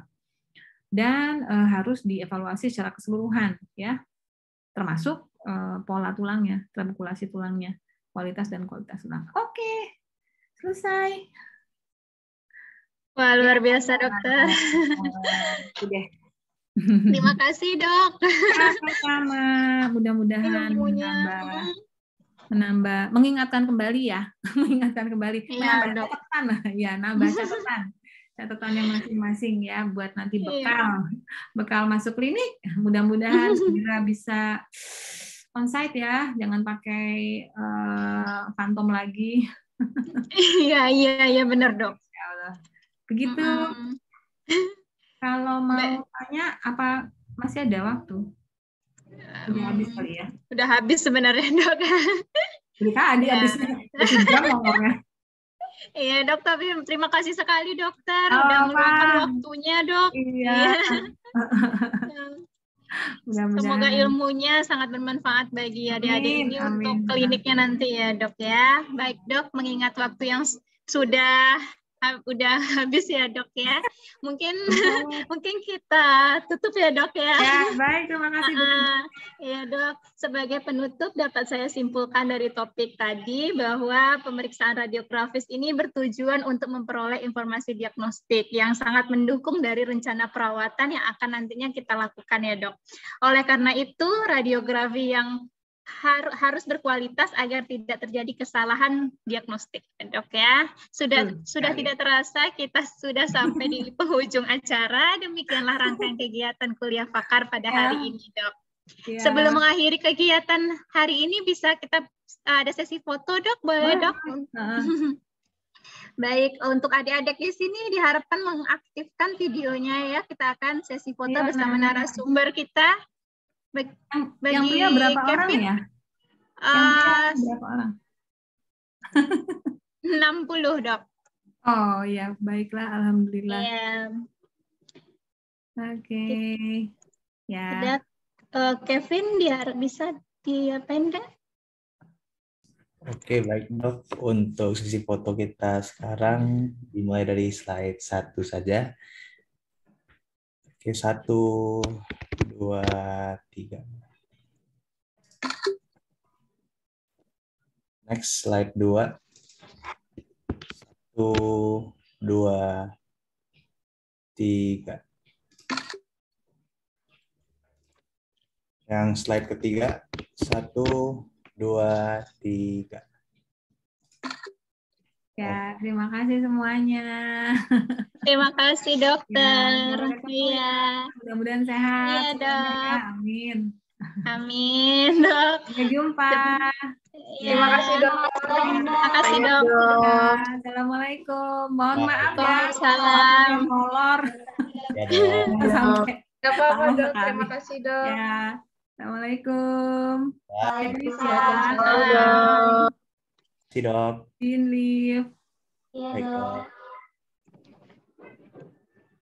dan harus dievaluasi secara keseluruhan ya termasuk pola tulangnya, trabekulasi tulangnya, kualitas dan kualitas tulang.
Oke, Selesai. Wah, iya, luar biasa, dokter.
Terima kasih, dok. Sama-sama. Mudah-mudahan menambah, menambah, mengingatkan kembali ya, mengingatkan kembali, ya, menambah ya, nambah catatan, catatan yang masing-masing ya, buat nanti iya. bekal, iya. bekal masuk klinik. Mudah-mudahan segera bisa onsite ya, jangan pakai uh, fantom lagi. Iya iya iya benar dok. Ya Begitu. Mm
-hmm.
Kalau mau tanya apa masih ada waktu?
Sudah um, habis kali
ya. Sudah habis sebenarnya dok. Kita ada ya. Kan, habis iya. ngomongnya.
Iya dok, tapi terima kasih sekali dokter oh, udah meluangkan waktunya dok. Iya. iya. Semoga ilmunya sangat bermanfaat bagi adik-adik ini amin. untuk kliniknya nanti ya dok ya. Baik dok, mengingat waktu yang sudah udah habis ya dok ya. Mungkin iya. mungkin kita tutup ya dok ya. Ya baik terima kasih. Uh, ya dok sebagai penutup dapat saya simpulkan dari topik tadi bahwa pemeriksaan radiografis ini bertujuan untuk memperoleh informasi diagnostik yang sangat mendukung dari rencana perawatan yang akan nantinya kita lakukan ya dok. Oleh karena itu radiografi yang har harus berkualitas agar tidak terjadi kesalahan diagnostik. Dok ya. Sudah hmm, sudah tidak terasa kita sudah sampai di penghujung acara. Demikianlah rangkaian kegiatan kuliah pakar pada ya. hari ini, Dok. Ya. Sebelum mengakhiri kegiatan hari ini bisa kita eh, ada sesi foto, Dok. Boleh, Dok? Baik, untuk adik-adik di sini diharapkan mengaktifkan videonya ya. Kita akan sesi foto ya, bersama nah. narasumber kita. Bagi, yang punya berapa Kevin, orang ya? Uh, berapa orang? 60 ya? ah, dok. Oh ya, baiklah, alhamdulillah. Yeah. Oke, okay. ya. Ada, uh, eh, Kevin diharap bisa diapain kan? Oke, okay, baik dok. Untuk sisi foto kita sekarang dimulai dari slide satu saja. Oke, okay, satu dua, tiga. Next slide dua. Satu, dua, tiga. Yang slide ketiga. Satu, dua, tiga.
Ya, oh. terima kasih semuanya.
Terima kasih ya, dokter. iya. Ya. Mudah-mudahan sehat. Iya, dok. Amin. Amin, dok. Sampai jumpa. Iya. Terima kasih, dok. Terima kasih, dok. Assalamualaikum. Mohon maaf ya. Salam. Molor.
Ya, Sampai.
Gak apa-apa,
dok. Terima kasih, dok. Ya. Assalamualaikum. Waalaikumsalam. Waalaikumsalam. Kasih dok. Din Liv.